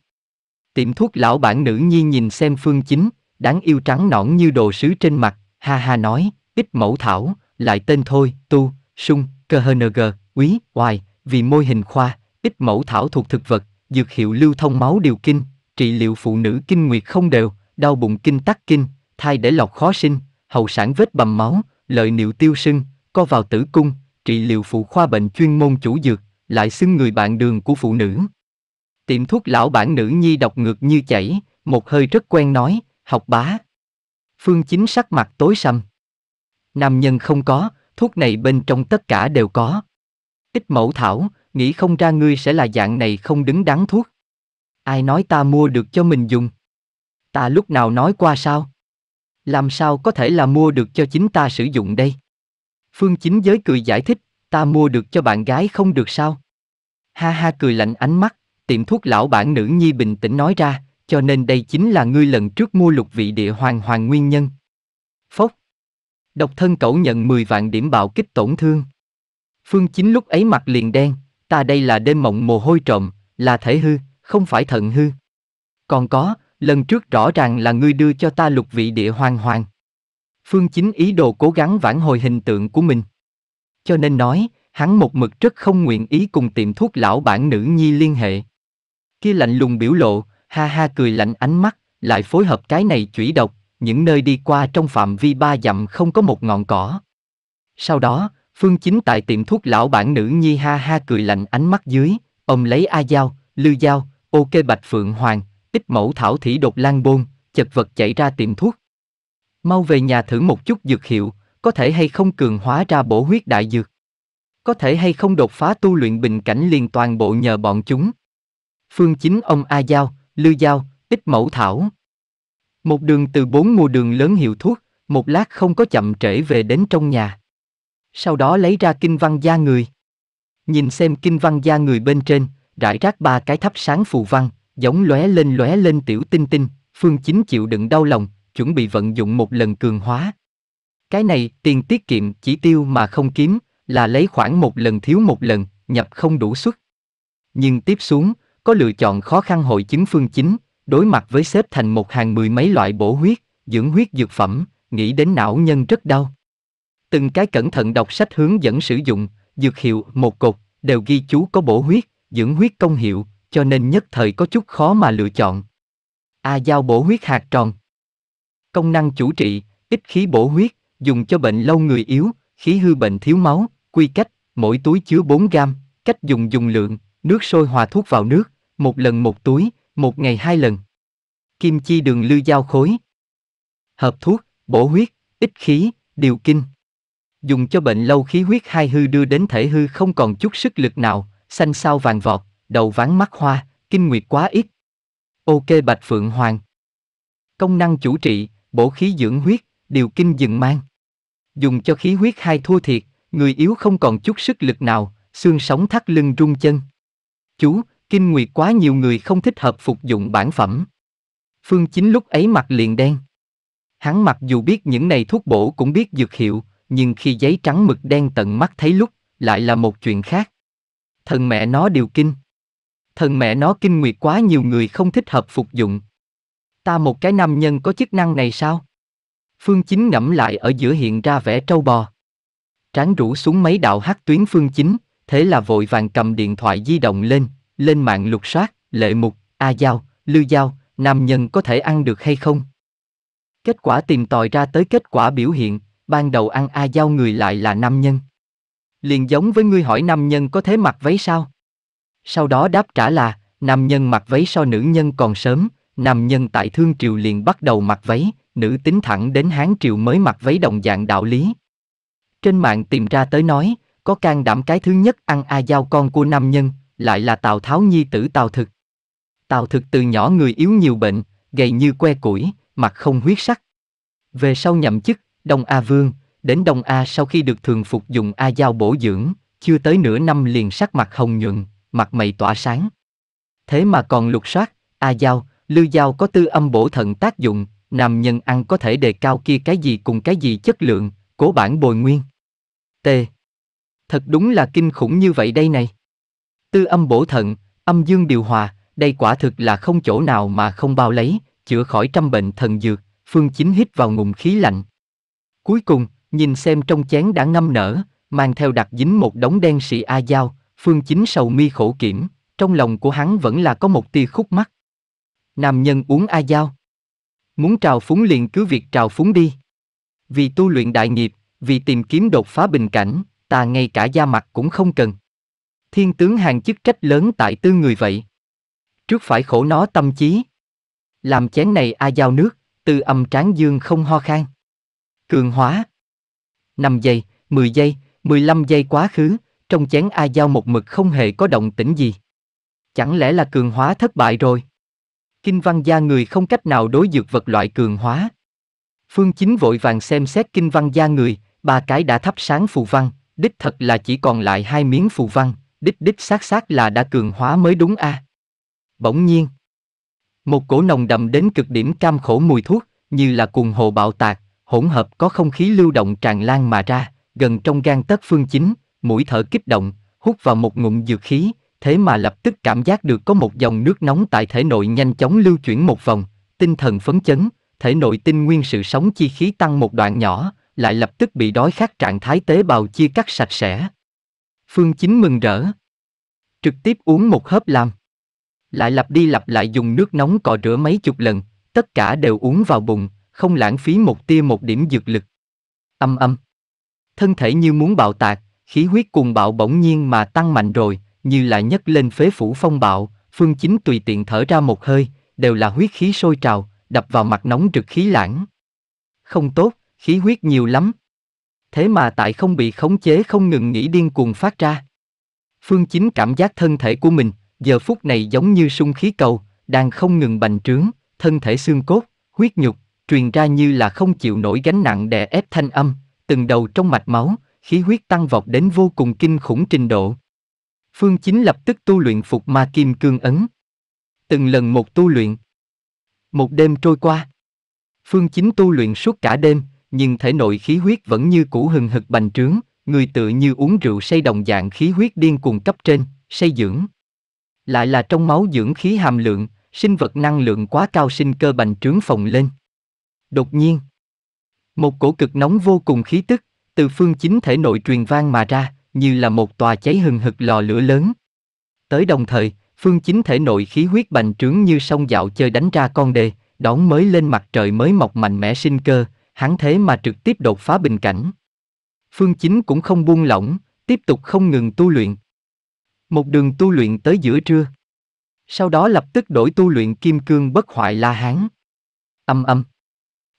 Tiệm thuốc lão bản nữ nhi nhìn xem phương chính, đáng yêu trắng nõn như đồ sứ trên mặt, ha ha nói, ít mẫu thảo, lại tên thôi, tu, sung, KHNG, quý, hoài, vì mô hình khoa, ít mẫu thảo thuộc thực vật, dược hiệu lưu thông máu điều kinh, trị liệu phụ nữ kinh nguyệt không đều, đau bụng kinh tắc kinh, thai để lọc khó sinh, hậu sản vết bầm máu, lợi niệu tiêu sưng, co vào tử cung, trị liệu phụ khoa bệnh chuyên môn chủ dược, lại xưng người bạn đường của phụ nữ. Tiệm thuốc lão bản nữ nhi đọc ngược như chảy, một hơi rất quen nói, học bá. Phương chính sắc mặt tối sầm. Nam nhân không có, thuốc này bên trong tất cả đều có. Ít mẫu thảo, nghĩ không ra ngươi sẽ là dạng này không đứng đắn thuốc. Ai nói ta mua được cho mình dùng? Ta lúc nào nói qua sao? Làm sao có thể là mua được cho chính ta sử dụng đây? Phương chính giới cười giải thích, ta mua được cho bạn gái không được sao? Ha ha cười lạnh ánh mắt, tiệm thuốc lão bản nữ nhi bình tĩnh nói ra, cho nên đây chính là ngươi lần trước mua lục vị địa hoàng hoàng nguyên nhân. Phốc, Độc thân cẩu nhận 10 vạn điểm bạo kích tổn thương. Phương Chính lúc ấy mặt liền đen, ta đây là đêm mộng mồ hôi trộm, là thể hư, không phải thận hư. Còn có, lần trước rõ ràng là ngươi đưa cho ta lục vị địa hoàng hoàng. Phương Chính ý đồ cố gắng vãn hồi hình tượng của mình. Cho nên nói, hắn một mực rất không nguyện ý cùng tiệm thuốc lão bản nữ nhi liên hệ. Kia lạnh lùng biểu lộ, ha ha cười lạnh ánh mắt, lại phối hợp cái này chủy độc, những nơi đi qua trong phạm vi ba dặm không có một ngọn cỏ. Sau đó, Phương Chính tại tiệm thuốc lão bản nữ Nhi ha ha cười lạnh ánh mắt dưới, ông lấy A dao, Lư dao, Ok Bạch Phượng Hoàng, ít mẫu thảo thủy đột lan bôn, chật vật chạy ra tiệm thuốc. Mau về nhà thử một chút dược hiệu, có thể hay không cường hóa ra bổ huyết đại dược. Có thể hay không đột phá tu luyện bình cảnh liền toàn bộ nhờ bọn chúng. Phương Chính ông A Giao, Lư Giao, ít mẫu thảo. Một đường từ bốn mùa đường lớn hiệu thuốc, một lát không có chậm trễ về đến trong nhà. Sau đó lấy ra kinh văn gia người. Nhìn xem kinh văn gia người bên trên, rải rác ba cái thắp sáng phù văn, giống lóe lên lóe lên tiểu tinh tinh, phương chính chịu đựng đau lòng, chuẩn bị vận dụng một lần cường hóa. Cái này, tiền tiết kiệm chỉ tiêu mà không kiếm, là lấy khoảng một lần thiếu một lần, nhập không đủ suất. Nhưng tiếp xuống, có lựa chọn khó khăn hội chứng phương chính, Đối mặt với xếp thành một hàng mười mấy loại bổ huyết, dưỡng huyết dược phẩm, nghĩ đến não nhân rất đau. Từng cái cẩn thận đọc sách hướng dẫn sử dụng, dược hiệu một cột, đều ghi chú có bổ huyết, dưỡng huyết công hiệu, cho nên nhất thời có chút khó mà lựa chọn. A à, dao bổ huyết hạt tròn. Công năng chủ trị, ít khí bổ huyết, dùng cho bệnh lâu người yếu, khí hư bệnh thiếu máu, quy cách, mỗi túi chứa 4 gram, cách dùng dùng lượng, nước sôi hòa thuốc vào nước, một lần một túi, một ngày hai lần. Kim chi đường lưu giao khối. Hợp thuốc, bổ huyết, ích khí, điều kinh. Dùng cho bệnh lâu khí huyết hai hư đưa đến thể hư không còn chút sức lực nào, xanh sao vàng vọt, đầu ván mắt hoa, kinh nguyệt quá ít. Ok Bạch Phượng Hoàng. Công năng chủ trị, bổ khí dưỡng huyết, điều kinh dừng mang. Dùng cho khí huyết hai thua thiệt, người yếu không còn chút sức lực nào, xương sống thắt lưng rung chân. Chú, Kinh nguyệt quá nhiều người không thích hợp phục dụng bản phẩm. Phương Chính lúc ấy mặt liền đen. Hắn mặc dù biết những này thuốc bổ cũng biết dược hiệu, nhưng khi giấy trắng mực đen tận mắt thấy lúc, lại là một chuyện khác. Thần mẹ nó điều kinh. Thần mẹ nó kinh nguyệt quá nhiều người không thích hợp phục dụng. Ta một cái nam nhân có chức năng này sao? Phương Chính ngẫm lại ở giữa hiện ra vẻ trâu bò. Tráng rủ xuống mấy đạo hát tuyến Phương Chính, thế là vội vàng cầm điện thoại di động lên, lên mạng lục soát, lệ mục, A Giao, lưu Giao, nam nhân có thể ăn được hay không? Kết quả tìm tòi ra tới kết quả biểu hiện, ban đầu ăn A Giao người lại là nam nhân. Liền giống với ngươi hỏi nam nhân có thế mặc váy sao? Sau đó đáp trả là, nam nhân mặc váy so nữ nhân còn sớm, nam nhân tại thương triều liền bắt đầu mặc váy, nữ tính thẳng đến hán triều mới mặc váy đồng dạng đạo lý. Trên mạng tìm ra tới nói, có can đảm cái thứ nhất ăn a dao con của nam nhân, lại là Tào Tháo nhi tử Tào Thực. Tào Thực từ nhỏ người yếu nhiều bệnh, gầy như que củi, mặt không huyết sắc. Về sau nhậm chức, Đông A Vương, đến Đông A sau khi được thường phục dùng A Giao bổ dưỡng, chưa tới nửa năm liền sắc mặt hồng nhuận, mặt mày tỏa sáng. Thế mà còn lục soát, A Giao, Lưu Giao có tư âm bổ thận tác dụng, nam nhân ăn có thể đề cao kia cái gì cùng cái gì chất lượng, cố bản bồi nguyên. T. Thật đúng là kinh khủng như vậy đây này. Tư âm bổ thận, âm dương điều hòa, đây quả thực là không chỗ nào mà không bao lấy, chữa khỏi trăm bệnh thần dược, phương chính hít vào ngụm khí lạnh. Cuối cùng, nhìn xem trong chén đã ngâm nở, mang theo đặt dính một đống đen sị A dao phương chính sầu mi khổ kiểm, trong lòng của hắn vẫn là có một tia khúc mắt. Nam nhân uống A dao Muốn trào phúng liền cứ việc trào phúng đi. Vì tu luyện đại nghiệp, vì tìm kiếm đột phá bình cảnh, ta ngay cả da mặt cũng không cần thiên tướng hàng chức trách lớn tại tư người vậy. Trước phải khổ nó tâm trí Làm chén này a giao nước, từ âm tráng dương không ho khan. Cường hóa. 5 giây, 10 giây, 15 giây quá khứ, trong chén a giao một mực không hề có động tĩnh gì. Chẳng lẽ là cường hóa thất bại rồi? Kinh văn gia người không cách nào đối dược vật loại cường hóa. Phương Chính vội vàng xem xét kinh văn gia người, ba cái đã thắp sáng phù văn, đích thật là chỉ còn lại hai miếng phù văn, đích đích xác xác là đã cường hóa mới đúng a. À? Bỗng nhiên, một cổ nồng đậm đến cực điểm cam khổ mùi thuốc, như là cuồng hồ bạo tạc, hỗn hợp có không khí lưu động tràn lan mà ra, gần trong gan tất phương chính, mũi thở kích động, hút vào một ngụm dược khí, thế mà lập tức cảm giác được có một dòng nước nóng tại thể nội nhanh chóng lưu chuyển một vòng, tinh thần phấn chấn, thể nội tinh nguyên sự sống chi khí tăng một đoạn nhỏ, lại lập tức bị đói khát trạng thái tế bào chia cắt sạch sẽ. Phương Chính mừng rỡ. Trực tiếp uống một hớp làm. Lại lặp đi lặp lại dùng nước nóng cọ rửa mấy chục lần, tất cả đều uống vào bụng, không lãng phí một tia một điểm dược lực. Âm âm. Thân thể như muốn bạo tạc, khí huyết cuồng bạo bỗng nhiên mà tăng mạnh rồi, như lại nhấc lên phế phủ phong bạo, Phương Chính tùy tiện thở ra một hơi, đều là huyết khí sôi trào, đập vào mặt nóng trực khí lãng. Không tốt, khí huyết nhiều lắm, thế mà tại không bị khống chế không ngừng nghĩ điên cuồng phát ra. Phương Chính cảm giác thân thể của mình, giờ phút này giống như sung khí cầu, đang không ngừng bành trướng, thân thể xương cốt, huyết nhục, truyền ra như là không chịu nổi gánh nặng đè ép thanh âm, từng đầu trong mạch máu, khí huyết tăng vọt đến vô cùng kinh khủng trình độ. Phương Chính lập tức tu luyện phục ma kim cương ấn. Từng lần một tu luyện. Một đêm trôi qua. Phương Chính tu luyện suốt cả đêm, nhưng thể nội khí huyết vẫn như cũ hừng hực bành trướng, người tự như uống rượu say đồng dạng khí huyết điên cuồng cấp trên, say dưỡng. Lại là trong máu dưỡng khí hàm lượng, sinh vật năng lượng quá cao sinh cơ bành trướng phồng lên. Đột nhiên, một cổ cực nóng vô cùng khí tức, từ phương chính thể nội truyền vang mà ra, như là một tòa cháy hừng hực lò lửa lớn. Tới đồng thời, phương chính thể nội khí huyết bành trướng như sông dạo chơi đánh ra con đề, đón mới lên mặt trời mới mọc mạnh mẽ sinh cơ, hắn thế mà trực tiếp đột phá bình cảnh. Phương Chính cũng không buông lỏng, tiếp tục không ngừng tu luyện. Một đường tu luyện tới giữa trưa. Sau đó lập tức đổi tu luyện kim cương bất hoại la hán. Âm âm.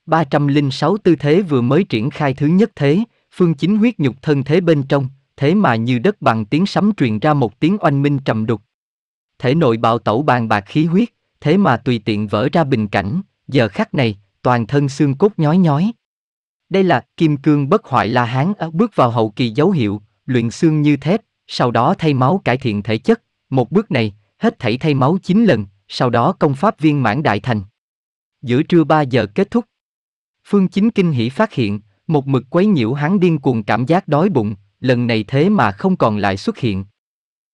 306 tư thế vừa mới triển khai thứ nhất thế, phương chính huyết nhục thân thế bên trong, thế mà như đất bằng tiếng sấm truyền ra một tiếng oanh minh trầm đục. Thể nội bạo tẩu bàn bạc khí huyết, thế mà tùy tiện vỡ ra bình cảnh, giờ khắc này, toàn thân xương cốt nhói nhói. Đây là kim cương bất hoại la hán ở bước vào hậu kỳ dấu hiệu, luyện xương như thép, sau đó thay máu cải thiện thể chất, một bước này, hết thảy thay máu 9 lần, sau đó công pháp viên mãn đại thành. Giữa trưa 3 giờ kết thúc. Phương Chính kinh hỉ phát hiện, một mực quấy nhiễu hắn điên cuồng cảm giác đói bụng, lần này thế mà không còn lại xuất hiện.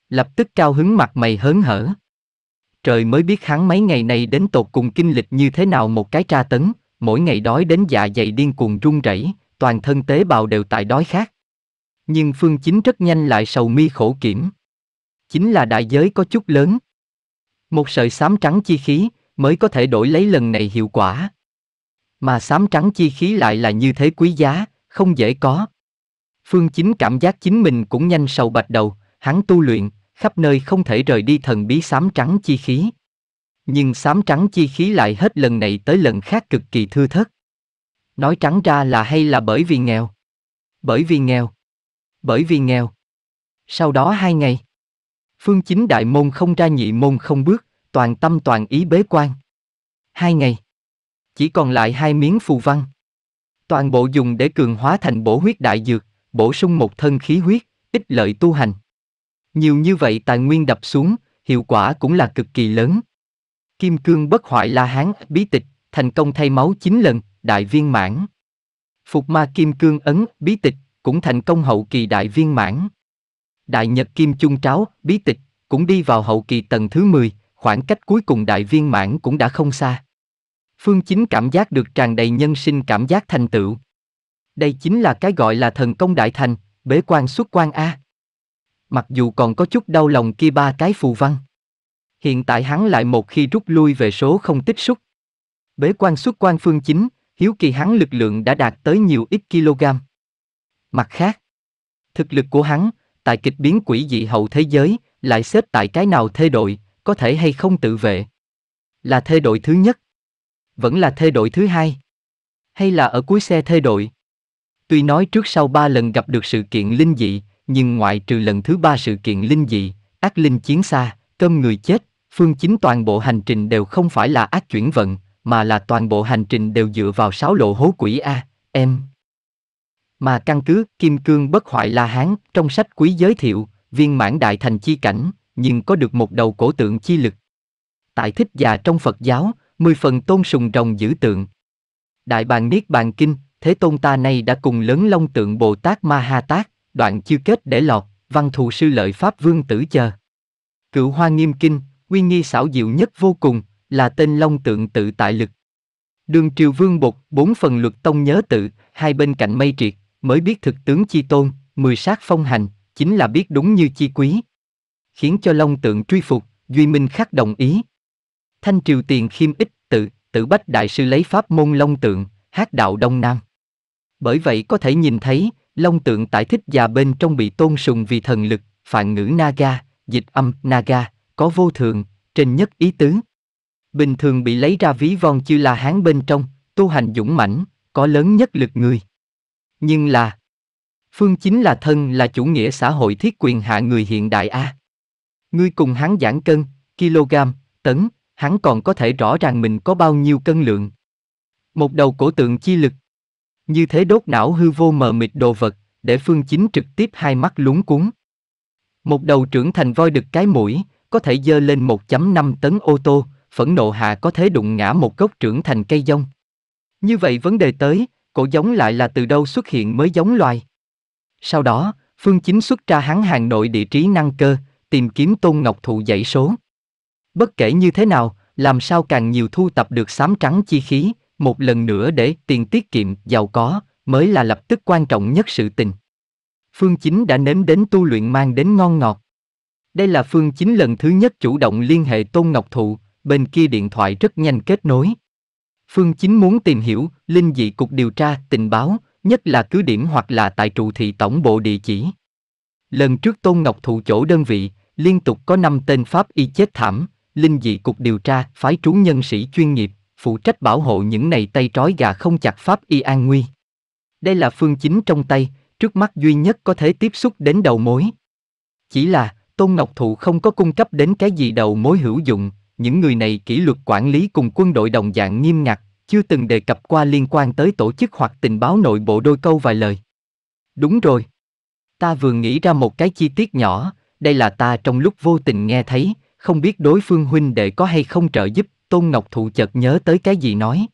Lập tức cao hứng mặt mày hớn hở trời mới biết hắn mấy ngày này đến tột cùng kinh lịch như thế nào một cái tra tấn, mỗi ngày đói đến dạ dày điên cuồng run rẩy, toàn thân tế bào đều tại đói khát. Nhưng Phương Chính rất nhanh lại sầu mi khổ kiểm. Chính là đại giới có chút lớn. Một sợi xám trắng chi khí mới có thể đổi lấy lần này hiệu quả. Mà xám trắng chi khí lại là như thế quý giá, không dễ có. Phương Chính cảm giác chính mình cũng nhanh sầu bạch đầu, hắn tu luyện, khắp nơi không thể rời đi thần bí xám trắng chi khí. Nhưng xám trắng chi khí lại hết lần này tới lần khác cực kỳ thưa thớt. Nói trắng ra là hay là bởi vì nghèo. Bởi vì nghèo. Bởi vì nghèo. Sau đó hai ngày, phương chính đại môn không ra nhị môn không bước, toàn tâm toàn ý bế quan. Hai ngày, chỉ còn lại hai miếng phù văn. Toàn bộ dùng để cường hóa thành bổ huyết đại dược, bổ sung một thân khí huyết, ích lợi tu hành. Nhiều như vậy tài nguyên đập xuống, hiệu quả cũng là cực kỳ lớn. Kim cương bất hoại la hán bí tịch, thành công thay máu 9 lần, đại viên mãn. Phục ma kim cương ấn bí tịch, cũng thành công hậu kỳ đại viên mãn. Đại nhật kim chung tráo bí tịch, cũng đi vào hậu kỳ tầng thứ 10, khoảng cách cuối cùng đại viên mãn cũng đã không xa. Phương Chính cảm giác được tràn đầy nhân sinh cảm giác thành tựu. Đây chính là cái gọi là thần công đại thành, bế quan xuất quan A mặc dù còn có chút đau lòng kia ba cái phù văn. Hiện tại hắn lại một khi rút lui về số không tích xúc. Bế quan xuất quan phương chính, hiếu kỳ hắn lực lượng đã đạt tới nhiều ít kg. Mặt khác, thực lực của hắn, tại kịch biến quỷ dị hậu thế giới, lại xếp tại cái nào thê đội, có thể hay không tự vệ. Là thê đội thứ nhất, vẫn là thê đội thứ hai, hay là ở cuối xe thê đội. Tuy nói trước sau ba lần gặp được sự kiện linh dị, nhưng ngoại trừ lần thứ ba sự kiện linh dị, ác linh chiến xa, cơm người chết, phương chính toàn bộ hành trình đều không phải là ác chuyển vận, mà là toàn bộ hành trình đều dựa vào sáu lộ hố quỷ A, em. Mà căn cứ Kim Cương Bất Hoại La Hán trong sách quý giới thiệu, viên mãn đại thành chi cảnh, nhưng có được một đầu cổ tượng chi lực. Tại thích già trong Phật giáo, mười phần tôn sùng rồng giữ tượng. Đại bàn Niết Bàn Kinh, Thế Tôn ta nay đã cùng lớn long tượng Bồ Tát Ma Ha Tát, đoạn chưa kết để lọt, văn thù sư lợi Pháp Vương tử chờ. Cựu hoa nghiêm kinh, uy nghi xảo diệu nhất vô cùng, là tên long tượng tự tại lực. Đường triều vương bột, bốn phần luật tông nhớ tự, hai bên cạnh mây triệt, mới biết thực tướng chi tôn, mười sát phong hành, chính là biết đúng như chi quý. Khiến cho long tượng truy phục, Duy Minh khắc đồng ý. Thanh triều tiền khiêm ích tự, tự bách đại sư lấy pháp môn long tượng, hát đạo Đông Nam. Bởi vậy có thể nhìn thấy, Long tượng tại thích già bên trong bị tôn sùng vì thần lực, phạn ngữ Naga, dịch âm Naga, có vô thường, trên nhất ý tứ. Bình thường bị lấy ra ví von chư là hán bên trong, tu hành dũng mãnh, có lớn nhất lực người. Nhưng là Phương chính là thân là chủ nghĩa xã hội thiết quyền hạ người hiện đại A. Ngươi cùng hắn giảng cân, kg, tấn, hắn còn có thể rõ ràng mình có bao nhiêu cân lượng. Một đầu cổ tượng chi lực. Như thế đốt não hư vô mờ mịt đồ vật, để phương chính trực tiếp hai mắt lúng cuốn. Một đầu trưởng thành voi đực cái mũi, có thể dơ lên 1.5 tấn ô tô, phẫn nộ hạ có thể đụng ngã một gốc trưởng thành cây dông. Như vậy vấn đề tới, cổ giống lại là từ đâu xuất hiện mới giống loài. Sau đó, Phương Chính xuất ra hắn hàng nội địa trí năng cơ, tìm kiếm tôn ngọc thụ dãy số. Bất kể như thế nào, làm sao càng nhiều thu tập được xám trắng chi khí, một lần nữa để tiền tiết kiệm giàu có mới là lập tức quan trọng nhất sự tình phương chính đã nếm đến tu luyện mang đến ngon ngọt đây là phương chính lần thứ nhất chủ động liên hệ tôn ngọc thụ bên kia điện thoại rất nhanh kết nối phương chính muốn tìm hiểu linh dị cục điều tra tình báo nhất là cứ điểm hoặc là tại trụ thị tổng bộ địa chỉ lần trước tôn ngọc thụ chỗ đơn vị liên tục có năm tên pháp y chết thảm linh dị cục điều tra phái trú nhân sĩ chuyên nghiệp phụ trách bảo hộ những này tay trói gà không chặt pháp y an nguy. Đây là phương chính trong tay, trước mắt duy nhất có thể tiếp xúc đến đầu mối. Chỉ là, Tôn Ngọc Thụ không có cung cấp đến cái gì đầu mối hữu dụng, những người này kỷ luật quản lý cùng quân đội đồng dạng nghiêm ngặt, chưa từng đề cập qua liên quan tới tổ chức hoặc tình báo nội bộ đôi câu vài lời. Đúng rồi. Ta vừa nghĩ ra một cái chi tiết nhỏ, đây là ta trong lúc vô tình nghe thấy, không biết đối phương huynh đệ có hay không trợ giúp Tôn Ngọc Thụ chợt nhớ tới cái gì nói.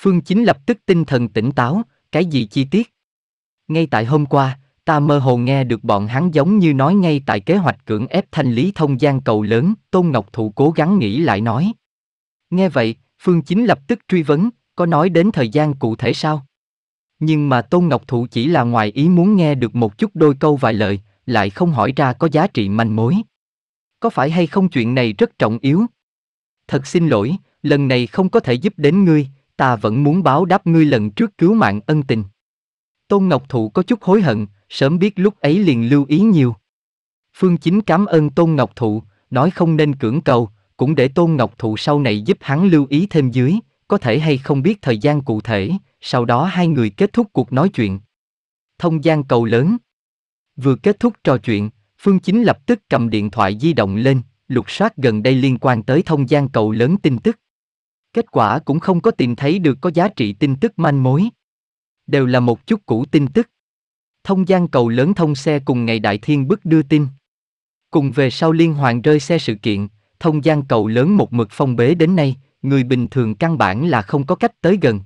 Phương Chính lập tức tinh thần tỉnh táo, cái gì chi tiết? Ngay tại hôm qua, ta mơ hồ nghe được bọn hắn giống như nói ngay tại kế hoạch cưỡng ép thanh lý thông gian cầu lớn, Tôn Ngọc Thụ cố gắng nghĩ lại nói. Nghe vậy, Phương Chính lập tức truy vấn, có nói đến thời gian cụ thể sao? Nhưng mà Tôn Ngọc Thụ chỉ là ngoài ý muốn nghe được một chút đôi câu vài lời, lại không hỏi ra có giá trị manh mối. Có phải hay không chuyện này rất trọng yếu, thật xin lỗi, lần này không có thể giúp đến ngươi, ta vẫn muốn báo đáp ngươi lần trước cứu mạng ân tình. Tôn Ngọc Thụ có chút hối hận, sớm biết lúc ấy liền lưu ý nhiều. Phương Chính cảm ơn Tôn Ngọc Thụ, nói không nên cưỡng cầu, cũng để Tôn Ngọc Thụ sau này giúp hắn lưu ý thêm dưới, có thể hay không biết thời gian cụ thể, sau đó hai người kết thúc cuộc nói chuyện. Thông gian cầu lớn. Vừa kết thúc trò chuyện, Phương Chính lập tức cầm điện thoại di động lên, lục soát gần đây liên quan tới thông gian cầu lớn tin tức. Kết quả cũng không có tìm thấy được có giá trị tin tức manh mối. Đều là một chút cũ tin tức. Thông gian cầu lớn thông xe cùng ngày Đại Thiên Bức đưa tin. Cùng về sau liên hoàn rơi xe sự kiện, thông gian cầu lớn một mực phong bế đến nay, người bình thường căn bản là không có cách tới gần.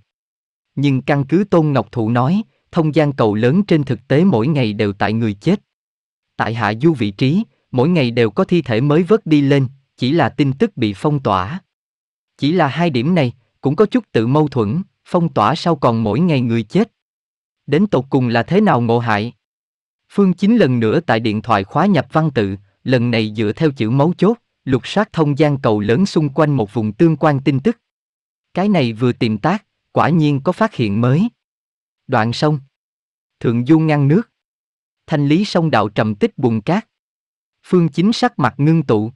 Nhưng căn cứ Tôn Ngọc Thụ nói, thông gian cầu lớn trên thực tế mỗi ngày đều tại người chết. Tại hạ du vị trí, Mỗi ngày đều có thi thể mới vớt đi lên, chỉ là tin tức bị phong tỏa. Chỉ là hai điểm này, cũng có chút tự mâu thuẫn, phong tỏa sau còn mỗi ngày người chết. Đến tột cùng là thế nào ngộ hại? Phương Chính lần nữa tại điện thoại khóa nhập văn tự, lần này dựa theo chữ mấu chốt, lục soát thông gian cầu lớn xung quanh một vùng tương quan tin tức. Cái này vừa tìm tác, quả nhiên có phát hiện mới. Đoạn sông. Thượng du ngăn nước. Thanh lý sông đạo trầm tích bùn cát. Phương Chính sắc mặt ngưng tụ.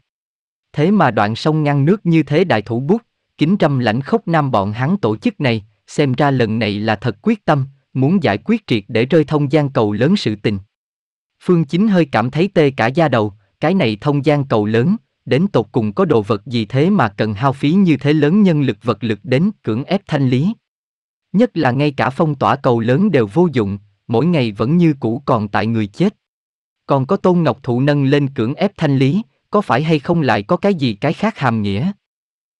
Thế mà đoạn sông ngăn nước như thế đại thủ bút, kính trăm lãnh khốc nam bọn hắn tổ chức này, xem ra lần này là thật quyết tâm, muốn giải quyết triệt để rơi thông gian cầu lớn sự tình. Phương Chính hơi cảm thấy tê cả da đầu, cái này thông gian cầu lớn, đến tột cùng có đồ vật gì thế mà cần hao phí như thế lớn nhân lực vật lực đến cưỡng ép thanh lý. Nhất là ngay cả phong tỏa cầu lớn đều vô dụng, mỗi ngày vẫn như cũ còn tại người chết còn có tôn ngọc thụ nâng lên cưỡng ép thanh lý, có phải hay không lại có cái gì cái khác hàm nghĩa?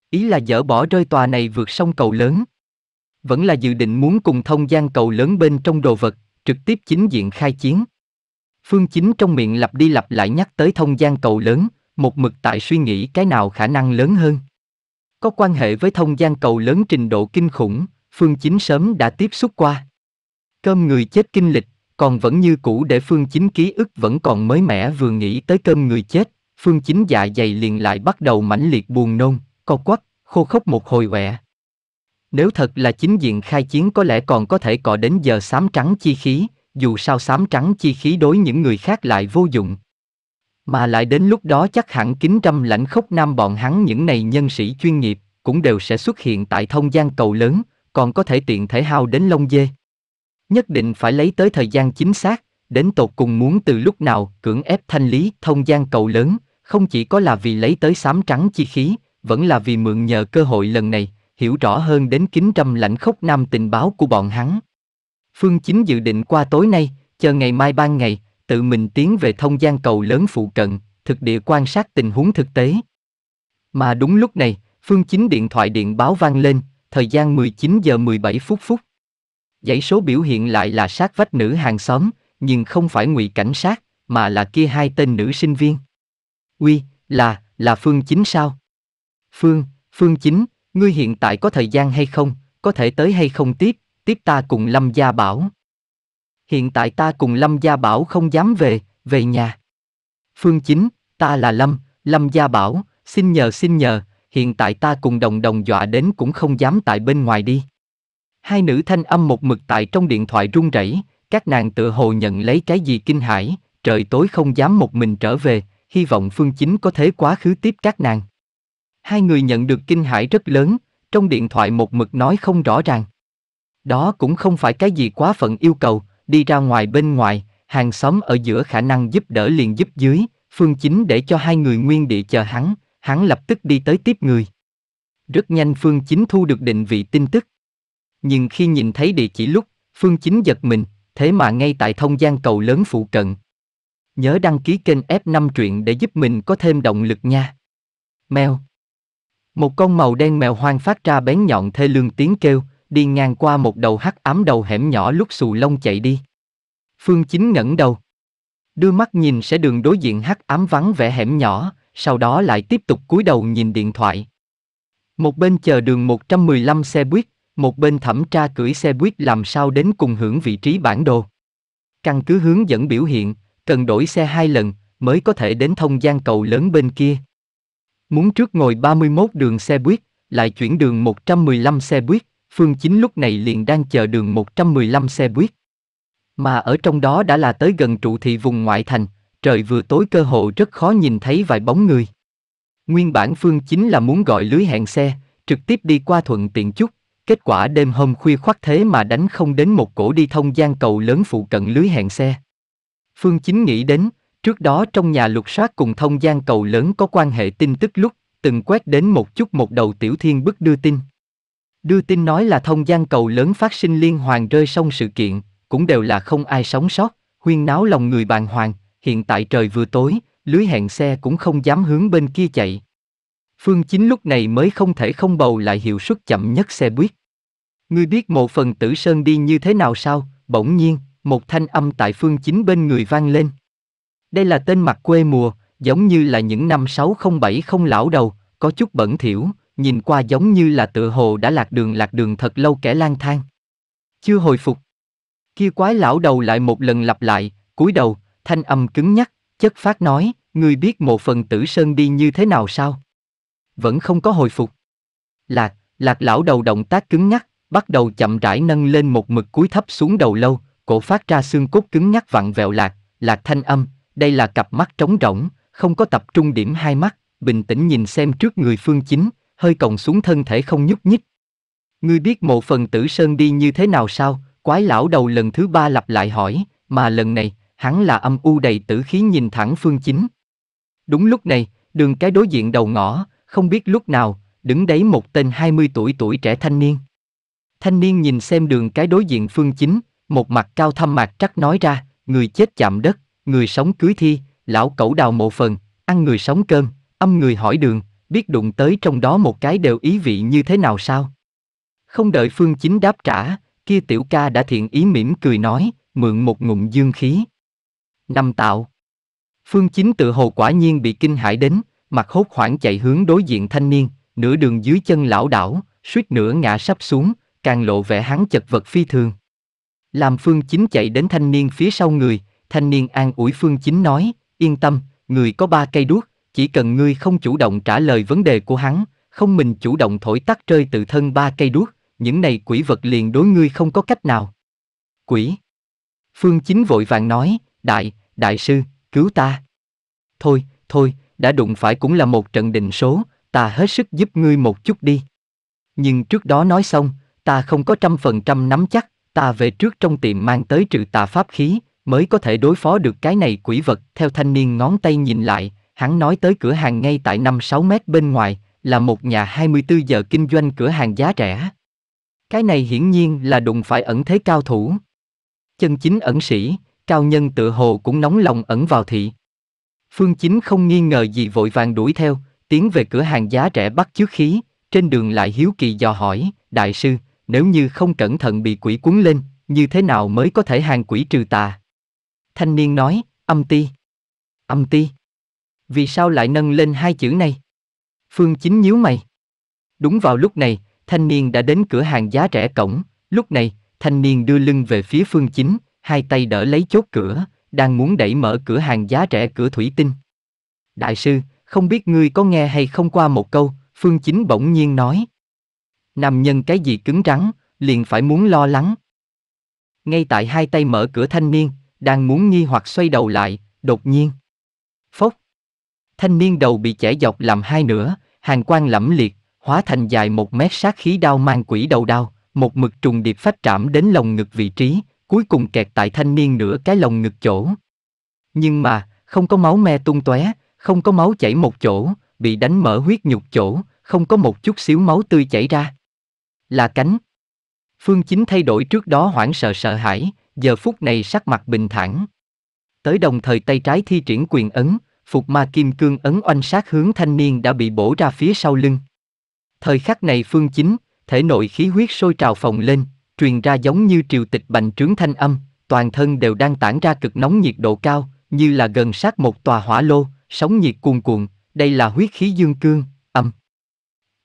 Ý là dỡ bỏ rơi tòa này vượt sông cầu lớn. Vẫn là dự định muốn cùng thông gian cầu lớn bên trong đồ vật, trực tiếp chính diện khai chiến. Phương Chính trong miệng lặp đi lặp lại nhắc tới thông gian cầu lớn, một mực tại suy nghĩ cái nào khả năng lớn hơn. Có quan hệ với thông gian cầu lớn trình độ kinh khủng, Phương Chính sớm đã tiếp xúc qua. Cơm người chết kinh lịch, còn vẫn như cũ để Phương Chính ký ức vẫn còn mới mẻ vừa nghĩ tới cơm người chết, Phương Chính dạ dày liền lại bắt đầu mãnh liệt buồn nôn, co quắp, khô khốc một hồi quẹ. Nếu thật là chính diện khai chiến có lẽ còn có thể cọ đến giờ xám trắng chi khí, dù sao xám trắng chi khí đối những người khác lại vô dụng. Mà lại đến lúc đó chắc hẳn kính trăm lãnh khốc nam bọn hắn những này nhân sĩ chuyên nghiệp, cũng đều sẽ xuất hiện tại thông gian cầu lớn, còn có thể tiện thể hao đến lông dê nhất định phải lấy tới thời gian chính xác, đến tột cùng muốn từ lúc nào cưỡng ép thanh lý thông gian cầu lớn, không chỉ có là vì lấy tới sám trắng chi khí, vẫn là vì mượn nhờ cơ hội lần này, hiểu rõ hơn đến kính trăm lãnh khốc nam tình báo của bọn hắn. Phương Chính dự định qua tối nay, chờ ngày mai ban ngày, tự mình tiến về thông gian cầu lớn phụ cận, thực địa quan sát tình huống thực tế. Mà đúng lúc này, Phương Chính điện thoại điện báo vang lên, thời gian 19 giờ 17 phút phút. Dãy số biểu hiện lại là sát vách nữ hàng xóm, nhưng không phải ngụy cảnh sát, mà là kia hai tên nữ sinh viên. Uy, là, là Phương Chính sao? Phương, Phương Chính, ngươi hiện tại có thời gian hay không, có thể tới hay không tiếp, tiếp ta cùng Lâm Gia Bảo. Hiện tại ta cùng Lâm Gia Bảo không dám về, về nhà. Phương Chính, ta là Lâm, Lâm Gia Bảo, xin nhờ xin nhờ, hiện tại ta cùng đồng đồng dọa đến cũng không dám tại bên ngoài đi. Hai nữ thanh âm một mực tại trong điện thoại run rẩy, các nàng tự hồ nhận lấy cái gì kinh hãi, trời tối không dám một mình trở về, hy vọng Phương Chính có thể quá khứ tiếp các nàng. Hai người nhận được kinh hãi rất lớn, trong điện thoại một mực nói không rõ ràng. Đó cũng không phải cái gì quá phận yêu cầu, đi ra ngoài bên ngoài, hàng xóm ở giữa khả năng giúp đỡ liền giúp dưới, Phương Chính để cho hai người nguyên địa chờ hắn, hắn lập tức đi tới tiếp người. Rất nhanh Phương Chính thu được định vị tin tức nhưng khi nhìn thấy địa chỉ lúc, Phương Chính giật mình, thế mà ngay tại thông gian cầu lớn phụ cận. Nhớ đăng ký kênh F5 truyện để giúp mình có thêm động lực nha. Mèo Một con màu đen mèo hoang phát ra bén nhọn thê lương tiếng kêu, đi ngang qua một đầu hắc ám đầu hẻm nhỏ lúc xù lông chạy đi. Phương Chính ngẩng đầu. Đưa mắt nhìn sẽ đường đối diện hắc ám vắng vẻ hẻm nhỏ, sau đó lại tiếp tục cúi đầu nhìn điện thoại. Một bên chờ đường 115 xe buýt, một bên thẩm tra cưỡi xe buýt làm sao đến cùng hưởng vị trí bản đồ. Căn cứ hướng dẫn biểu hiện, cần đổi xe hai lần mới có thể đến thông gian cầu lớn bên kia. Muốn trước ngồi 31 đường xe buýt, lại chuyển đường 115 xe buýt, Phương Chính lúc này liền đang chờ đường 115 xe buýt. Mà ở trong đó đã là tới gần trụ thị vùng ngoại thành, trời vừa tối cơ hội rất khó nhìn thấy vài bóng người. Nguyên bản Phương Chính là muốn gọi lưới hẹn xe, trực tiếp đi qua thuận tiện chút, Kết quả đêm hôm khuya khoắt thế mà đánh không đến một cổ đi thông gian cầu lớn phụ cận lưới hẹn xe. Phương Chính nghĩ đến, trước đó trong nhà lục soát cùng thông gian cầu lớn có quan hệ tin tức lúc, từng quét đến một chút một đầu tiểu thiên bức đưa tin. Đưa tin nói là thông gian cầu lớn phát sinh liên hoàn rơi sông sự kiện, cũng đều là không ai sống sót, huyên náo lòng người bàn hoàng, hiện tại trời vừa tối, lưới hẹn xe cũng không dám hướng bên kia chạy. Phương Chính lúc này mới không thể không bầu lại hiệu suất chậm nhất xe buýt. Ngươi biết mộ phần tử sơn đi như thế nào sao? Bỗng nhiên, một thanh âm tại phương chính bên người vang lên. Đây là tên mặt quê mùa, giống như là những năm 607 không lão đầu, có chút bẩn thỉu, nhìn qua giống như là tựa hồ đã lạc đường lạc đường thật lâu kẻ lang thang. Chưa hồi phục. Kia quái lão đầu lại một lần lặp lại, cúi đầu, thanh âm cứng nhắc, chất phát nói, ngươi biết một phần tử sơn đi như thế nào sao? Vẫn không có hồi phục. Lạc, lạc lão đầu động tác cứng nhắc, bắt đầu chậm rãi nâng lên một mực cuối thấp xuống đầu lâu, cổ phát ra xương cốt cứng nhắc vặn vẹo lạc, lạc thanh âm, đây là cặp mắt trống rỗng, không có tập trung điểm hai mắt, bình tĩnh nhìn xem trước người phương chính, hơi còng xuống thân thể không nhúc nhích. Ngươi biết mộ phần tử Sơn đi như thế nào sao? Quái lão đầu lần thứ ba lặp lại hỏi, mà lần này, hắn là âm u đầy tử khí nhìn thẳng phương chính. Đúng lúc này, đường cái đối diện đầu ngõ, không biết lúc nào, đứng đấy một tên 20 tuổi tuổi trẻ thanh niên. Thanh niên nhìn xem đường cái đối diện phương chính, một mặt cao thâm mạc trắc nói ra, người chết chạm đất, người sống cưới thi, lão cẩu đào mộ phần, ăn người sống cơm, âm người hỏi đường, biết đụng tới trong đó một cái đều ý vị như thế nào sao? Không đợi phương chính đáp trả, kia tiểu ca đã thiện ý mỉm cười nói, mượn một ngụm dương khí. Năm tạo. Phương chính tự hồ quả nhiên bị kinh hãi đến, mặt hốt hoảng chạy hướng đối diện thanh niên, nửa đường dưới chân lão đảo, suýt nửa ngã sắp xuống, càng lộ vẻ hắn chật vật phi thường. Làm Phương Chính chạy đến thanh niên phía sau người, thanh niên an ủi Phương Chính nói, yên tâm, người có ba cây đuốc, chỉ cần ngươi không chủ động trả lời vấn đề của hắn, không mình chủ động thổi tắt rơi tự thân ba cây đuốc, những này quỷ vật liền đối ngươi không có cách nào. Quỷ. Phương Chính vội vàng nói, đại, đại sư, cứu ta. Thôi, thôi, đã đụng phải cũng là một trận định số, ta hết sức giúp ngươi một chút đi. Nhưng trước đó nói xong, ta không có trăm phần trăm nắm chắc, ta về trước trong tiệm mang tới trừ tà pháp khí, mới có thể đối phó được cái này quỷ vật. Theo thanh niên ngón tay nhìn lại, hắn nói tới cửa hàng ngay tại 5-6 mét bên ngoài, là một nhà 24 giờ kinh doanh cửa hàng giá rẻ. Cái này hiển nhiên là đụng phải ẩn thế cao thủ. Chân chính ẩn sĩ, cao nhân tự hồ cũng nóng lòng ẩn vào thị. Phương Chính không nghi ngờ gì vội vàng đuổi theo, tiến về cửa hàng giá rẻ bắt chước khí, trên đường lại hiếu kỳ dò hỏi, đại sư, nếu như không cẩn thận bị quỷ cuốn lên, như thế nào mới có thể hàng quỷ trừ tà? Thanh niên nói, âm ti. Âm ti. Vì sao lại nâng lên hai chữ này? Phương Chính nhíu mày. Đúng vào lúc này, thanh niên đã đến cửa hàng giá rẻ cổng, lúc này, thanh niên đưa lưng về phía Phương Chính, hai tay đỡ lấy chốt cửa, đang muốn đẩy mở cửa hàng giá rẻ cửa thủy tinh. Đại sư, không biết ngươi có nghe hay không qua một câu, Phương Chính bỗng nhiên nói nam nhân cái gì cứng rắn, liền phải muốn lo lắng. Ngay tại hai tay mở cửa thanh niên, đang muốn nghi hoặc xoay đầu lại, đột nhiên. Phốc. Thanh niên đầu bị chẻ dọc làm hai nửa, hàng quang lẫm liệt, hóa thành dài một mét sát khí đao mang quỷ đầu đao, một mực trùng điệp phách trảm đến lồng ngực vị trí, cuối cùng kẹt tại thanh niên nửa cái lồng ngực chỗ. Nhưng mà, không có máu me tung tóe, không có máu chảy một chỗ, bị đánh mở huyết nhục chỗ, không có một chút xíu máu tươi chảy ra là cánh. Phương Chính thay đổi trước đó hoảng sợ sợ hãi, giờ phút này sắc mặt bình thản. Tới đồng thời tay trái thi triển quyền ấn, phục ma kim cương ấn oanh sát hướng thanh niên đã bị bổ ra phía sau lưng. Thời khắc này Phương Chính, thể nội khí huyết sôi trào phồng lên, truyền ra giống như triều tịch bành trướng thanh âm, toàn thân đều đang tản ra cực nóng nhiệt độ cao, như là gần sát một tòa hỏa lô, sóng nhiệt cuồn cuộn, đây là huyết khí dương cương, âm.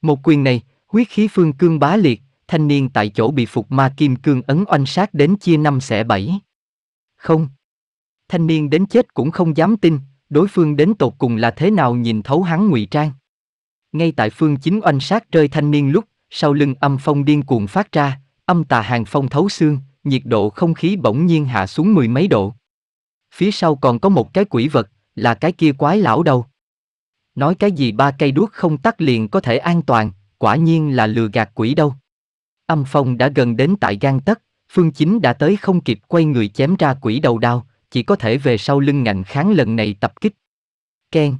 Một quyền này, Quyết khí phương cương bá liệt, thanh niên tại chỗ bị phục ma kim cương ấn oanh sát đến chia năm xẻ bảy. Không. Thanh niên đến chết cũng không dám tin, đối phương đến tột cùng là thế nào nhìn thấu hắn ngụy trang. Ngay tại phương chính oanh sát rơi thanh niên lúc, sau lưng âm phong điên cuồng phát ra, âm tà hàng phong thấu xương, nhiệt độ không khí bỗng nhiên hạ xuống mười mấy độ. Phía sau còn có một cái quỷ vật, là cái kia quái lão đâu. Nói cái gì ba cây đuốc không tắt liền có thể an toàn, quả nhiên là lừa gạt quỷ đâu. Âm phong đã gần đến tại gan tất, phương chính đã tới không kịp quay người chém ra quỷ đầu đao, chỉ có thể về sau lưng ngạnh kháng lần này tập kích. Ken.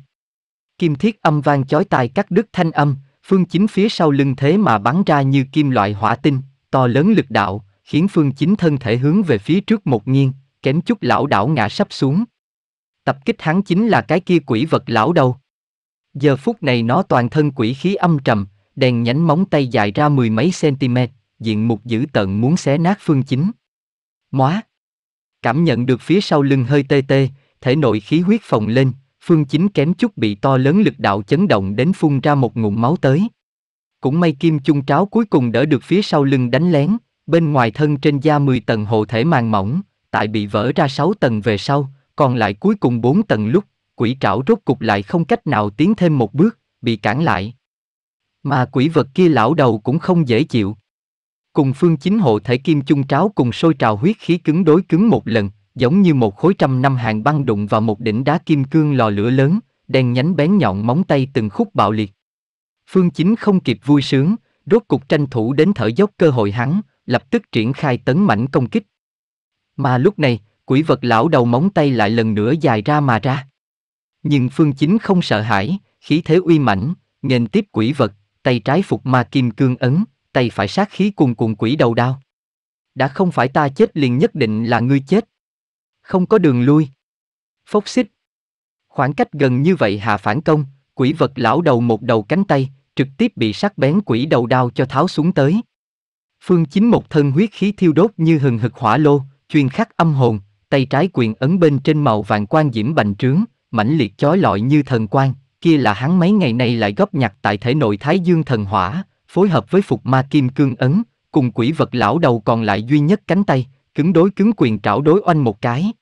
Kim thiết âm vang chói tai cắt đứt thanh âm, phương chính phía sau lưng thế mà bắn ra như kim loại hỏa tinh, to lớn lực đạo, khiến phương chính thân thể hướng về phía trước một nghiêng, kém chút lão đảo ngã sắp xuống. Tập kích hắn chính là cái kia quỷ vật lão đầu. Giờ phút này nó toàn thân quỷ khí âm trầm, đèn nhánh móng tay dài ra mười mấy cm, diện mục dữ tận muốn xé nát phương chính. Móa! Cảm nhận được phía sau lưng hơi tê tê, thể nội khí huyết phồng lên, phương chính kém chút bị to lớn lực đạo chấn động đến phun ra một ngụm máu tới. Cũng may kim chung tráo cuối cùng đỡ được phía sau lưng đánh lén, bên ngoài thân trên da 10 tầng hộ thể màng mỏng, tại bị vỡ ra 6 tầng về sau, còn lại cuối cùng 4 tầng lúc, quỷ trảo rốt cục lại không cách nào tiến thêm một bước, bị cản lại. Mà quỷ vật kia lão đầu cũng không dễ chịu. Cùng phương chính hộ thể kim chung tráo cùng sôi trào huyết khí cứng đối cứng một lần, giống như một khối trăm năm hàng băng đụng vào một đỉnh đá kim cương lò lửa lớn, đen nhánh bén nhọn móng tay từng khúc bạo liệt. Phương Chính không kịp vui sướng, rốt cục tranh thủ đến thở dốc cơ hội hắn, lập tức triển khai tấn mảnh công kích. Mà lúc này, quỷ vật lão đầu móng tay lại lần nữa dài ra mà ra. Nhưng Phương Chính không sợ hãi, khí thế uy mãnh, nghênh tiếp quỷ vật, tay trái phục ma kim cương ấn, tay phải sát khí cuồn cuộn quỷ đầu đao. Đã không phải ta chết liền nhất định là ngươi chết. Không có đường lui. Phốc xích. Khoảng cách gần như vậy hạ phản công, quỷ vật lão đầu một đầu cánh tay, trực tiếp bị sắc bén quỷ đầu đao cho tháo xuống tới. Phương chính một thân huyết khí thiêu đốt như hừng hực hỏa lô, chuyên khắc âm hồn, tay trái quyền ấn bên trên màu vàng quan diễm bành trướng, mãnh liệt chói lọi như thần quang, kia là hắn mấy ngày nay lại góp nhặt tại thể nội Thái Dương thần hỏa, phối hợp với phục ma kim cương ấn, cùng quỷ vật lão đầu còn lại duy nhất cánh tay, cứng đối cứng quyền trảo đối oanh một cái.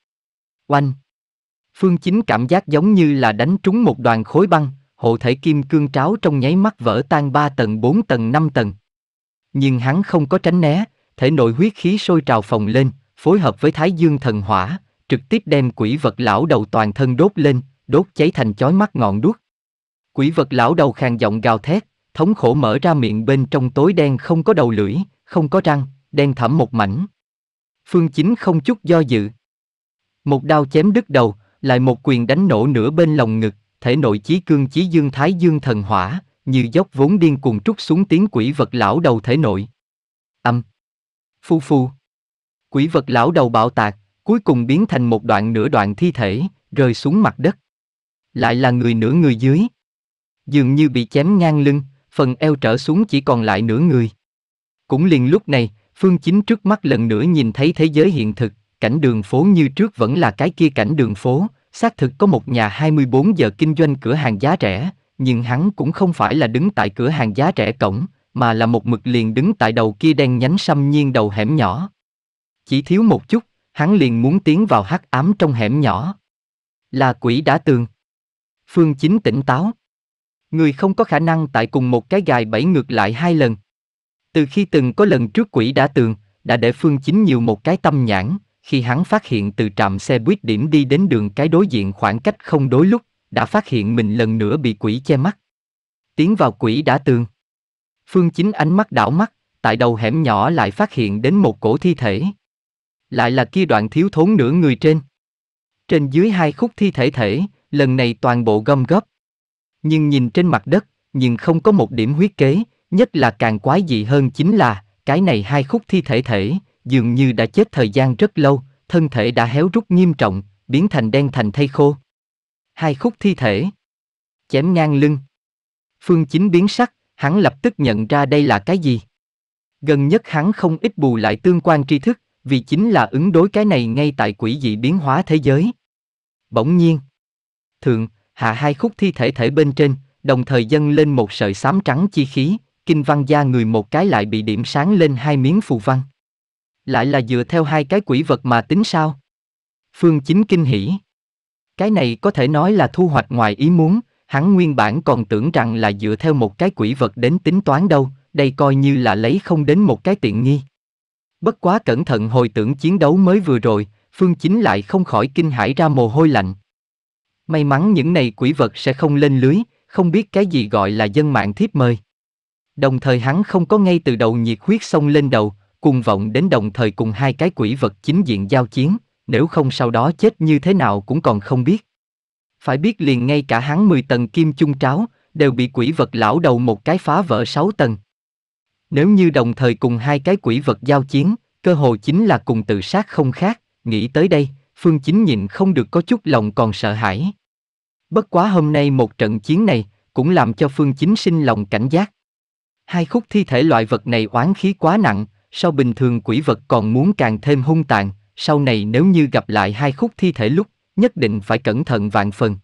Oanh! Phương Chính cảm giác giống như là đánh trúng một đoàn khối băng, hộ thể kim cương tráo trong nháy mắt vỡ tan ba tầng bốn tầng năm tầng. Nhưng hắn không có tránh né, thể nội huyết khí sôi trào phồng lên, phối hợp với thái dương thần hỏa, trực tiếp đem quỷ vật lão đầu toàn thân đốt lên, đốt cháy thành chói mắt ngọn đuốc. Quỷ vật lão đầu khàn giọng gào thét, thống khổ mở ra miệng bên trong tối đen không có đầu lưỡi, không có răng, đen thẳm một mảnh. Phương Chính không chút do dự. Một đao chém đứt đầu, lại một quyền đánh nổ nửa bên lồng ngực, thể nội chí cương chí dương thái dương thần hỏa, như dốc vốn điên cuồng trút xuống tiếng quỷ vật lão đầu thể nội. Âm. Phu phu. Quỷ vật lão đầu bạo tạc, cuối cùng biến thành một đoạn nửa đoạn thi thể, rơi xuống mặt đất. Lại là người nửa người dưới dường như bị chém ngang lưng, phần eo trở xuống chỉ còn lại nửa người. Cũng liền lúc này, Phương Chính trước mắt lần nữa nhìn thấy thế giới hiện thực, cảnh đường phố như trước vẫn là cái kia cảnh đường phố, xác thực có một nhà 24 giờ kinh doanh cửa hàng giá rẻ, nhưng hắn cũng không phải là đứng tại cửa hàng giá rẻ cổng, mà là một mực liền đứng tại đầu kia đen nhánh xâm nhiên đầu hẻm nhỏ. Chỉ thiếu một chút, hắn liền muốn tiến vào hắc ám trong hẻm nhỏ. Là quỷ đã tường. Phương Chính tỉnh táo, Người không có khả năng tại cùng một cái gài bẫy ngược lại hai lần. Từ khi từng có lần trước quỷ đã tường, đã để Phương Chính nhiều một cái tâm nhãn, khi hắn phát hiện từ trạm xe buýt điểm đi đến đường cái đối diện khoảng cách không đối lúc, đã phát hiện mình lần nữa bị quỷ che mắt. Tiến vào quỷ đã tường. Phương Chính ánh mắt đảo mắt, tại đầu hẻm nhỏ lại phát hiện đến một cổ thi thể. Lại là kia đoạn thiếu thốn nửa người trên. Trên dưới hai khúc thi thể thể, lần này toàn bộ gom góp, nhưng nhìn trên mặt đất, nhưng không có một điểm huyết kế, nhất là càng quái dị hơn chính là, cái này hai khúc thi thể thể, dường như đã chết thời gian rất lâu, thân thể đã héo rút nghiêm trọng, biến thành đen thành thây khô. Hai khúc thi thể. Chém ngang lưng. Phương Chính biến sắc, hắn lập tức nhận ra đây là cái gì. Gần nhất hắn không ít bù lại tương quan tri thức, vì chính là ứng đối cái này ngay tại quỷ dị biến hóa thế giới. Bỗng nhiên. Thượng, hạ hai khúc thi thể thể bên trên, đồng thời dâng lên một sợi xám trắng chi khí, kinh văn gia người một cái lại bị điểm sáng lên hai miếng phù văn. Lại là dựa theo hai cái quỷ vật mà tính sao? Phương Chính kinh hỉ. Cái này có thể nói là thu hoạch ngoài ý muốn, hắn nguyên bản còn tưởng rằng là dựa theo một cái quỷ vật đến tính toán đâu, đây coi như là lấy không đến một cái tiện nghi. Bất quá cẩn thận hồi tưởng chiến đấu mới vừa rồi, Phương Chính lại không khỏi kinh hãi ra mồ hôi lạnh, May mắn những này quỷ vật sẽ không lên lưới, không biết cái gì gọi là dân mạng thiếp mời. Đồng thời hắn không có ngay từ đầu nhiệt huyết xông lên đầu, cuồng vọng đến đồng thời cùng hai cái quỷ vật chính diện giao chiến, nếu không sau đó chết như thế nào cũng còn không biết. Phải biết liền ngay cả hắn 10 tầng kim chung tráo, đều bị quỷ vật lão đầu một cái phá vỡ 6 tầng. Nếu như đồng thời cùng hai cái quỷ vật giao chiến, cơ hội chính là cùng tự sát không khác, nghĩ tới đây, Phương Chính nhịn không được có chút lòng còn sợ hãi. Bất quá hôm nay một trận chiến này cũng làm cho Phương Chính sinh lòng cảnh giác. Hai khúc thi thể loại vật này oán khí quá nặng, so bình thường quỷ vật còn muốn càng thêm hung tàn, sau này nếu như gặp lại hai khúc thi thể lúc, nhất định phải cẩn thận vạn phần.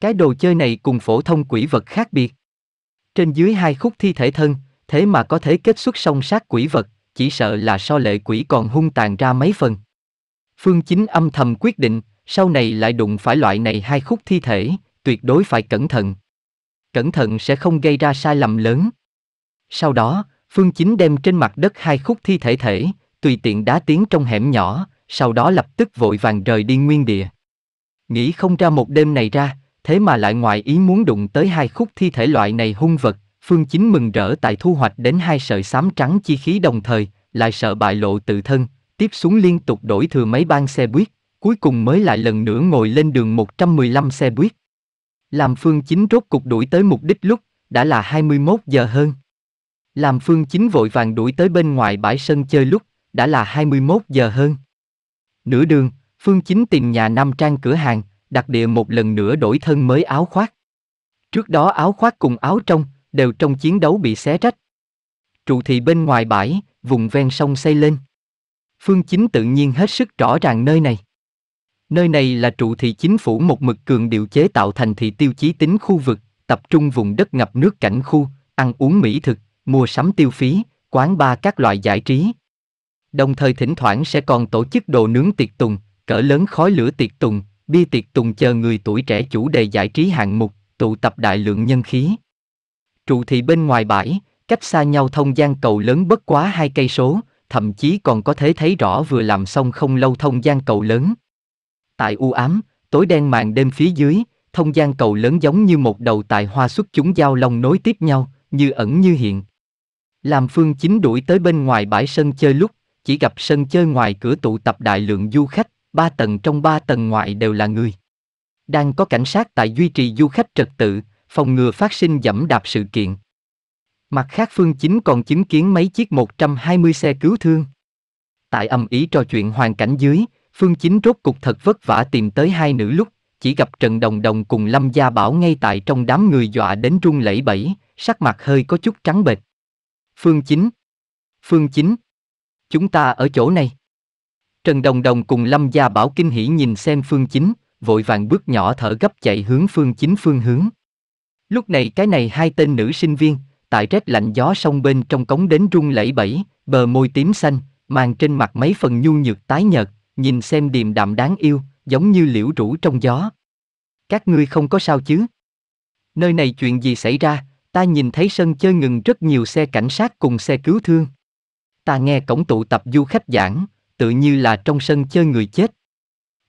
Cái đồ chơi này cùng phổ thông quỷ vật khác biệt. Trên dưới hai khúc thi thể thân, thế mà có thể kết xuất song sát quỷ vật, chỉ sợ là so lệ quỷ còn hung tàn ra mấy phần. Phương Chính âm thầm quyết định, sau này lại đụng phải loại này hai khúc thi thể, tuyệt đối phải cẩn thận. Cẩn thận sẽ không gây ra sai lầm lớn. Sau đó, Phương Chính đem trên mặt đất hai khúc thi thể thể, tùy tiện đá tiến trong hẻm nhỏ, sau đó lập tức vội vàng rời đi nguyên địa. Nghĩ không ra một đêm này ra, thế mà lại ngoại ý muốn đụng tới hai khúc thi thể loại này hung vật, Phương Chính mừng rỡ tại thu hoạch đến hai sợi xám trắng chi khí đồng thời, lại sợ bại lộ tự thân, tiếp xuống liên tục đổi thừa mấy ban xe buýt, cuối cùng mới lại lần nữa ngồi lên đường 115 xe buýt. Làm phương chính rốt cục đuổi tới mục đích lúc, đã là 21 giờ hơn. Làm phương chính vội vàng đuổi tới bên ngoài bãi sân chơi lúc, đã là 21 giờ hơn. Nửa đường, phương chính tìm nhà nam trang cửa hàng, đặc địa một lần nữa đổi thân mới áo khoác. Trước đó áo khoác cùng áo trong, đều trong chiến đấu bị xé rách. Trụ thị bên ngoài bãi, vùng ven sông xây lên. Phương Chính tự nhiên hết sức rõ ràng nơi này. Nơi này là trụ thị chính phủ một mực cường điều chế tạo thành thị tiêu chí tính khu vực, tập trung vùng đất ngập nước cảnh khu, ăn uống mỹ thực, mua sắm tiêu phí, quán bar các loại giải trí. Đồng thời thỉnh thoảng sẽ còn tổ chức đồ nướng tiệc tùng, cỡ lớn khói lửa tiệc tùng, bia tiệc tùng chờ người tuổi trẻ chủ đề giải trí hạng mục, tụ tập đại lượng nhân khí. Trụ thị bên ngoài bãi, cách xa nhau thông gian cầu lớn bất quá hai cây số, thậm chí còn có thể thấy rõ vừa làm xong không lâu thông gian cầu lớn. Tại u ám, tối đen màn đêm phía dưới, thông gian cầu lớn giống như một đầu tài hoa xuất chúng giao long nối tiếp nhau, như ẩn như hiện. Làm phương chính đuổi tới bên ngoài bãi sân chơi lúc, chỉ gặp sân chơi ngoài cửa tụ tập đại lượng du khách, ba tầng trong ba tầng ngoại đều là người. Đang có cảnh sát tại duy trì du khách trật tự, phòng ngừa phát sinh dẫm đạp sự kiện. Mặt khác Phương Chính còn chứng kiến mấy chiếc 120 xe cứu thương. Tại âm ý trò chuyện hoàn cảnh dưới, Phương Chính rốt cục thật vất vả tìm tới hai nữ lúc, chỉ gặp Trần Đồng Đồng cùng Lâm Gia Bảo ngay tại trong đám người dọa đến run lẩy bẩy, sắc mặt hơi có chút trắng bệch. Phương Chính Phương Chính Chúng ta ở chỗ này. Trần Đồng Đồng cùng Lâm Gia Bảo kinh hỉ nhìn xem Phương Chính, vội vàng bước nhỏ thở gấp chạy hướng Phương Chính phương hướng. Lúc này cái này hai tên nữ sinh viên, tại rét lạnh gió sông bên trong cống đến rung lẩy bẩy, bờ môi tím xanh, mang trên mặt mấy phần nhu nhược tái nhợt, nhìn xem điềm đạm đáng yêu, giống như liễu rủ trong gió. Các ngươi không có sao chứ? Nơi này chuyện gì xảy ra, ta nhìn thấy sân chơi ngừng rất nhiều xe cảnh sát cùng xe cứu thương. Ta nghe cổng tụ tập du khách giảng, tự như là trong sân chơi người chết.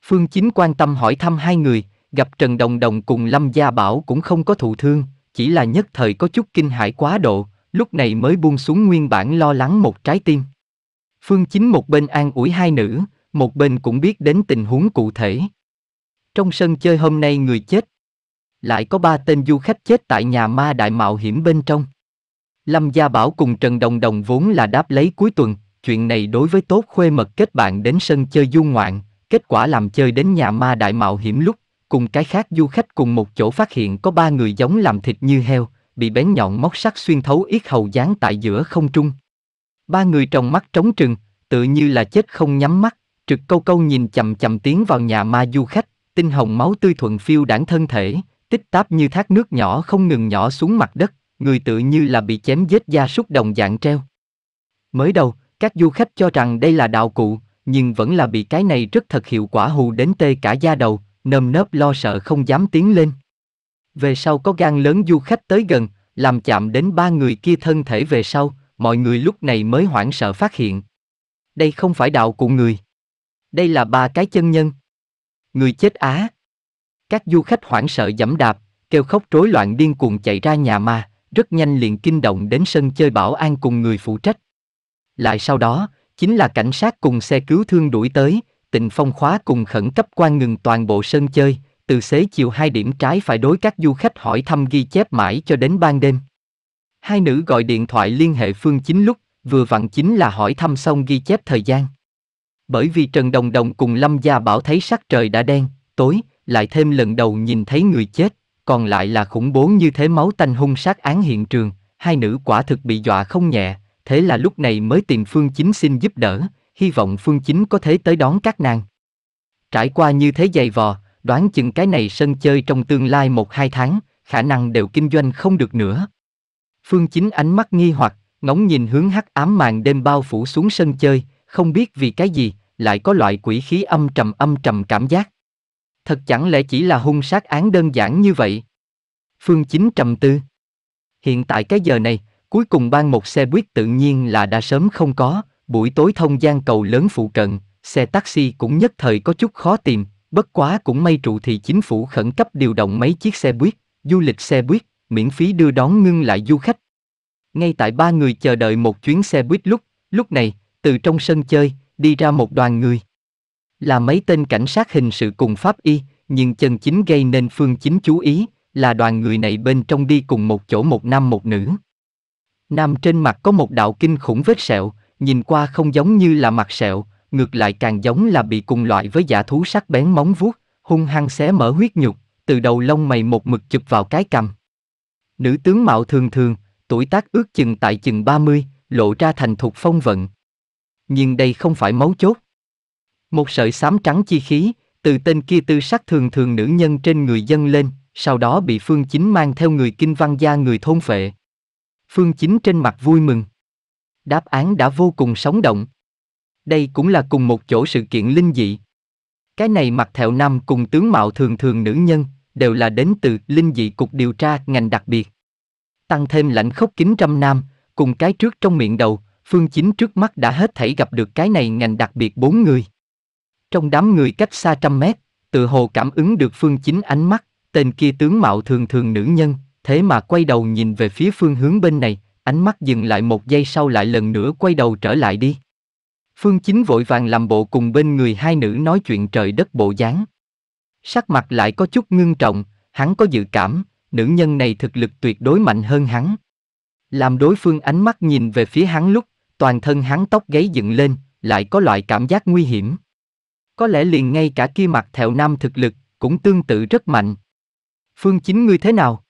Phương Chính quan tâm hỏi thăm hai người, gặp Trần Đồng Đồng cùng Lâm Gia Bảo cũng không có thụ thương, chỉ là nhất thời có chút kinh hãi quá độ, lúc này mới buông xuống nguyên bản lo lắng một trái tim. Phương Chính một bên an ủi hai nữ, một bên cũng biết đến tình huống cụ thể. Trong sân chơi hôm nay người chết. Lại có ba tên du khách chết tại nhà ma đại mạo hiểm bên trong. Lâm Gia Bảo cùng Trần Đồng Đồng vốn là đáp lấy cuối tuần, chuyện này đối với tốt khuê mật kết bạn đến sân chơi du ngoạn, kết quả làm chơi đến nhà ma đại mạo hiểm lúc cùng cái khác du khách cùng một chỗ phát hiện có ba người giống làm thịt như heo, bị bén nhọn móc sắt xuyên thấu yết hầu dán tại giữa không trung. Ba người trồng mắt trống trừng, tự như là chết không nhắm mắt, trực câu câu nhìn chầm chầm tiến vào nhà ma du khách, tinh hồng máu tươi thuận phiêu đảng thân thể, tích táp như thác nước nhỏ không ngừng nhỏ xuống mặt đất, người tự như là bị chém vết da súc đồng dạng treo. Mới đầu, các du khách cho rằng đây là đạo cụ, nhưng vẫn là bị cái này rất thật hiệu quả hù đến tê cả da đầu, nơm nớp lo sợ không dám tiến lên. Về sau có gan lớn du khách tới gần, làm chạm đến ba người kia thân thể về sau, mọi người lúc này mới hoảng sợ phát hiện. Đây không phải đạo cụ người. Đây là ba cái chân nhân. Người chết á. Các du khách hoảng sợ dẫm đạp, kêu khóc rối loạn điên cuồng chạy ra nhà ma, rất nhanh liền kinh động đến sân chơi bảo an cùng người phụ trách. Lại sau đó, chính là cảnh sát cùng xe cứu thương đuổi tới, tịnh phong khóa cùng khẩn cấp quan ngừng toàn bộ sân chơi, từ xế chiều hai điểm trái phải đối các du khách hỏi thăm ghi chép mãi cho đến ban đêm. Hai nữ gọi điện thoại liên hệ Phương Chính lúc, vừa vặn chính là hỏi thăm xong ghi chép thời gian. Bởi vì Trần Đồng Đồng cùng Lâm Gia Bảo thấy sắc trời đã đen, tối, lại thêm lần đầu nhìn thấy người chết, còn lại là khủng bố như thế máu tanh hung sát án hiện trường, hai nữ quả thực bị dọa không nhẹ, thế là lúc này mới tìm Phương Chính xin giúp đỡ, hy vọng Phương Chính có thể tới đón các nàng. Trải qua như thế dày vò, đoán chừng cái này sân chơi trong tương lai một hai tháng, khả năng đều kinh doanh không được nữa. Phương Chính ánh mắt nghi hoặc, ngóng nhìn hướng hắc ám màn đêm bao phủ xuống sân chơi, không biết vì cái gì, lại có loại quỷ khí âm trầm âm trầm cảm giác. Thật chẳng lẽ chỉ là hung sát án đơn giản như vậy? Phương Chính trầm tư. Hiện tại cái giờ này, cuối cùng ban một xe buýt tự nhiên là đã sớm không có, buổi tối thông gian cầu lớn phụ cận, xe taxi cũng nhất thời có chút khó tìm, bất quá cũng may trụ thì chính phủ khẩn cấp điều động mấy chiếc xe buýt, du lịch xe buýt, miễn phí đưa đón ngưng lại du khách. Ngay tại ba người chờ đợi một chuyến xe buýt lúc, lúc này, từ trong sân chơi, đi ra một đoàn người. Là mấy tên cảnh sát hình sự cùng pháp y, nhưng chân chính gây nên phương chính chú ý, là đoàn người này bên trong đi cùng một chỗ một nam một nữ. Nam trên mặt có một đạo kinh khủng vết sẹo, nhìn qua không giống như là mặt sẹo, ngược lại càng giống là bị cùng loại với giả thú sắc bén móng vuốt, hung hăng xé mở huyết nhục, từ đầu lông mày một mực chụp vào cái cằm. Nữ tướng mạo thường thường, tuổi tác ước chừng tại chừng 30, lộ ra thành thục phong vận. Nhưng đây không phải máu chốt. Một sợi xám trắng chi khí, từ tên kia tư sắc thường thường nữ nhân trên người dân lên, sau đó bị Phương Chính mang theo người kinh văn gia người thôn phệ. Phương Chính trên mặt vui mừng đáp án đã vô cùng sống động. Đây cũng là cùng một chỗ sự kiện linh dị. Cái này mặc thẹo nam cùng tướng mạo thường thường nữ nhân, đều là đến từ linh dị cục điều tra ngành đặc biệt. Tăng thêm lãnh khốc kính trăm nam, cùng cái trước trong miệng đầu, phương chính trước mắt đã hết thảy gặp được cái này ngành đặc biệt bốn người. Trong đám người cách xa trăm mét, tự hồ cảm ứng được phương chính ánh mắt, tên kia tướng mạo thường thường nữ nhân, thế mà quay đầu nhìn về phía phương hướng bên này, ánh mắt dừng lại một giây sau lại lần nữa quay đầu trở lại đi. Phương Chính vội vàng làm bộ cùng bên người hai nữ nói chuyện trời đất bộ dáng. Sắc mặt lại có chút ngưng trọng, hắn có dự cảm, nữ nhân này thực lực tuyệt đối mạnh hơn hắn. Làm đối phương ánh mắt nhìn về phía hắn lúc, toàn thân hắn tóc gáy dựng lên, lại có loại cảm giác nguy hiểm. Có lẽ liền ngay cả kia mặt thẹo nam thực lực, cũng tương tự rất mạnh. Phương Chính ngươi thế nào?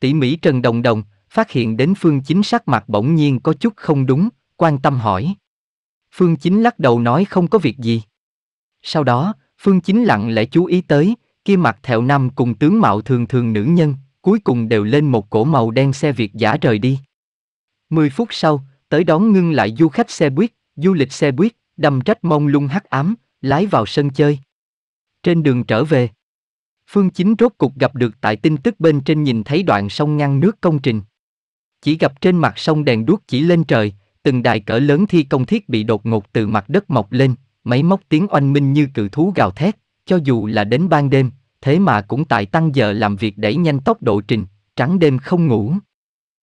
Tỷ Mỹ Trần Đồng Đồng, phát hiện đến Phương Chính sắc mặt bỗng nhiên có chút không đúng, quan tâm hỏi. Phương Chính lắc đầu nói không có việc gì. Sau đó, Phương Chính lặng lẽ chú ý tới, kia mặt thẹo năm cùng tướng mạo thường thường nữ nhân, cuối cùng đều lên một cổ màu đen xe Việt giả rời đi. Mười phút sau, tới đón ngưng lại du khách xe buýt, du lịch xe buýt, đầm trách mông lung hắc ám, lái vào sân chơi. Trên đường trở về, Phương Chính rốt cục gặp được tại tin tức bên trên nhìn thấy đoạn sông ngăn nước công trình. Chỉ gặp trên mặt sông đèn đuốc chỉ lên trời, từng đài cỡ lớn thi công thiết bị đột ngột từ mặt đất mọc lên, máy móc tiếng oanh minh như cự thú gào thét, cho dù là đến ban đêm, thế mà cũng tại tăng giờ làm việc đẩy nhanh tốc độ trình, trắng đêm không ngủ.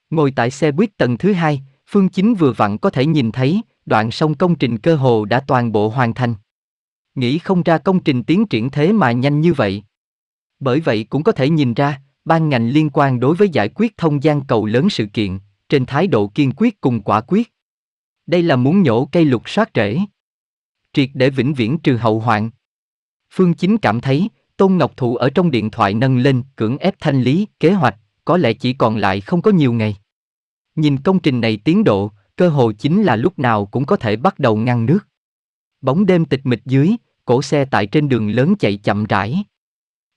Ngồi tại xe buýt tầng thứ hai, Phương Chính vừa vặn có thể nhìn thấy, đoạn sông công trình cơ hồ đã toàn bộ hoàn thành. Nghĩ không ra công trình tiến triển thế mà nhanh như vậy. Bởi vậy cũng có thể nhìn ra, ban ngành liên quan đối với giải quyết thông gian cầu lớn sự kiện, trên thái độ kiên quyết cùng quả quyết. Đây là muốn nhổ cây lục soát rễ. Triệt để vĩnh viễn trừ hậu hoạn. Phương Chính cảm thấy, Tôn Ngọc Thụ ở trong điện thoại nâng lên, cưỡng ép thanh lý, kế hoạch, có lẽ chỉ còn lại không có nhiều ngày. Nhìn công trình này tiến độ, cơ hội chính là lúc nào cũng có thể bắt đầu ngăn nước. Bóng đêm tịch mịch dưới, cổ xe tại trên đường lớn chạy chậm rãi.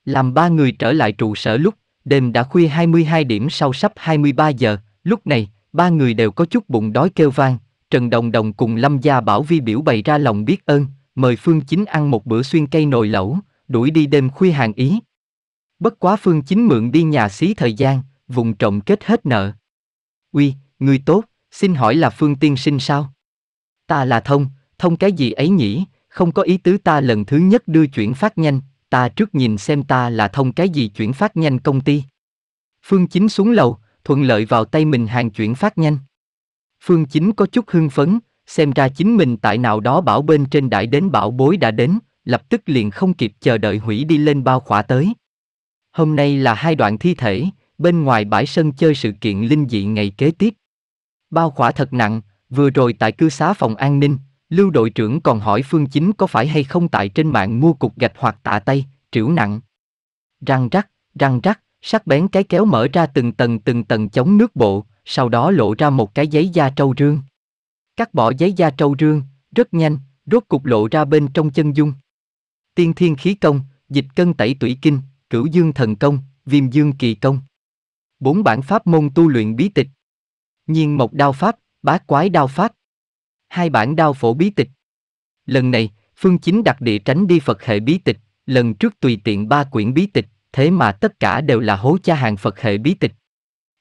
Làm ba người trở lại trụ sở lúc, Đêm đã khuya 22 điểm sau sắp 23 giờ, lúc này, ba người đều có chút bụng đói kêu vang, Trần Đồng Đồng cùng Lâm Gia Bảo Vi biểu bày ra lòng biết ơn, mời Phương Chính ăn một bữa xuyên cây nồi lẩu, đuổi đi đêm khuya hàng ý. Bất quá Phương Chính mượn đi nhà xí thời gian, vùng trộm kết hết nợ. Uy, người tốt, xin hỏi là Phương Tiên Sinh sao? Ta là Thông, Thông cái gì ấy nhỉ, không có ý tứ ta lần thứ nhất đưa chuyển phát nhanh, ta trước nhìn xem ta là thông cái gì chuyển phát nhanh công ty. Phương Chính xuống lầu, thuận lợi vào tay mình hàng chuyển phát nhanh. Phương Chính có chút hưng phấn, xem ra chính mình tại nào đó bảo bên trên đại đến bảo bối đã đến, lập tức liền không kịp chờ đợi hủy đi lên bao khỏa tới. Hôm nay là hai đoạn thi thể, bên ngoài bãi sân chơi sự kiện linh dị ngày kế tiếp. Bao khỏa thật nặng, vừa rồi tại cư xá phòng an ninh, Lưu đội trưởng còn hỏi Phương Chính có phải hay không tại trên mạng mua cục gạch hoặc tạ tay, triểu nặng. Răng rắc, răng rắc, sắc bén cái kéo mở ra từng tầng từng tầng chống nước bộ, sau đó lộ ra một cái giấy da trâu rương. Cắt bỏ giấy da trâu rương, rất nhanh, rốt cục lộ ra bên trong chân dung. Tiên thiên khí công, dịch cân tẩy tủy kinh, cửu dương thần công, viêm dương kỳ công. Bốn bản pháp môn tu luyện bí tịch. Nhiên mộc đao pháp, bá quái đao pháp, hai bản đao phổ bí tịch. Lần này, Phương Chính đặc địa tránh đi Phật hệ bí tịch, lần trước tùy tiện ba quyển bí tịch, thế mà tất cả đều là hố cha hàng Phật hệ bí tịch.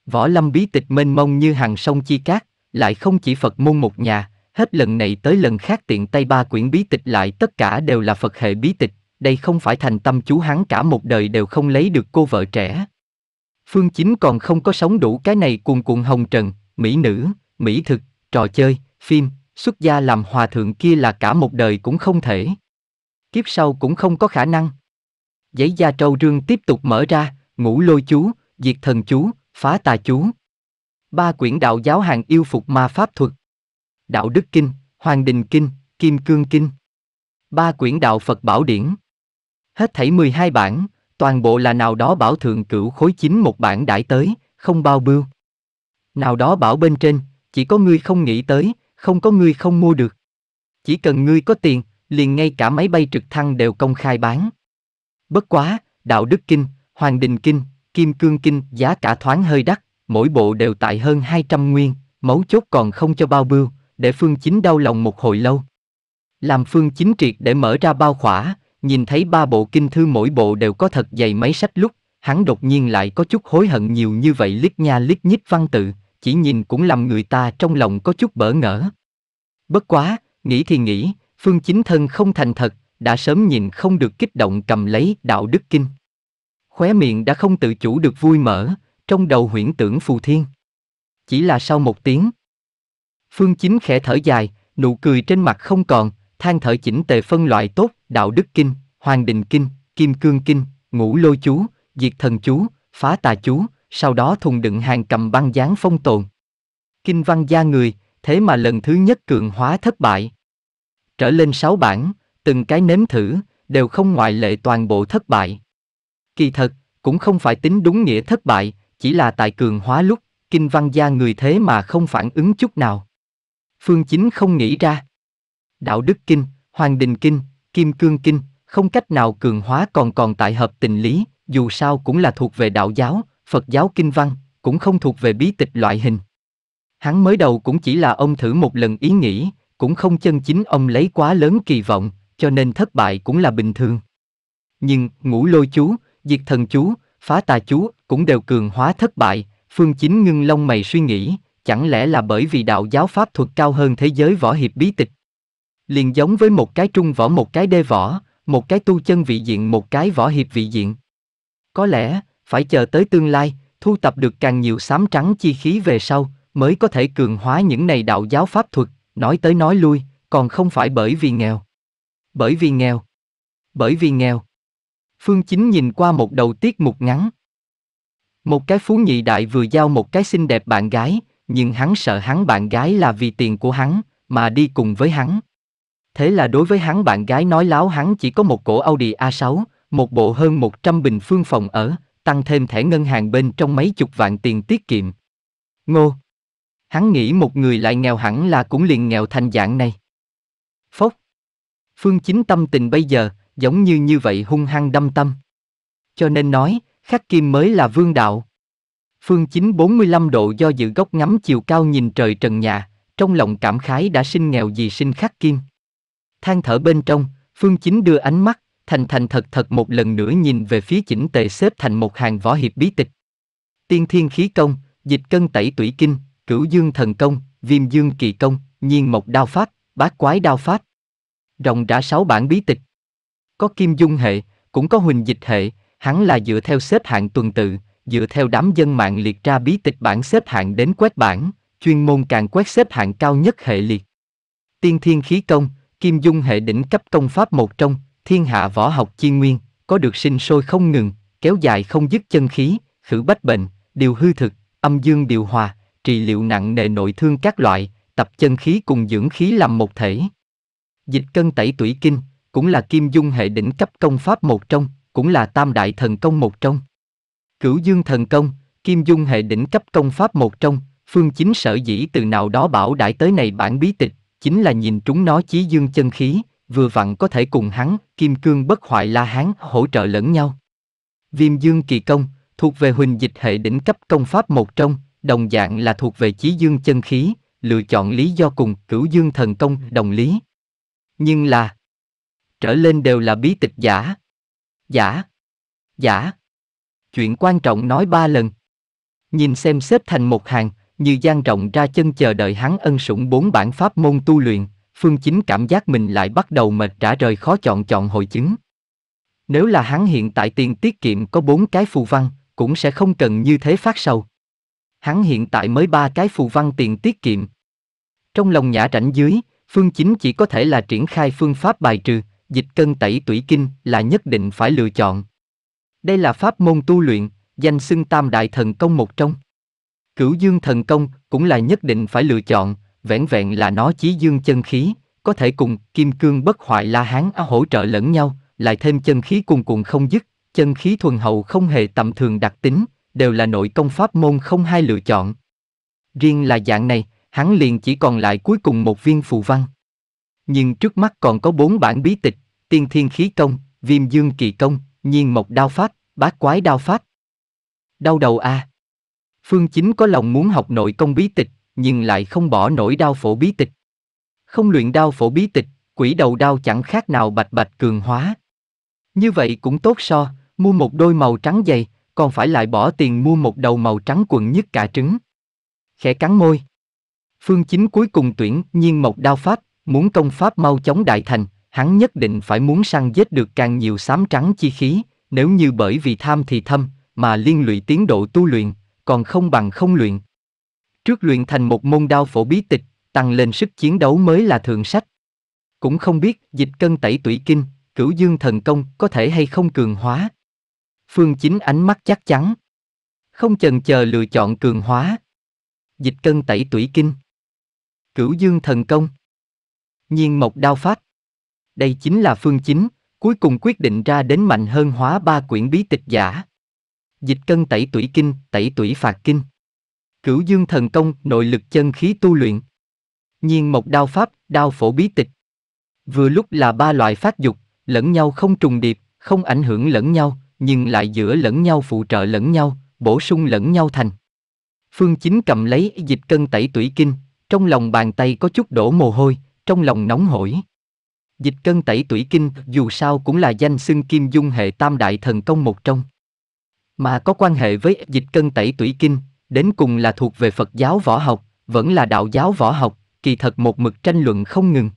Võ lâm bí tịch mênh mông như hàng sông chi cát, lại không chỉ Phật môn một nhà, hết lần này tới lần khác tiện tay ba quyển bí tịch lại tất cả đều là Phật hệ bí tịch, đây không phải thành tâm chú hắn cả một đời đều không lấy được cô vợ trẻ. Phương Chính còn không có sống đủ cái này cuồn cuộn hồng trần, mỹ nữ, mỹ thực, trò chơi, phim, xuất gia làm hòa thượng kia là cả một đời cũng không thể. Kiếp sau cũng không có khả năng. Giấy da trâu rương tiếp tục mở ra, ngũ lôi chú, diệt thần chú, phá tà chú. Ba quyển đạo giáo hàng yêu phục ma pháp thuật. Đạo Đức Kinh, Hoàng Đình Kinh, Kim Cương Kinh. Ba quyển đạo Phật Bảo Điển. Hết thảy 12 bản, toàn bộ là nào đó bảo thượng cửu khối chính một bản đãi tới, không bao bưu. Nào đó bảo bên trên, chỉ có ngươi không nghĩ tới, không có ngươi không mua được. Chỉ cần ngươi có tiền, liền ngay cả máy bay trực thăng đều công khai bán. Bất quá, Đạo Đức Kinh, Hoàng Đình Kinh, Kim Cương Kinh giá cả thoáng hơi đắt, mỗi bộ đều tại hơn 200 nguyên, mấu chốt còn không cho bao bưu, để Phương Chính đau lòng một hồi lâu. Làm Phương Chính triệt để mở ra bao khỏa, nhìn thấy ba bộ kinh thư mỗi bộ đều có thật dày mấy sách lúc, hắn đột nhiên lại có chút hối hận nhiều như vậy lít nha lít nhít văn tự, chỉ nhìn cũng làm người ta trong lòng có chút bỡ ngỡ. Bất quá, nghĩ thì nghĩ, Phương Chính Thân không thành thật, đã sớm nhìn không được kích động cầm lấy đạo đức kinh. Khóe miệng đã không tự chủ được vui mở, trong đầu huyễn tưởng phù thiên. Chỉ là sau một tiếng. Phương Chính khẽ thở dài, nụ cười trên mặt không còn, than thở chỉnh tề phân loại tốt, đạo đức kinh, hoàng đình kinh, kim cương kinh, ngũ lôi chú, diệt thần chú, phá tà chú, sau đó thùng đựng hàng cầm băng dán phong tồn. Kinh văn gia người, thế mà lần thứ nhất cường hóa thất bại. Trở lên sáu bản, từng cái nếm thử, đều không ngoại lệ toàn bộ thất bại. Kỳ thật, cũng không phải tính đúng nghĩa thất bại, chỉ là tại cường hóa lúc, kinh văn gia người thế mà không phản ứng chút nào. Phương Chính không nghĩ ra. Đạo Đức Kinh, Hoàng Đình Kinh, Kim Cương Kinh, không cách nào cường hóa còn còn tại hợp tình lý, dù sao cũng là thuộc về đạo giáo, Phật giáo kinh văn, cũng không thuộc về bí tịch loại hình. Hắn mới đầu cũng chỉ là ông thử một lần ý nghĩ, cũng không chân chính ông lấy quá lớn kỳ vọng, cho nên thất bại cũng là bình thường. Nhưng, ngũ lôi chú, diệt thần chú, phá tà chú, cũng đều cường hóa thất bại, phương chính ngưng lông mày suy nghĩ, chẳng lẽ là bởi vì đạo giáo pháp thuật cao hơn thế giới võ hiệp bí tịch. Liền giống với một cái trung võ một cái đê võ, một cái tu chân vị diện một cái võ hiệp vị diện. Có lẽ, phải chờ tới tương lai, thu tập được càng nhiều xám trắng chi khí về sau, mới có thể cường hóa những này đạo giáo pháp thuật, nói tới nói lui, còn không phải bởi vì nghèo. Bởi vì nghèo. Bởi vì nghèo. Phương Chính nhìn qua một đầu tiết mục ngắn. Một cái phú nhị đại vừa giao một cái xinh đẹp bạn gái, nhưng hắn sợ hắn bạn gái là vì tiền của hắn, mà đi cùng với hắn. Thế là đối với hắn bạn gái nói láo hắn chỉ có một cổ Audi A6, một bộ hơn 100 bình phương phòng ở, tăng thêm thẻ ngân hàng bên trong mấy chục vạn tiền tiết kiệm. Ngô. Hắn nghĩ một người lại nghèo hẳn là cũng liền nghèo thành dạng này. Phốc. Phương chính tâm tình bây giờ, giống như như vậy hung hăng đâm tâm. Cho nên nói, khắc kim mới là vương đạo. Phương chính 45 độ do dự góc ngắm chiều cao nhìn trời trần nhà, trong lòng cảm khái đã sinh nghèo gì sinh khắc kim. Than thở bên trong, Phương chính đưa ánh mắt, thành thành thật thật một lần nữa nhìn về phía chỉnh tề xếp thành một hàng võ hiệp bí tịch. Tiên thiên khí công, dịch cân tẩy tủy kinh, cửu dương thần công, viêm dương kỳ công, nhiên mộc đao pháp, bát quái đao pháp. Rồng đã sáu bản bí tịch. Có kim dung hệ, cũng có huỳnh dịch hệ, hắn là dựa theo xếp hạng tuần tự, dựa theo đám dân mạng liệt ra bí tịch bản xếp hạng đến quét bản, chuyên môn càng quét xếp hạng cao nhất hệ liệt. Tiên thiên khí công, kim dung hệ đỉnh cấp công pháp một trong, thiên hạ võ học chi nguyên, có được sinh sôi không ngừng, kéo dài không dứt chân khí, khử bách bệnh, điều hư thực, âm dương điều hòa, trị liệu nặng nề nội thương các loại, tập chân khí cùng dưỡng khí làm một thể. Dịch cân tẩy tủy kinh, cũng là kim dung hệ đỉnh cấp công pháp một trong, cũng là tam đại thần công một trong. Cửu dương thần công, kim dung hệ đỉnh cấp công pháp một trong, phương chính sở dĩ từ nào đó bảo đại tới này bản bí tịch, chính là nhìn trúng nó chí dương chân khí, vừa vặn có thể cùng hắn, kim cương bất hoại la hán hỗ trợ lẫn nhau. Viêm dương kỳ công, thuộc về huỳnh dịch hệ đỉnh cấp công pháp một trong, đồng dạng là thuộc về chí dương chân khí, lựa chọn lý do cùng cửu dương thần công đồng lý. Nhưng là trở lên đều là bí tịch giả. Giả. Giả. Chuyện quan trọng nói ba lần. Nhìn xem xếp thành một hàng, như gian rộng ra chân chờ đợi hắn ân sủng bốn bản pháp môn tu luyện, Phương Chính cảm giác mình lại bắt đầu mệt trả rời khó chọn chọn hội chứng. Nếu là hắn hiện tại tiền tiết kiệm có bốn cái phù văn, cũng sẽ không cần như thế phát sầu. Hắn hiện tại mới ba cái phù văn tiền tiết kiệm. Trong lòng nhã rảnh dưới, Phương Chính chỉ có thể là triển khai phương pháp bài trừ, dịch cân tẩy tủy kinh là nhất định phải lựa chọn. Đây là pháp môn tu luyện, danh xưng tam đại thần công một trong. Cửu dương thần công cũng là nhất định phải lựa chọn, vẻn vẹn là nó chí dương chân khí, có thể cùng kim cương bất hoại la hán á hỗ trợ lẫn nhau, lại thêm chân khí cuồn cuộn không dứt, chân khí thuần hậu không hề tầm thường đặc tính, đều là nội công pháp môn không hai lựa chọn. Riêng là dạng này, hắn liền chỉ còn lại cuối cùng một viên phù văn. Nhưng trước mắt còn có bốn bản bí tịch, tiên thiên khí công, viêm dương kỳ công, nhiên mộc đao pháp, bát quái đao pháp. Đau đầu a. À. Phương Chính có lòng muốn học nội công bí tịch, nhưng lại không bỏ nổi đao phổ bí tịch. Không luyện đao phổ bí tịch, quỷ đầu đao chẳng khác nào bạch bạch cường hóa. Như vậy cũng tốt so, mua một đôi màu trắng dày, còn phải lại bỏ tiền mua một đầu màu trắng quần nhất cả trứng. Khẽ cắn môi. Phương chính cuối cùng tuyển nhiên một đao pháp, muốn công pháp mau chóng đại thành, hắn nhất định phải muốn săn giết được càng nhiều xám trắng chi khí, nếu như bởi vì tham thì thâm, mà liên lụy tiến độ tu luyện, còn không bằng không luyện. Trước luyện thành một môn đao phổ bí tịch, tăng lên sức chiến đấu mới là thượng sách. Cũng không biết dịch cân tẩy tủy kinh, cửu dương thần công có thể hay không cường hóa. Phương Chính ánh mắt chắc chắn. Không chần chờ lựa chọn cường hóa. Dịch cân tẩy tủy kinh. Cửu dương thần công. Nhiên mộc đao phát Đây chính là phương chính, cuối cùng quyết định ra đến mạnh hơn hóa ba quyển bí tịch giả. Dịch cân tẩy tủy kinh, tẩy tủy phạt kinh. Cửu dương thần công, nội lực chân khí tu luyện. Nhiên mộc đao pháp, đao phổ bí tịch. Vừa lúc là ba loại phát dục, lẫn nhau không trùng điệp, không ảnh hưởng lẫn nhau, nhưng lại giữa lẫn nhau phụ trợ lẫn nhau, bổ sung lẫn nhau thành. Phương Chính cầm lấy dịch cân tẩy tủy kinh, trong lòng bàn tay có chút đổ mồ hôi, trong lòng nóng hổi. Dịch cân tẩy tủy kinh dù sao cũng là danh xưng kim dung hệ tam đại thần công một trong. Mà có quan hệ với dịch cân tẩy tủy kinh, đến cùng là thuộc về Phật giáo võ học, vẫn là đạo giáo võ học, kỳ thật một mực tranh luận không ngừng.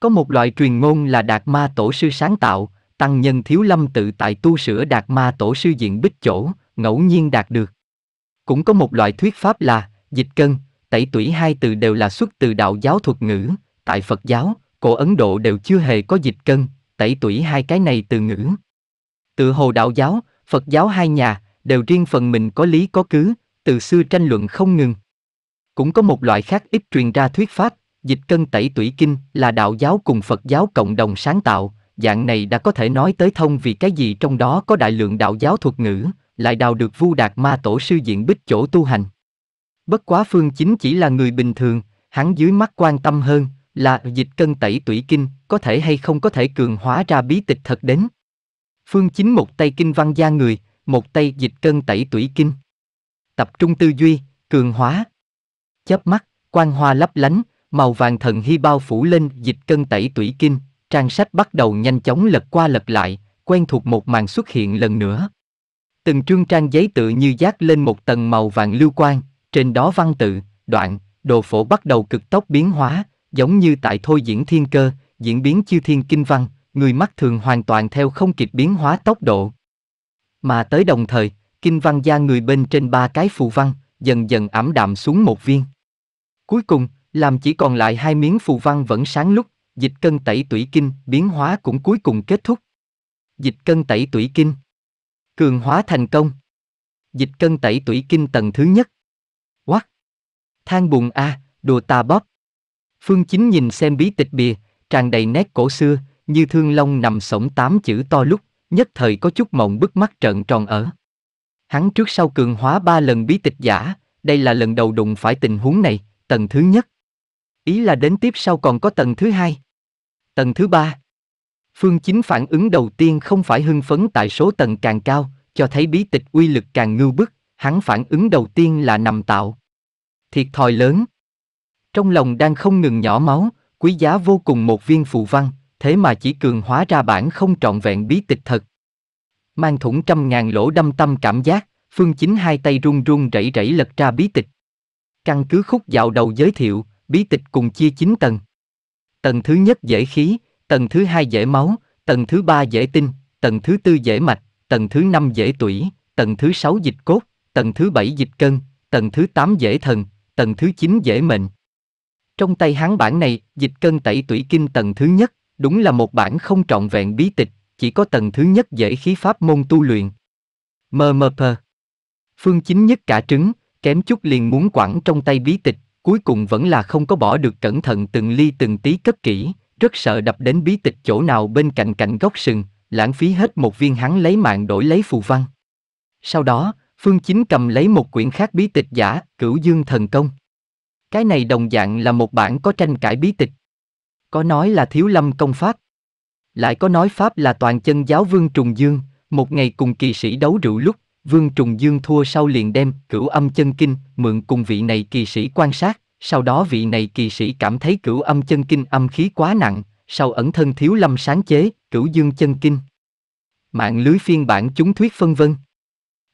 Có một loại truyền ngôn là Đạt Ma Tổ Sư sáng tạo, tăng nhân Thiếu Lâm tự tại tu sửa Đạt Ma Tổ Sư diện bích chỗ, ngẫu nhiên đạt được. Cũng có một loại thuyết pháp là, dịch cân, tẩy tủy hai từ đều là xuất từ đạo giáo thuật ngữ, tại Phật giáo, cổ Ấn Độ đều chưa hề có dịch cân, tẩy tủy hai cái này từ ngữ. Tự hồ đạo giáo, Phật giáo hai nhà, đều riêng phần mình có lý có cứ, từ xưa tranh luận không ngừng. Cũng có một loại khác ít truyền ra thuyết pháp, dịch cân tẩy tủy kinh là đạo giáo cùng Phật giáo cộng đồng sáng tạo, dạng này đã có thể nói tới thông vì cái gì trong đó có đại lượng đạo giáo thuật ngữ, lại đào được vu đạt ma tổ sư diện bích chỗ tu hành. Bất quá phương chính chỉ là người bình thường, hắn dưới mắt quan tâm hơn là dịch cân tẩy tủy kinh có thể hay không có thể cường hóa ra bí tịch thật đến. Phương chính một tay kinh văn gia người, một tay dịch cân tẩy tủy kinh tập trung tư duy, cường hóa. Chớp mắt, quang hoa lấp lánh, màu vàng thần hy bao phủ lên dịch cân tẩy tủy kinh, trang sách bắt đầu nhanh chóng lật qua lật lại, quen thuộc một màn xuất hiện lần nữa. Từng trương trang giấy tự như giác lên một tầng màu vàng lưu quang, trên đó văn tự, đoạn, đồ phổ bắt đầu cực tốc biến hóa, giống như tại thôi diễn thiên cơ, diễn biến chiêu thiên kinh văn, người mắt thường hoàn toàn theo không kịp biến hóa tốc độ. Mà tới đồng thời, kinh văn gia người bên trên ba cái phù văn, dần dần ảm đạm xuống một viên. Cuối cùng, làm chỉ còn lại hai miếng phù văn vẫn sáng lúc, dịch cân tẩy tủy kinh, biến hóa cũng cuối cùng kết thúc. Dịch cân tẩy tủy kinh. Cường hóa thành công. Dịch cân tẩy tủy kinh tầng thứ nhất. What? Thang bùn a, à, đùa tà bóp. Phương Chính nhìn xem bí tịch bìa, tràn đầy nét cổ xưa, như thương long nằm sổng tám chữ to lúc, nhất thời có chút mộng bức mắt trợn tròn ở. Hắn trước sau cường hóa ba lần bí tịch giả, đây là lần đầu đụng phải tình huống này, tầng thứ nhất. Ý là đến tiếp sau còn có tầng thứ hai. Tầng thứ ba. Phương Chính phản ứng đầu tiên không phải hưng phấn tại số tầng càng cao, cho thấy bí tịch uy lực càng ngưu bức, hắn phản ứng đầu tiên là nằm tạo. Thiệt thòi lớn. Trong lòng đang không ngừng nhỏ máu, quý giá vô cùng một viên phù văn, thế mà chỉ cường hóa ra bản không trọn vẹn bí tịch thật, mang thủng trăm ngàn lỗ đâm tâm cảm giác, Phương Chính hai tay run run rẩy rẩy lật ra bí tịch. Căn cứ khúc dạo đầu giới thiệu, bí tịch cùng chia 9 tầng. Tầng thứ nhất dễ khí, tầng thứ hai dễ máu, tầng thứ ba dễ tinh, tầng thứ tư dễ mạch, tầng thứ năm dễ tủy, tầng thứ sáu dịch cốt, tầng thứ bảy dịch cân, tầng thứ tám dễ thần, tầng thứ chín dễ mệnh. Trong tay hắn bản này, dịch cân tẩy tủy kinh tầng thứ nhất, đúng là một bản không trọn vẹn bí tịch, chỉ có tầng thứ nhất dễ khí pháp môn tu luyện. mờ mờ MMP Phương chính nhất cả trứng, kém chút liền muốn quẳng trong tay bí tịch, cuối cùng vẫn là không có bỏ được cẩn thận từng ly từng tí cất kỹ, rất sợ đập đến bí tịch chỗ nào bên cạnh cạnh góc sừng, lãng phí hết một viên hắn lấy mạng đổi lấy phù văn. Sau đó, Phương Chính cầm lấy một quyển khác bí tịch giả, Cửu Dương Thần Công. Cái này đồng dạng là một bản có tranh cãi bí tịch. Có nói là thiếu lâm công pháp, lại có nói Pháp là toàn chân giáo Vương Trùng Dương, một ngày cùng kỳ sĩ đấu rượu lúc, Vương Trùng Dương thua sau liền đem cửu âm chân kinh mượn cùng vị này kỳ sĩ quan sát, sau đó vị này kỳ sĩ cảm thấy cửu âm chân kinh âm khí quá nặng, sau ẩn thân thiếu lâm sáng chế, cửu dương chân kinh. Mạng lưới phiên bản chúng thuyết phân vân.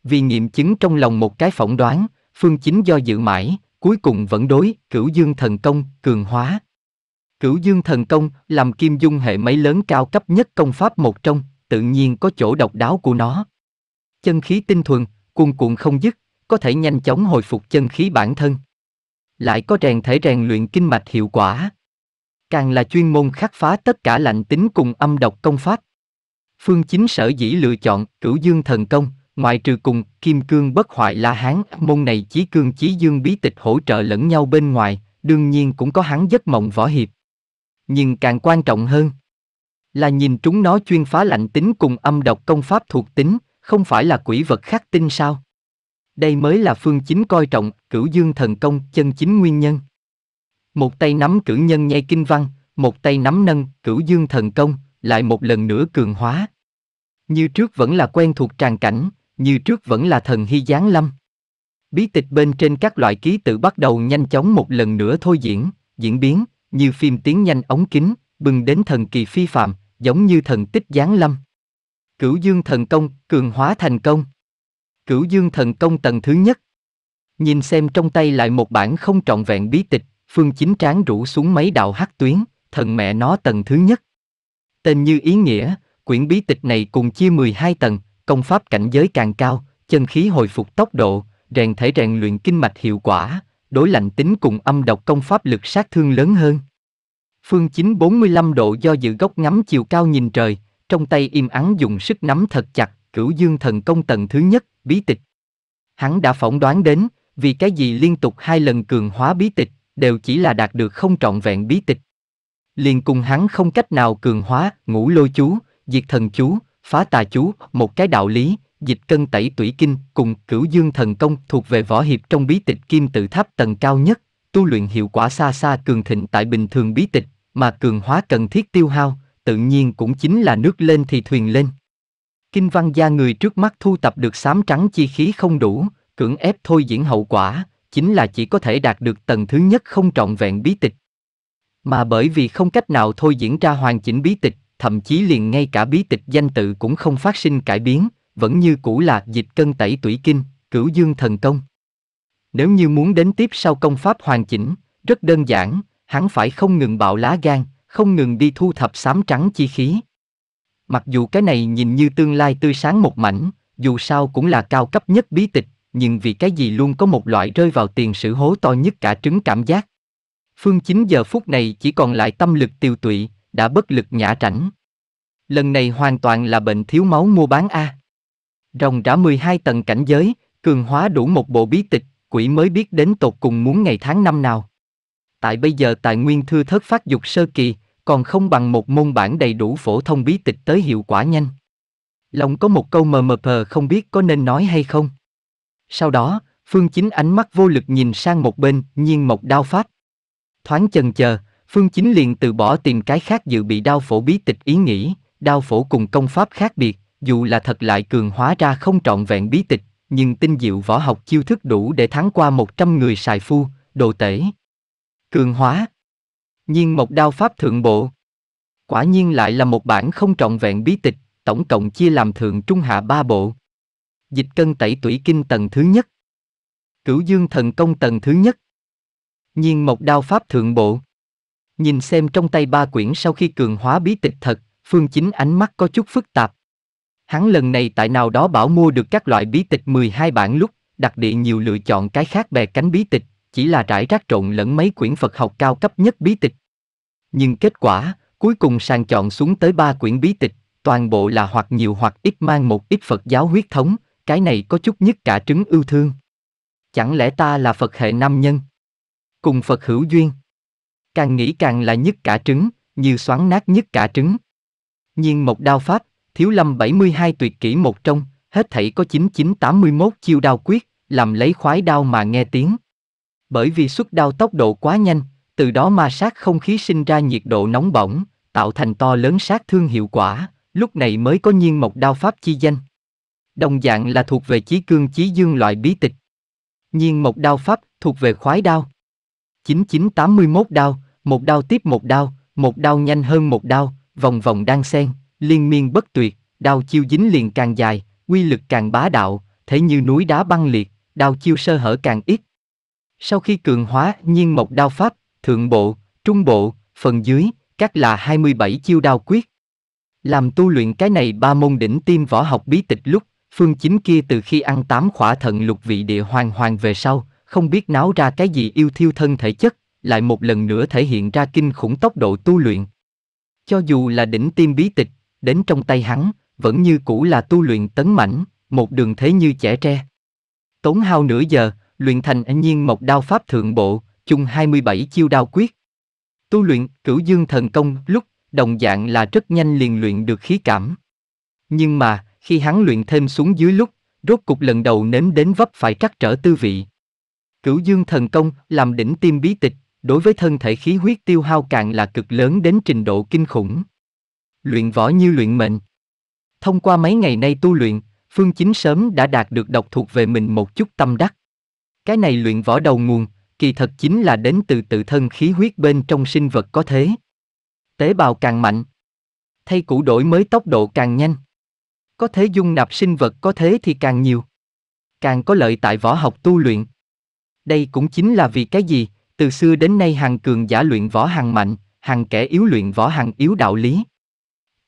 Vì nghiệm chứng trong lòng một cái phỏng đoán, phương chính do dự mãi, cuối cùng vẫn đối, cửu dương thần công, cường hóa, Cửu Dương Thần Công làm kim dung hệ máy lớn cao cấp nhất công pháp một trong, tự nhiên có chỗ độc đáo của nó. Chân khí tinh thuần, cuồn cuộn không dứt, có thể nhanh chóng hồi phục chân khí bản thân. Lại có rèn thể rèn luyện kinh mạch hiệu quả. Càng là chuyên môn khắc phá tất cả lạnh tính cùng âm độc công pháp. Phương chính sở dĩ lựa chọn cửu dương thần công, ngoại trừ cùng kim cương bất hoại la hán môn này chí cương chí dương bí tịch hỗ trợ lẫn nhau bên ngoài, đương nhiên cũng có hắn giấc mộng võ hiệp nhưng càng quan trọng hơn là nhìn chúng nó chuyên phá lạnh tính cùng âm độc công pháp thuộc tính, không phải là quỷ vật khắc tinh sao? Đây mới là phương chính coi trọng, cửu dương thần công, chân chính nguyên nhân. Một tay nắm cử nhân nhai kinh văn, một tay nắm nâng, cửu dương thần công, lại một lần nữa cường hóa. Như trước vẫn là quen thuộc tràn cảnh, như trước vẫn là thần hy giáng lâm. Bí tịch bên trên các loại ký tự bắt đầu nhanh chóng một lần nữa thôi diễn, diễn biến, như phim tiến nhanh ống kính, bừng đến thần kỳ phi phạm, giống như thần tích giáng lâm. Cửu dương thần công, cường hóa thành công. Cửu dương thần công tầng thứ nhất. Nhìn xem trong tay lại một bản không trọn vẹn bí tịch, phương chính tráng rủ xuống mấy đạo hắc tuyến, thần mẹ nó tầng thứ nhất. Tên như ý nghĩa, quyển bí tịch này cùng chia 12 tầng, công pháp cảnh giới càng cao, chân khí hồi phục tốc độ, rèn thể rèn luyện kinh mạch hiệu quả, đối lạnh tính cùng âm độc công pháp lực sát thương lớn hơn. Phương 945 độ do dự góc ngắm chiều cao nhìn trời, trong tay im ắng dùng sức nắm thật chặt, cửu dương thần công tầng thứ nhất, bí tịch. Hắn đã phỏng đoán đến, vì cái gì liên tục hai lần cường hóa bí tịch, đều chỉ là đạt được không trọn vẹn bí tịch. Liền cùng hắn không cách nào cường hóa, ngũ lôi chú, diệt thần chú, phá tà chú, một cái đạo lý, dịch cân tẩy tủy kinh cùng cửu dương thần công thuộc về võ hiệp trong bí tịch kim tự tháp tầng cao nhất, tu luyện hiệu quả xa xa cường thịnh tại bình thường bí tịch, mà cường hóa cần thiết tiêu hao, tự nhiên cũng chính là nước lên thì thuyền lên. Kinh văn gia người trước mắt thu tập được sám trắng chi khí không đủ, cưỡng ép thôi diễn hậu quả, chính là chỉ có thể đạt được tầng thứ nhất không trọn vẹn bí tịch. Mà bởi vì không cách nào thôi diễn ra hoàn chỉnh bí tịch, thậm chí liền ngay cả bí tịch danh tự cũng không phát sinh cải biến, vẫn như cũ là dịch cân tẩy tủy kinh, cửu dương thần công. Nếu như muốn đến tiếp sau công pháp hoàn chỉnh, rất đơn giản, hắn phải không ngừng bạo lá gan, không ngừng đi thu thập xám trắng chi khí. Mặc dù cái này nhìn như tương lai tươi sáng một mảnh, dù sao cũng là cao cấp nhất bí tịch, nhưng vì cái gì luôn có một loại rơi vào tiền sử hố to nhất cả trứng cảm giác. Phương Chính giờ phút này chỉ còn lại tâm lực tiêu tụy, đã bất lực nhả rảnh. Lần này hoàn toàn là bệnh thiếu máu mua bán A. Rồng rã 12 tầng cảnh giới, cường hóa đủ một bộ bí tịch, quỷ mới biết đến tột cùng muốn ngày tháng năm nào. Tại bây giờ tài nguyên thư thất phát dục sơ kỳ, còn không bằng một môn bản đầy đủ phổ thông bí tịch tới hiệu quả nhanh. Lòng có một câu mờ mờ pờ không biết có nên nói hay không. Sau đó, Phương Chính ánh mắt vô lực nhìn sang một bên, nhiên mộc đao phát Thoáng chần chờ, Phương Chính liền từ bỏ tìm cái khác dự bị đao phổ bí tịch ý nghĩ, đao phổ cùng công pháp khác biệt, dù là thật lại cường hóa ra không trọn vẹn bí tịch, nhưng tinh diệu võ học chiêu thức đủ để thắng qua 100 người xài phu, đồ tể. Cường hóa Nhiên một đao pháp thượng bộ Quả nhiên lại là một bản không trọn vẹn bí tịch, tổng cộng chia làm thượng trung hạ ba bộ. Dịch cân tẩy tủy kinh tầng thứ nhất Cửu dương thần công tầng thứ nhất Nhiên một đao pháp thượng bộ Nhìn xem trong tay ba quyển sau khi cường hóa bí tịch thật, Phương Chính ánh mắt có chút phức tạp. Hắn lần này tại nào đó bảo mua được các loại bí tịch 12 bản lúc, đặc địa nhiều lựa chọn cái khác bè cánh bí tịch, chỉ là trải rác trộn lẫn mấy quyển Phật học cao cấp nhất bí tịch. Nhưng kết quả, cuối cùng sàng chọn xuống tới ba quyển bí tịch, toàn bộ là hoặc nhiều hoặc ít mang một ít Phật giáo huyết thống, cái này có chút nhất cả trứng ưu thương. Chẳng lẽ ta là Phật hệ nam nhân? Cùng Phật hữu duyên. Càng nghĩ càng là nhất cả trứng, như xoắn nát nhất cả trứng. Nhưng một đao pháp, Thiếu lâm 72 tuyệt kỹ một trong, hết thảy có 9981 chiêu đao quyết, làm lấy khoái đao mà nghe tiếng. Bởi vì xuất đao tốc độ quá nhanh, từ đó ma sát không khí sinh ra nhiệt độ nóng bỏng, tạo thành to lớn sát thương hiệu quả, lúc này mới có nhiên mộc đao pháp chi danh. Đồng dạng là thuộc về chí cương chí dương loại bí tịch. Nhiên mộc đao pháp thuộc về khoái đao. 9981 đao, một đao tiếp một đao, một đao nhanh hơn một đao, vòng vòng đang xen, liên miên bất tuyệt, đao chiêu dính liền càng dài, quy lực càng bá đạo, thế như núi đá băng liệt, đao chiêu sơ hở càng ít. Sau khi cường hóa nhiên mộc đao pháp, thượng bộ, trung bộ, phần dưới, các là 27 chiêu đao quyết. Làm tu luyện cái này ba môn đỉnh tim võ học bí tịch lúc, phương chính kia từ khi ăn tám khỏa thận lục vị địa hoàng hoàng về sau, không biết náo ra cái gì yêu thiêu thân thể chất, lại một lần nữa thể hiện ra kinh khủng tốc độ tu luyện. Cho dù là đỉnh tim bí tịch, đến trong tay hắn, vẫn như cũ là tu luyện tấn mảnh, một đường thế như trẻ tre. Tốn hao nửa giờ, luyện thành nhiên mộc đao pháp thượng bộ, chung 27 chiêu đao quyết. Tu luyện cửu dương thần công lúc đồng dạng là rất nhanh liền luyện được khí cảm. Nhưng mà, khi hắn luyện thêm xuống dưới lúc, rốt cục lần đầu nếm đến vấp phải trắc trở tư vị. Cửu dương thần công làm đỉnh tim bí tịch, đối với thân thể khí huyết tiêu hao càng là cực lớn đến trình độ kinh khủng luyện võ như luyện mệnh. Thông qua mấy ngày nay tu luyện, Phương Chính sớm đã đạt được độc thuộc về mình một chút tâm đắc. Cái này luyện võ đầu nguồn, kỳ thật chính là đến từ tự thân khí huyết bên trong sinh vật có thế. Tế bào càng mạnh, thay cũ đổi mới tốc độ càng nhanh. Có thế dung nạp sinh vật có thế thì càng nhiều. Càng có lợi tại võ học tu luyện. Đây cũng chính là vì cái gì, từ xưa đến nay hàng cường giả luyện võ hàng mạnh, hàng kẻ yếu luyện võ hàng yếu đạo lý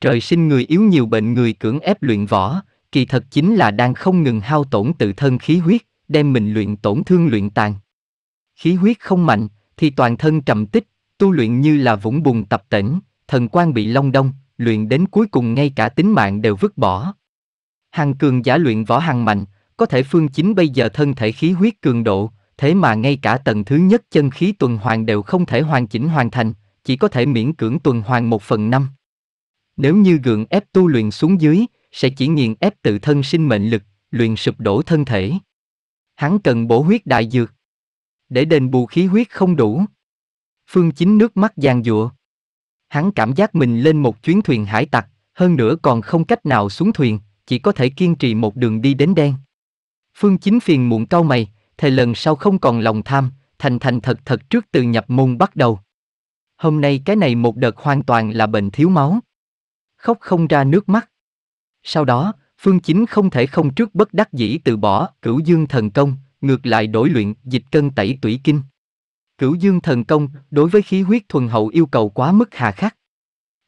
trời sinh người yếu nhiều bệnh người cưỡng ép luyện võ, kỳ thật chính là đang không ngừng hao tổn tự thân khí huyết, đem mình luyện tổn thương luyện tàn. Khí huyết không mạnh, thì toàn thân trầm tích, tu luyện như là vũng bùn tập tỉnh, thần quan bị long đông, luyện đến cuối cùng ngay cả tính mạng đều vứt bỏ. Hàng cường giả luyện võ hàng mạnh, có thể phương chính bây giờ thân thể khí huyết cường độ, thế mà ngay cả tầng thứ nhất chân khí tuần hoàn đều không thể hoàn chỉnh hoàn thành, chỉ có thể miễn cưỡng tuần hoàn một phần năm. Nếu như gượng ép tu luyện xuống dưới, sẽ chỉ nghiền ép tự thân sinh mệnh lực, luyện sụp đổ thân thể. Hắn cần bổ huyết đại dược. Để đền bù khí huyết không đủ. Phương Chính nước mắt giàn dụa. Hắn cảm giác mình lên một chuyến thuyền hải tặc, hơn nữa còn không cách nào xuống thuyền, chỉ có thể kiên trì một đường đi đến đen. Phương Chính phiền muộn cau mày, thề lần sau không còn lòng tham, thành thành thật thật trước từ nhập môn bắt đầu. Hôm nay cái này một đợt hoàn toàn là bệnh thiếu máu khóc không ra nước mắt. Sau đó, Phương Chính không thể không trước bất đắc dĩ từ bỏ cửu dương thần công, ngược lại đổi luyện dịch cân tẩy tủy kinh. Cửu dương thần công đối với khí huyết thuần hậu yêu cầu quá mức hà khắc.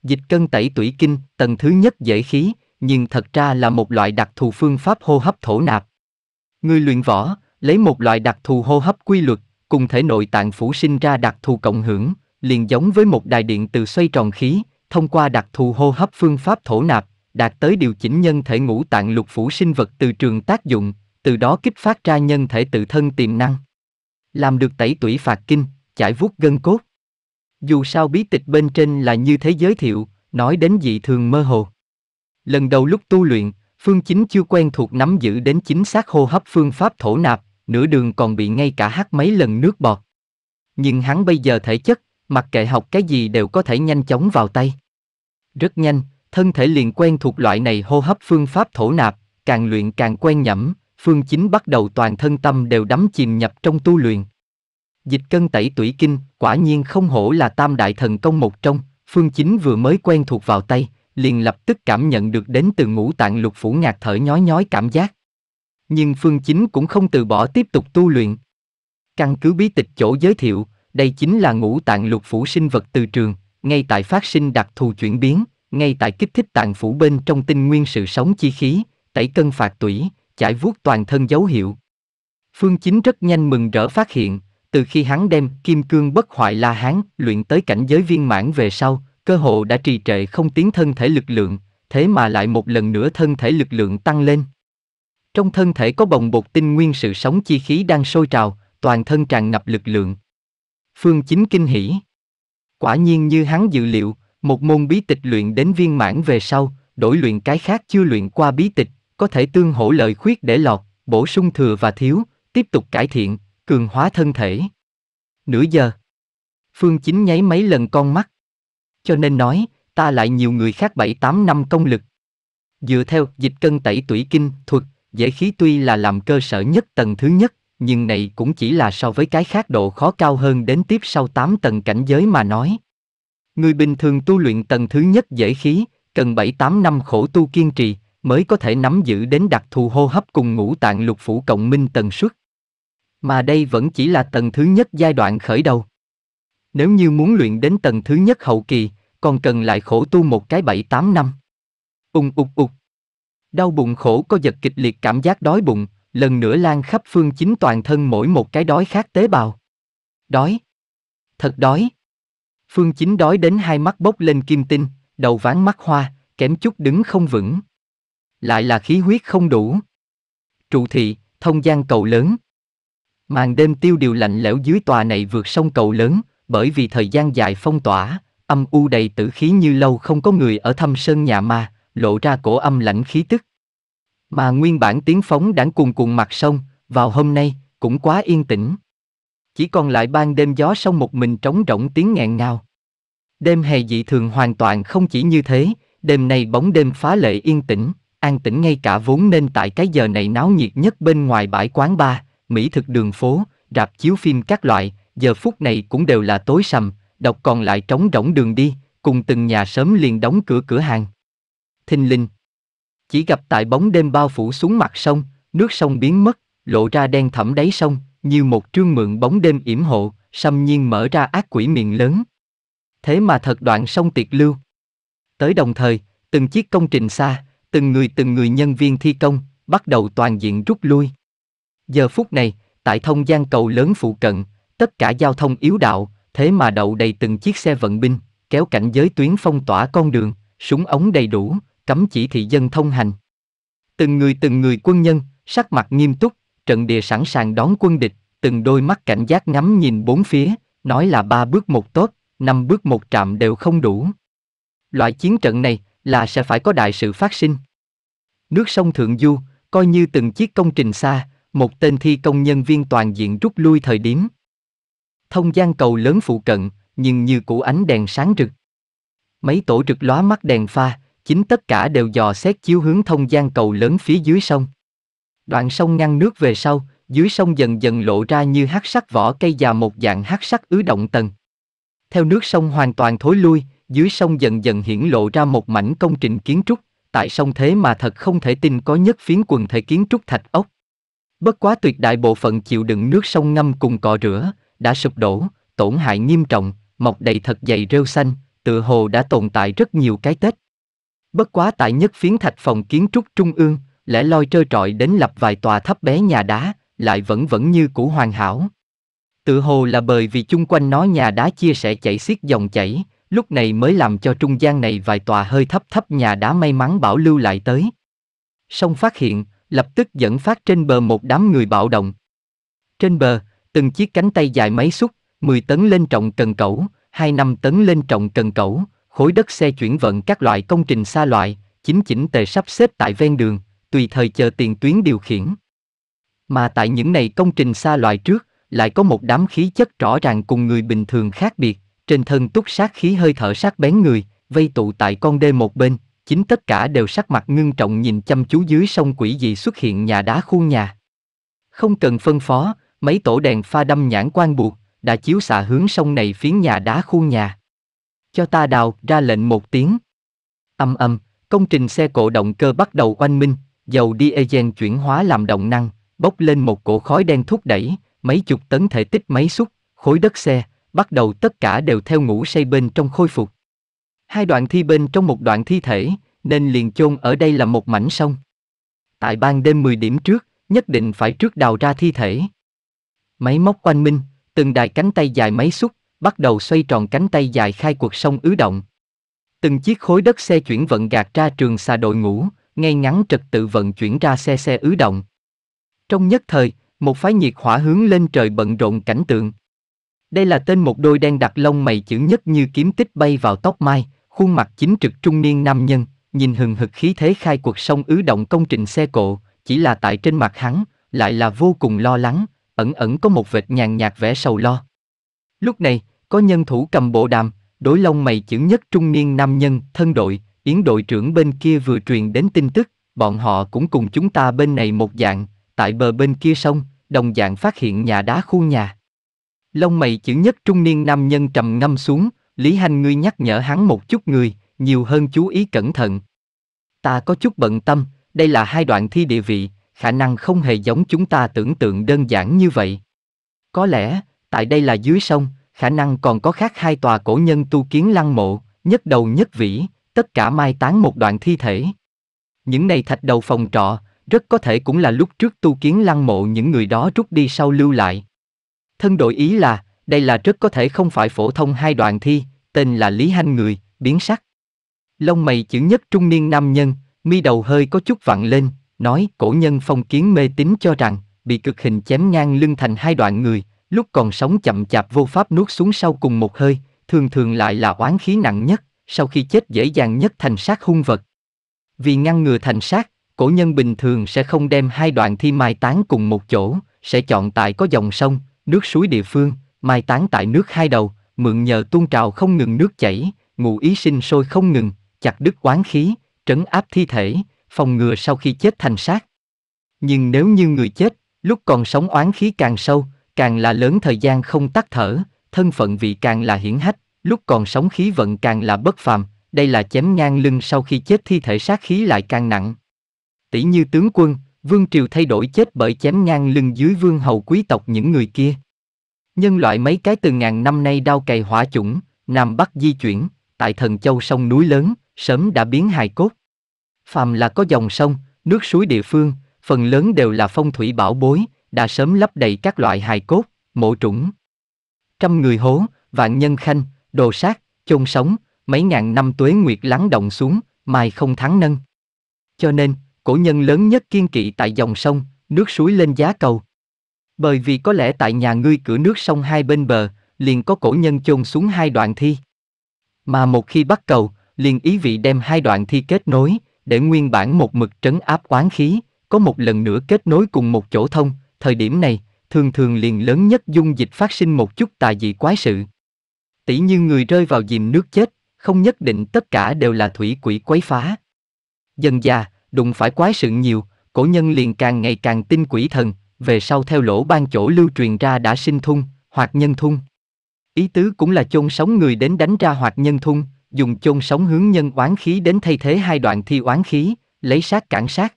Dịch cân tẩy tủy kinh, tầng thứ nhất dễ khí, nhưng thật ra là một loại đặc thù phương pháp hô hấp thổ nạp. Người luyện võ, lấy một loại đặc thù hô hấp quy luật, cùng thể nội tạng phủ sinh ra đặc thù cộng hưởng, liền giống với một đài điện từ xoay tròn khí, thông qua đặc thù hô hấp phương pháp thổ nạp, đạt tới điều chỉnh nhân thể ngũ tạng lục phủ sinh vật từ trường tác dụng, từ đó kích phát ra nhân thể tự thân tiềm năng. Làm được tẩy tủy phạt kinh, chải vuốt gân cốt. Dù sao bí tịch bên trên là như thế giới thiệu, nói đến dị thường mơ hồ. Lần đầu lúc tu luyện, Phương Chính chưa quen thuộc nắm giữ đến chính xác hô hấp phương pháp thổ nạp, nửa đường còn bị ngay cả hắt mấy lần nước bọt. Nhưng hắn bây giờ thể chất, mặc kệ học cái gì đều có thể nhanh chóng vào tay. Rất nhanh, thân thể liền quen thuộc loại này hô hấp phương pháp thổ nạp, càng luyện càng quen nhẫm phương chính bắt đầu toàn thân tâm đều đắm chìm nhập trong tu luyện. Dịch cân tẩy tủy kinh, quả nhiên không hổ là tam đại thần công một trong, phương chính vừa mới quen thuộc vào tay, liền lập tức cảm nhận được đến từ ngũ tạng lục phủ ngạt thở nhói nhói cảm giác. Nhưng phương chính cũng không từ bỏ tiếp tục tu luyện. Căn cứ bí tịch chỗ giới thiệu, đây chính là ngũ tạng lục phủ sinh vật từ trường, ngay tại phát sinh đặc thù chuyển biến, ngay tại kích thích tạng phủ bên trong tinh nguyên sự sống chi khí, tẩy cân phạt tủy, chải vuốt toàn thân dấu hiệu. Phương Chính rất nhanh mừng rỡ phát hiện, từ khi hắn đem kim cương bất hoại la hán luyện tới cảnh giới viên mãn về sau, cơ hộ đã trì trệ không tiến thân thể lực lượng, thế mà lại một lần nữa thân thể lực lượng tăng lên. Trong thân thể có bồng bột tinh nguyên sự sống chi khí đang sôi trào, toàn thân tràn ngập lực lượng. Phương Chính kinh hỉ. Quả nhiên như hắn dự liệu, một môn bí tịch luyện đến viên mãn về sau, đổi luyện cái khác chưa luyện qua bí tịch, có thể tương hỗ lợi khuyết để lọt, bổ sung thừa và thiếu, tiếp tục cải thiện, cường hóa thân thể. Nửa giờ. Phương Chính nháy mấy lần con mắt. Cho nên nói, ta lại nhiều người khác 7-8 năm công lực. Dựa theo dịch cân tẩy tủy kinh, thuật, dễ khí tuy là làm cơ sở nhất tầng thứ nhất, nhưng này cũng chỉ là so với cái khác độ khó cao hơn đến tiếp sau 8 tầng cảnh giới mà nói. Người bình thường tu luyện tầng thứ nhất dễ khí, cần 7-8 năm khổ tu kiên trì, mới có thể nắm giữ đến đặc thù hô hấp cùng ngũ tạng lục phủ cộng minh tần suất. Mà đây vẫn chỉ là tầng thứ nhất giai đoạn khởi đầu. Nếu như muốn luyện đến tầng thứ nhất hậu kỳ, còn cần lại khổ tu một cái 7-8 năm. Ung ục ục. Đau bụng khổ có giật kịch liệt cảm giác đói bụng, lần nữa lan khắp phương chính toàn thân mỗi một cái đói khác tế bào. Đói. Thật đói. Phương chính đói đến hai mắt bốc lên kim tinh, đầu ván mắt hoa, kém chút đứng không vững. Lại là khí huyết không đủ. Trụ thị, thông gian cầu lớn. Màn đêm tiêu điều lạnh lẽo dưới tòa này vượt sông cầu lớn, bởi vì thời gian dài phong tỏa, âm u đầy tử khí như lâu không có người ở thâm sơn nhà ma, lộ ra cổ âm lạnh khí tức. Mà nguyên bản tiếng phóng đảng cuồn cuộn mặt sông, vào hôm nay, cũng quá yên tĩnh. Chỉ còn lại ban đêm gió sông một mình trống rỗng tiếng nghẹn ngào. Đêm hè dị thường hoàn toàn không chỉ như thế, đêm nay bóng đêm phá lệ yên tĩnh, an tĩnh ngay cả vốn nên tại cái giờ này náo nhiệt nhất bên ngoài bãi quán bar, mỹ thực đường phố, rạp chiếu phim các loại, giờ phút này cũng đều là tối sầm, độc còn lại trống rỗng đường đi, cùng từng nhà sớm liền đóng cửa cửa hàng. Thình linh chỉ gặp tại bóng đêm bao phủ xuống mặt sông, nước sông biến mất, lộ ra đen thẳm đáy sông, như một trương mượn bóng đêm yểm hộ, xâm nhiên mở ra ác quỷ miệng lớn. Thế mà thật đoạn sông tiệt lưu. Tới đồng thời, từng chiếc công trình xa, từng người từng người nhân viên thi công, bắt đầu toàn diện rút lui. Giờ phút này, tại thông gian cầu lớn phụ cận, tất cả giao thông yếu đạo, thế mà đậu đầy từng chiếc xe vận binh, kéo cảnh giới tuyến phong tỏa con đường, súng ống đầy đủ, cấm chỉ thị dân thông hành. Từng người từng người quân nhân, sắc mặt nghiêm túc, trận địa sẵn sàng đón quân địch, từng đôi mắt cảnh giác ngắm nhìn bốn phía, nói là ba bước một tốt, năm bước một trạm đều không đủ. Loại chiến trận này là sẽ phải có đại sự phát sinh. Nước sông Thượng Du, coi như từng chiếc công trình xa, một tên thi công nhân viên toàn diện rút lui thời điểm. Thông gian cầu lớn phụ cận, nhưng như cũ ánh đèn sáng rực. Mấy tổ rực lóa mắt đèn pha, chính tất cả đều dò xét chiếu hướng thông gian cầu lớn phía dưới sông. Đoạn sông ngăn nước về sau, dưới sông dần dần lộ ra như hắc sắc vỏ cây già một dạng hắc sắc ứ động tầng. Theo nước sông hoàn toàn thối lui, dưới sông dần dần hiển lộ ra một mảnh công trình kiến trúc, tại sông thế mà thật không thể tin có nhất phiến quần thể kiến trúc thạch ốc. Bất quá tuyệt đại bộ phận chịu đựng nước sông ngâm cùng cọ rửa, đã sụp đổ, tổn hại nghiêm trọng, mọc đầy thật dày rêu xanh, tựa hồ đã tồn tại rất nhiều cái Tết. Bất quá tại nhất phiến thạch phòng kiến trúc trung ương, lẽ loi trơ trọi đến lập vài tòa thấp bé nhà đá, lại vẫn vẫn như cũ hoàn hảo. Tự hồ là bởi vì chung quanh nó nhà đá chia sẻ chảy xiết dòng chảy, lúc này mới làm cho trung gian này vài tòa hơi thấp thấp nhà đá may mắn bảo lưu lại tới. Song phát hiện, lập tức dẫn phát trên bờ một đám người bạo động. Trên bờ, từng chiếc cánh tay dài mấy xúc, 10 tấn lên trọng cần cẩu, 2 năm tấn lên trọng cần cẩu, khối đất xe chuyển vận các loại công trình xa loại, chính chỉnh tề sắp xếp tại ven đường, tùy thời chờ tiền tuyến điều khiển. Mà tại những này công trình xa loại trước, lại có một đám khí chất rõ ràng cùng người bình thường khác biệt, trên thân túc sát khí hơi thở sát bén người, vây tụ tại con đê một bên, chính tất cả đều sắc mặt ngưng trọng nhìn chăm chú dưới sông quỷ dị xuất hiện nhà đá khuôn nhà. Không cần phân phó, mấy tổ đèn pha đâm nhãn quan buộc, đã chiếu xạ hướng sông này phiến nhà đá khuôn nhà. Cho ta đào, ra lệnh một tiếng. Âm âm, công trình xe cộ động cơ bắt đầu oanh minh, dầu diesel chuyển hóa làm động năng, bốc lên một cổ khói đen thúc đẩy, mấy chục tấn thể tích máy xúc, khối đất xe, bắt đầu tất cả đều theo ngủ say bên trong khôi phục. Hai đoạn thi bên trong một đoạn thi thể, nên liền chôn ở đây là một mảnh sông. Tại ban đêm 10 điểm trước, nhất định phải trước đào ra thi thể. Máy móc quanh minh, từng đài cánh tay dài máy xúc, bắt đầu xoay tròn cánh tay dài khai cuộc sông ứ động. Từng chiếc khối đất xe chuyển vận gạt ra trường xà đội ngũ, ngay ngắn trật tự vận chuyển ra xe xe ứ động. Trong nhất thời, một phái nhiệt hỏa hướng lên trời bận rộn cảnh tượng. Đây là tên một đôi đen đặc lông mày chữ nhất như kiếm tích bay vào tóc mai, khuôn mặt chính trực trung niên nam nhân, nhìn hừng hực khí thế khai cuộc sông ứ động công trình xe cộ, chỉ là tại trên mặt hắn, lại là vô cùng lo lắng, ẩn ẩn có một vệt nhàn nhạt vẻ sầu lo. Lúc này, có nhân thủ cầm bộ đàm, đối lông mày chữ nhất trung niên nam nhân, thân đội, yến đội trưởng bên kia vừa truyền đến tin tức, bọn họ cũng cùng chúng ta bên này một dạng, tại bờ bên kia sông, đồng dạng phát hiện nhà đá khu nhà. Lông mày chữ nhất trung niên nam nhân trầm ngâm xuống, Lý Hành ngươi nhắc nhở hắn một chút người, nhiều hơn chú ý cẩn thận. Ta có chút bận tâm, đây là hai đoạn thi địa vị, khả năng không hề giống chúng ta tưởng tượng đơn giản như vậy. Có lẽ, tại đây là dưới sông, khả năng còn có khác hai tòa cổ nhân tu kiến lăng mộ, nhất đầu nhất vĩ, tất cả mai táng một đoạn thi thể. Những này thạch đầu phòng trọ, rất có thể cũng là lúc trước tu kiến lăng mộ những người đó rút đi sau lưu lại. Thân đội ý là, đây là rất có thể không phải phổ thông hai đoạn thi, tên là Lý Hanh Người, biến sắc. Lông mày chữ nhất trung niên nam nhân, mi đầu hơi có chút vặn lên, nói cổ nhân phong kiến mê tín cho rằng, bị cực hình chém ngang lưng thành hai đoạn người, lúc còn sống chậm chạp vô pháp nuốt xuống sau cùng một hơi, thường thường lại là oán khí nặng nhất, sau khi chết dễ dàng nhất thành sát hung vật. Vì ngăn ngừa thành sát, cổ nhân bình thường sẽ không đem hai đoạn thi mai táng cùng một chỗ, sẽ chọn tại có dòng sông, nước suối địa phương, mai táng tại nước hai đầu, mượn nhờ tuôn trào không ngừng nước chảy, ngụ ý sinh sôi không ngừng, chặt đứt oán khí, trấn áp thi thể, phòng ngừa sau khi chết thành sát. Nhưng nếu như người chết, lúc còn sống oán khí càng sâu, Càng là lớn thời gian không tắt thở, thân phận vị càng là hiển hách, lúc còn sống khí vận càng là bất phàm, đây là chém ngang lưng sau khi chết thi thể sát khí lại càng nặng. Tỷ như tướng quân, vương triều thay đổi chết bởi chém ngang lưng dưới vương hầu quý tộc những người kia. Nhân loại mấy cái từ ngàn năm nay đau cày hỏa chủng, Nam Bắc di chuyển, tại thần châu sông núi lớn, sớm đã biến hài cốt. Phàm là có dòng sông, nước suối địa phương, phần lớn đều là phong thủy bảo bối, đã sớm lấp đầy các loại hài cốt, mộ trũng. Trăm người hố, vạn nhân khanh, đồ sát, chôn sống, mấy ngàn năm tuế nguyệt lắng động xuống, mai không thắng nâng. Cho nên, cổ nhân lớn nhất kiên kỵ tại dòng sông, nước suối lên giá cầu. Bởi vì có lẽ tại nhà ngươi cửa nước sông hai bên bờ, liền có cổ nhân chôn xuống hai đoạn thi. Mà một khi bắt cầu, liền ý vị đem hai đoạn thi kết nối, để nguyên bản một mực trấn áp quán khí, có một lần nữa kết nối cùng một chỗ thông, thời điểm này, thường thường liền lớn nhất dung dịch phát sinh một chút tà dị quái sự. Tỷ như người rơi vào dìm nước chết, không nhất định tất cả đều là thủy quỷ quấy phá. Dần già, đụng phải quái sự nhiều, cổ nhân liền càng ngày càng tin quỷ thần, về sau theo lỗ ban chỗ lưu truyền ra đã sinh thung, hoặc nhân thung. Ý tứ cũng là chôn sống người đến đánh ra hoặc nhân thung, dùng chôn sống hướng nhân oán khí đến thay thế hai đoạn thi oán khí, lấy sát cản sát.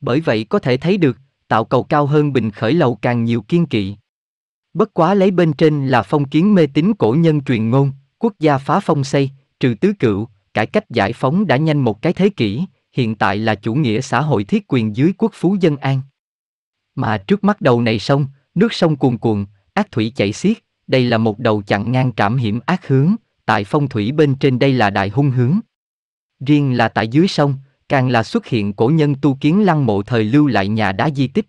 Bởi vậy có thể thấy được, tạo cầu cao hơn bình khởi lầu càng nhiều kiên kỵ. Bất quá lấy bên trên là phong kiến mê tín cổ nhân truyền ngôn, quốc gia phá phong xây, trừ tứ cựu, cải cách giải phóng đã nhanh một cái thế kỷ, hiện tại là chủ nghĩa xã hội thiết quyền dưới quốc phú dân an. Mà trước mắt đầu này sông, nước sông cuồn cuộn, ác thủy chảy xiết, đây là một đầu chặn ngang trảm hiểm ác hướng, tại phong thủy bên trên đây là đại hung hướng. Riêng là tại dưới sông, càng là xuất hiện cổ nhân tu kiến lăng mộ thời lưu lại nhà đá di tích.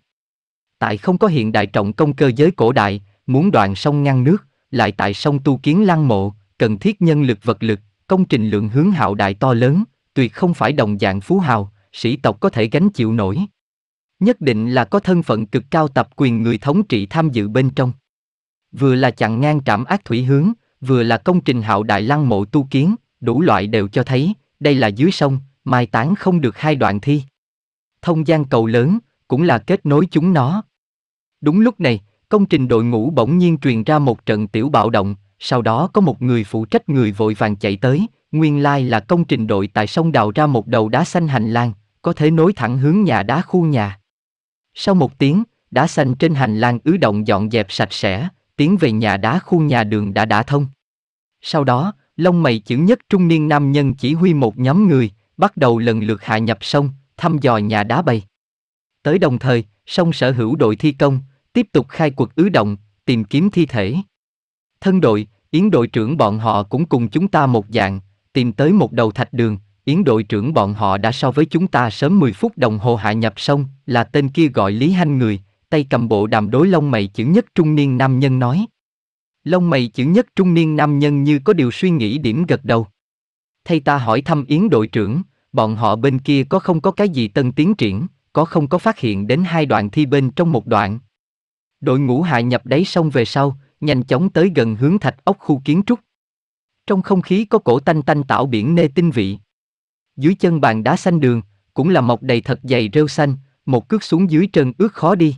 Tại không có hiện đại trọng công cơ giới cổ đại, muốn đoạn sông ngăn nước, lại tại sông tu kiến lăng mộ, cần thiết nhân lực vật lực, công trình lượng hướng hạo đại to lớn, tuyệt không phải đồng dạng phú hào, sĩ tộc có thể gánh chịu nổi. Nhất định là có thân phận cực cao tập quyền người thống trị tham dự bên trong. Vừa là chặn ngang trạm ác thủy hướng, vừa là công trình hạo đại lăng mộ tu kiến, đủ loại đều cho thấy, đây là dưới sông, mai tán không được hai đoạn thi. Thông gian cầu lớn, cũng là kết nối chúng nó. Đúng lúc này, công trình đội ngũ bỗng nhiên truyền ra một trận tiểu bạo động, sau đó có một người phụ trách người vội vàng chạy tới, nguyên lai là công trình đội tại sông đào ra một đầu đá xanh hành lang, có thể nối thẳng hướng nhà đá khu nhà. Sau một tiếng, đá xanh trên hành lang ứ động dọn dẹp sạch sẽ, tiến về nhà đá khu nhà đường đã đã thông. Sau đó, lông mày chữ nhất trung niên nam nhân chỉ huy một nhóm người, bắt đầu lần lượt hạ nhập sông, thăm dò nhà đá bầy Tới đồng thời, sông sở hữu đội thi công, tiếp tục khai quật ứ động, tìm kiếm thi thể. Thân đội, Yến đội trưởng bọn họ cũng cùng chúng ta một dạng, tìm tới một đầu thạch đường, Yến đội trưởng bọn họ đã so với chúng ta sớm 10 phút đồng hồ hạ nhập sông, là tên kia gọi Lý Hanh người, tay cầm bộ đàm đối lông mày chữ nhất trung niên nam nhân nói. Lông mày chữ nhất trung niên nam nhân như có điều suy nghĩ điểm gật đầu. Thay ta hỏi thăm Yến đội trưởng, bọn họ bên kia có không có cái gì tân tiến triển, có không có phát hiện đến hai đoạn thi bên trong một đoạn. Đội ngũ hạ nhập đáy sông về sau, nhanh chóng tới gần hướng thạch ốc khu kiến trúc. Trong không khí có cổ tanh tanh tạo biển nê tinh vị. Dưới chân bàn đá xanh đường, cũng là mọc đầy thật dày rêu xanh, một cước xuống dưới trơn ướt khó đi.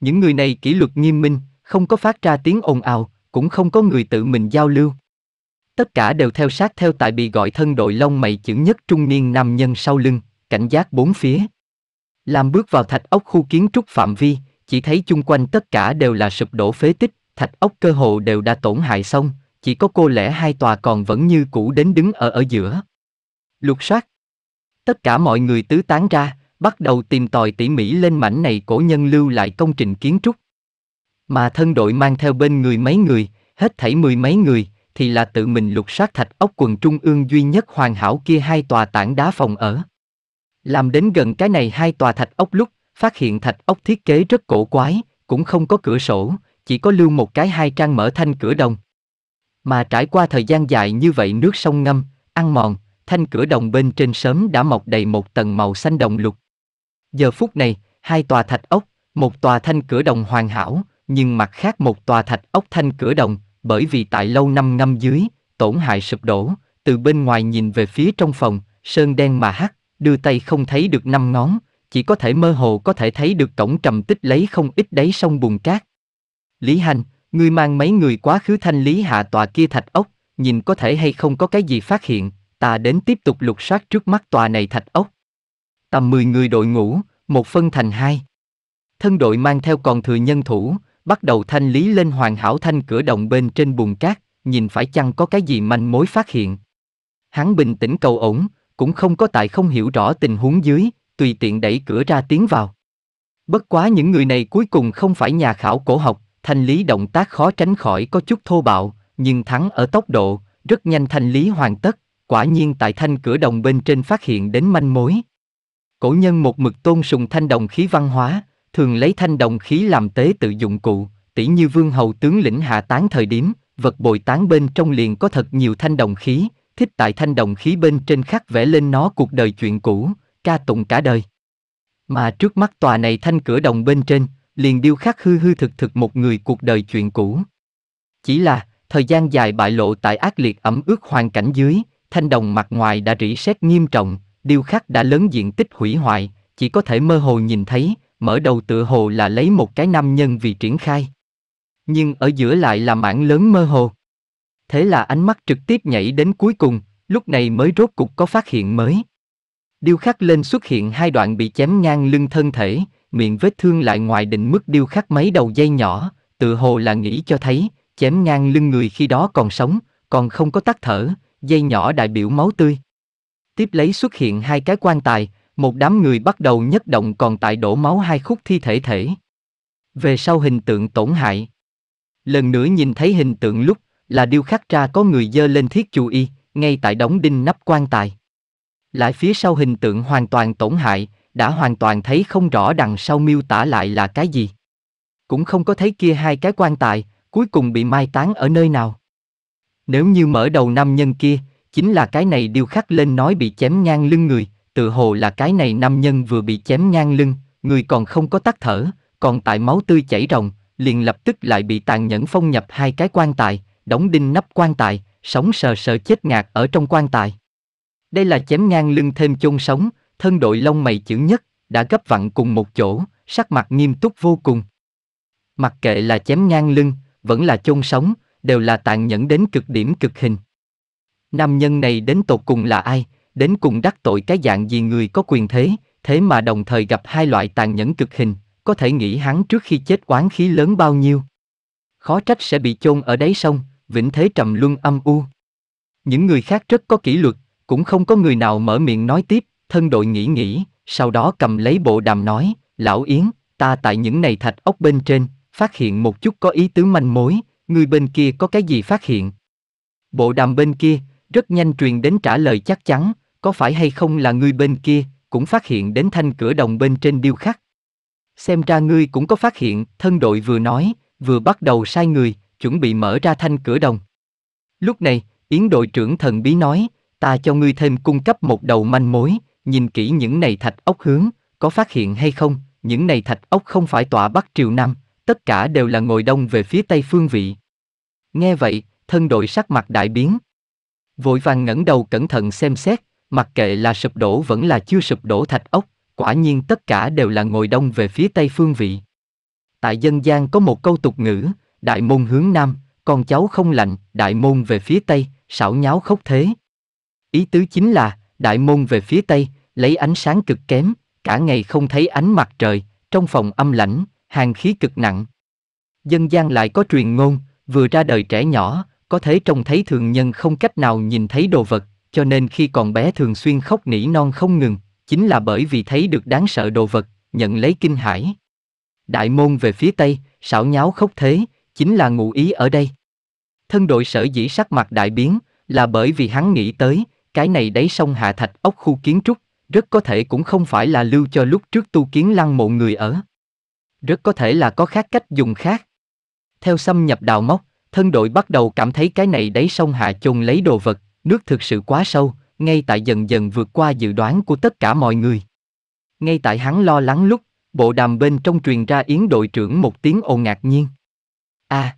Những người này kỷ luật nghiêm minh, không có phát ra tiếng ồn ào, cũng không có người tự mình giao lưu. Tất cả đều theo sát theo tại bị gọi thân đội lông mày chữ nhất trung niên nam nhân sau lưng, cảnh giác bốn phía. Làm bước vào thạch ốc khu kiến trúc phạm vi, chỉ thấy chung quanh tất cả đều là sụp đổ phế tích, thạch ốc cơ hồ đều đã tổn hại xong, chỉ có cô lẽ hai tòa còn vẫn như cũ đến đứng ở ở giữa. Lục soát. Tất cả mọi người tứ tán ra, bắt đầu tìm tòi tỉ mỉ lên mảnh này cổ nhân lưu lại công trình kiến trúc. Mà thân đội mang theo bên người mấy người, hết thảy mười mấy người, thì là tự mình lục soát thạch ốc quần trung ương duy nhất hoàn hảo kia hai tòa tảng đá phòng ở. Làm đến gần cái này hai tòa thạch ốc lúc, phát hiện thạch ốc thiết kế rất cổ quái, cũng không có cửa sổ, chỉ có lưu một cái hai trang mở thanh cửa đồng. Mà trải qua thời gian dài như vậy nước sông ngâm, ăn mòn, thanh cửa đồng bên trên sớm đã mọc đầy một tầng màu xanh đồng lục. Giờ phút này, hai tòa thạch ốc, một tòa thanh cửa đồng hoàn hảo, nhưng mặt khác một tòa thạch ốc thanh cửa đồng, bởi vì tại lâu năm năm dưới, tổn hại sụp đổ, từ bên ngoài nhìn về phía trong phòng, sơn đen mà hắt, đưa tay không thấy được năm ngón, chỉ có thể mơ hồ có thể thấy được cổng trầm tích lấy không ít đấy sông bùn cát. Lý Hành, ngươi mang mấy người quá khứ thanh lý hạ tòa kia thạch ốc, nhìn có thể hay không có cái gì phát hiện, ta đến tiếp tục lục soát trước mắt tòa này thạch ốc. Tầm 10 người đội ngũ, một phân thành hai. Thân đội mang theo còn thừa nhân thủ, bắt đầu thanh lý lên hoàn hảo thanh cửa động bên trên bùn cát, nhìn phải chăng có cái gì manh mối phát hiện. Hắn bình tĩnh cầu ổn, cũng không có tại không hiểu rõ tình huống dưới, tùy tiện đẩy cửa ra tiến vào. Bất quá những người này cuối cùng không phải nhà khảo cổ học, thanh lý động tác khó tránh khỏi có chút thô bạo, nhưng thắng ở tốc độ, rất nhanh thanh lý hoàn tất, quả nhiên tại thanh cửa đồng bên trên phát hiện đến manh mối. Cổ nhân một mực tôn sùng thanh đồng khí văn hóa, thường lấy thanh đồng khí làm tế tự dụng cụ, tỷ như vương hầu tướng lĩnh hạ tán thời điểm, vật bồi tán bên trong liền có thật nhiều thanh đồng khí, thích tại thanh đồng khí bên trên khắc vẽ lên nó cuộc đời chuyện cũ, ca tụng cả đời. Mà trước mắt tòa này thanh cửa đồng bên trên, liền điêu khắc hư hư thực thực một người cuộc đời chuyện cũ. Chỉ là, thời gian dài bại lộ tại ác liệt ẩm ướt hoàn cảnh dưới, thanh đồng mặt ngoài đã rỉ sét nghiêm trọng, điêu khắc đã lớn diện tích hủy hoại, chỉ có thể mơ hồ nhìn thấy, mở đầu tựa hồ là lấy một cái nam nhân vì triển khai. Nhưng ở giữa lại là mảng lớn mơ hồ. Thế là ánh mắt trực tiếp nhảy đến cuối cùng, lúc này mới rốt cục có phát hiện mới. Điêu khắc lên xuất hiện hai đoạn bị chém ngang lưng thân thể, miệng vết thương lại ngoài định mức điêu khắc mấy đầu dây nhỏ, tựa hồ là nghĩ cho thấy, chém ngang lưng người khi đó còn sống, còn không có tắt thở, dây nhỏ đại biểu máu tươi. Tiếp lấy xuất hiện hai cái quan tài, một đám người bắt đầu nhất động còn tại đổ máu hai khúc thi thể thể. Về sau hình tượng tổn hại. Lần nữa nhìn thấy hình tượng lúc là điêu khắc ra có người dơ lên thiết chú y, ngay tại đóng đinh nắp quan tài. Lại phía sau hình tượng hoàn toàn tổn hại, đã hoàn toàn thấy không rõ đằng sau miêu tả lại là cái gì. Cũng không có thấy kia hai cái quan tài, cuối cùng bị mai táng ở nơi nào. Nếu như mở đầu năm nhân kia, chính là cái này điêu khắc lên nói bị chém ngang lưng người, tự hồ là cái này nam nhân vừa bị chém ngang lưng, người còn không có tắt thở, còn tại máu tươi chảy ròng, liền lập tức lại bị tàn nhẫn phong nhập hai cái quan tài, đóng đinh nắp quan tài, sống sờ sờ chết ngạt ở trong quan tài. Đây là chém ngang lưng thêm chôn sống, thân đội lông mày chữ nhất, đã gấp vặn cùng một chỗ, sắc mặt nghiêm túc vô cùng. Mặc kệ là chém ngang lưng, vẫn là chôn sống, đều là tàn nhẫn đến cực điểm cực hình. Nam nhân này đến tột cùng là ai, đến cùng đắc tội cái dạng gì người có quyền thế, thế mà đồng thời gặp hai loại tàn nhẫn cực hình, có thể nghĩ hắn trước khi chết oán khí lớn bao nhiêu. Khó trách sẽ bị chôn ở đáy sông, vĩnh thế trầm luân âm u. Những người khác rất có kỷ luật, cũng không có người nào mở miệng nói tiếp, thân đội nghĩ nghĩ, sau đó cầm lấy bộ đàm nói, lão Yến, ta tại những này thạch ốc bên trên, phát hiện một chút có ý tứ manh mối, người bên kia có cái gì phát hiện. Bộ đàm bên kia, rất nhanh truyền đến trả lời chắc chắn, có phải hay không là ngươi bên kia, cũng phát hiện đến thanh cửa đồng bên trên điêu khắc. Xem ra ngươi cũng có phát hiện, thân đội vừa nói, vừa bắt đầu sai người, chuẩn bị mở ra thanh cửa đồng. Lúc này, Yến đội trưởng thần bí nói, ta cho ngươi thêm cung cấp một đầu manh mối, nhìn kỹ những này thạch ốc hướng, có phát hiện hay không, những này thạch ốc không phải tọa bắc triều nam, tất cả đều là ngồi đông về phía tây phương vị. Nghe vậy, thân đội sắc mặt đại biến. Vội vàng ngẩng đầu cẩn thận xem xét, Mặc kệ là sụp đổ vẫn là chưa sụp đổ thạch ốc, quả nhiên tất cả đều là ngồi đông về phía tây phương vị. Tại dân gian có một câu tục ngữ, đại môn hướng nam, con cháu không lạnh, đại môn về phía tây, xảo nháo khốc thế. Ý tứ chính là, đại môn về phía tây, lấy ánh sáng cực kém, cả ngày không thấy ánh mặt trời, trong phòng âm lãnh, hàng khí cực nặng. Dân gian lại có truyền ngôn, vừa ra đời trẻ nhỏ, có thể trông thấy thường nhân không cách nào nhìn thấy đồ vật, cho nên khi còn bé thường xuyên khóc nỉ non không ngừng, chính là bởi vì thấy được đáng sợ đồ vật, nhận lấy kinh hãi. Đại môn về phía tây, xảo nháo khóc thế, chính là ngụ ý ở đây. Thân đội sở dĩ sắc mặt đại biến, là bởi vì hắn nghĩ tới, cái này đáy sông Hạ Thạch ốc khu kiến trúc, rất có thể cũng không phải là lưu cho lúc trước tu kiến lăng mộ người ở. Rất có thể là có khác cách dùng khác. Theo xâm nhập đào mốc thân đội bắt đầu cảm thấy cái này đáy sông Hạ chôn lấy đồ vật, Nước thực sự quá sâu, ngay tại dần dần vượt qua dự đoán của tất cả mọi người. Ngay tại hắn lo lắng lúc, bộ đàm bên trong truyền ra yến đội trưởng một tiếng ồn ngạc nhiên. a à,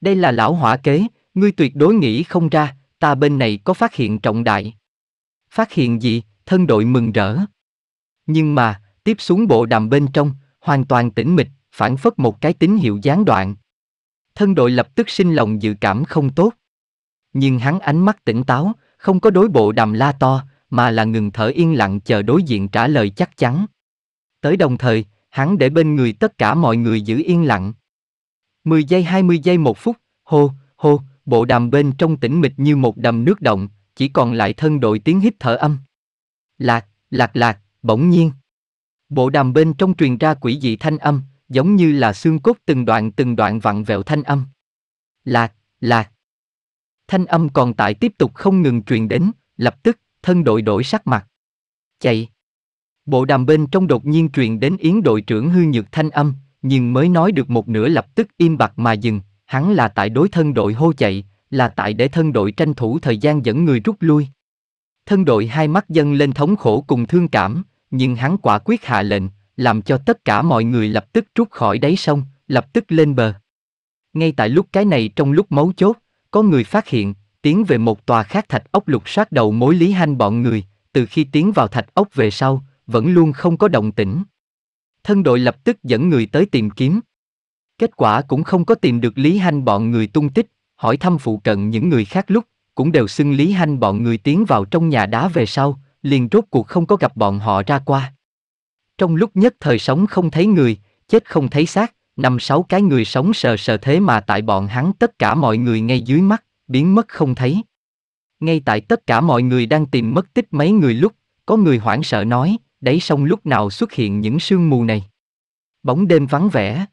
đây là lão hỏa kế, ngươi tuyệt đối nghĩ không ra, ta bên này có phát hiện trọng đại. Phát hiện gì, thân đội mừng rỡ. Nhưng mà, tiếp xuống bộ đàm bên trong, hoàn toàn tĩnh mịch, phản phất một cái tín hiệu gián đoạn. Thân đội lập tức sinh lòng dự cảm không tốt. Nhưng hắn ánh mắt tỉnh táo, không có đối bộ đàm la to, mà là ngừng thở yên lặng chờ đối diện trả lời chắc chắn. Tới đồng thời, hắn để bên người tất cả mọi người giữ yên lặng. 10 giây 20 giây một phút, hô, hô, bộ đàm bên trong tĩnh mịch như một đầm nước động, chỉ còn lại thân đội tiếng hít thở âm. Lạc, lạc lạc, bỗng nhiên. Bộ đàm bên trong truyền ra quỷ dị thanh âm, giống như là xương cốt từng đoạn từng đoạn vặn vẹo thanh âm. Lạc, lạc, Thanh âm còn tại tiếp tục không ngừng truyền đến, lập tức, thân đội đổi sắc mặt. Chạy. Bộ đàm bên trong đột nhiên truyền đến Yến đội trưởng hư nhược thanh âm, nhưng mới nói được một nửa lập tức im bặt mà dừng, hắn là tại đối thân đội hô chạy, là tại để thân đội tranh thủ thời gian dẫn người rút lui. Thân đội hai mắt dâng lên thống khổ cùng thương cảm, nhưng hắn quả quyết hạ lệnh, làm cho tất cả mọi người lập tức rút khỏi đáy sông, lập tức lên bờ. Ngay tại lúc cái này trong lúc mấu chốt, có người phát hiện, tiến về một tòa khác thạch ốc lục soát đầu mối Lý Hanh bọn người, từ khi tiến vào thạch ốc về sau, vẫn luôn không có động tĩnh. Thân đội lập tức dẫn người tới tìm kiếm. Kết quả cũng không có tìm được Lý Hanh bọn người tung tích, hỏi thăm phụ cận những người khác lúc, cũng đều xưng Lý Hanh bọn người tiến vào trong nhà đá về sau, liền rốt cuộc không có gặp bọn họ ra qua. Trong lúc nhất thời sống không thấy người, chết không thấy xác, năm sáu cái người sống sờ sờ thế mà tại bọn hắn tất cả mọi người ngay dưới mắt, biến mất không thấy. Ngay tại tất cả mọi người đang tìm mất tích mấy người lúc, có người hoảng sợ nói, đấy xong lúc nào xuất hiện những sương mù này. Bóng đêm vắng vẻ.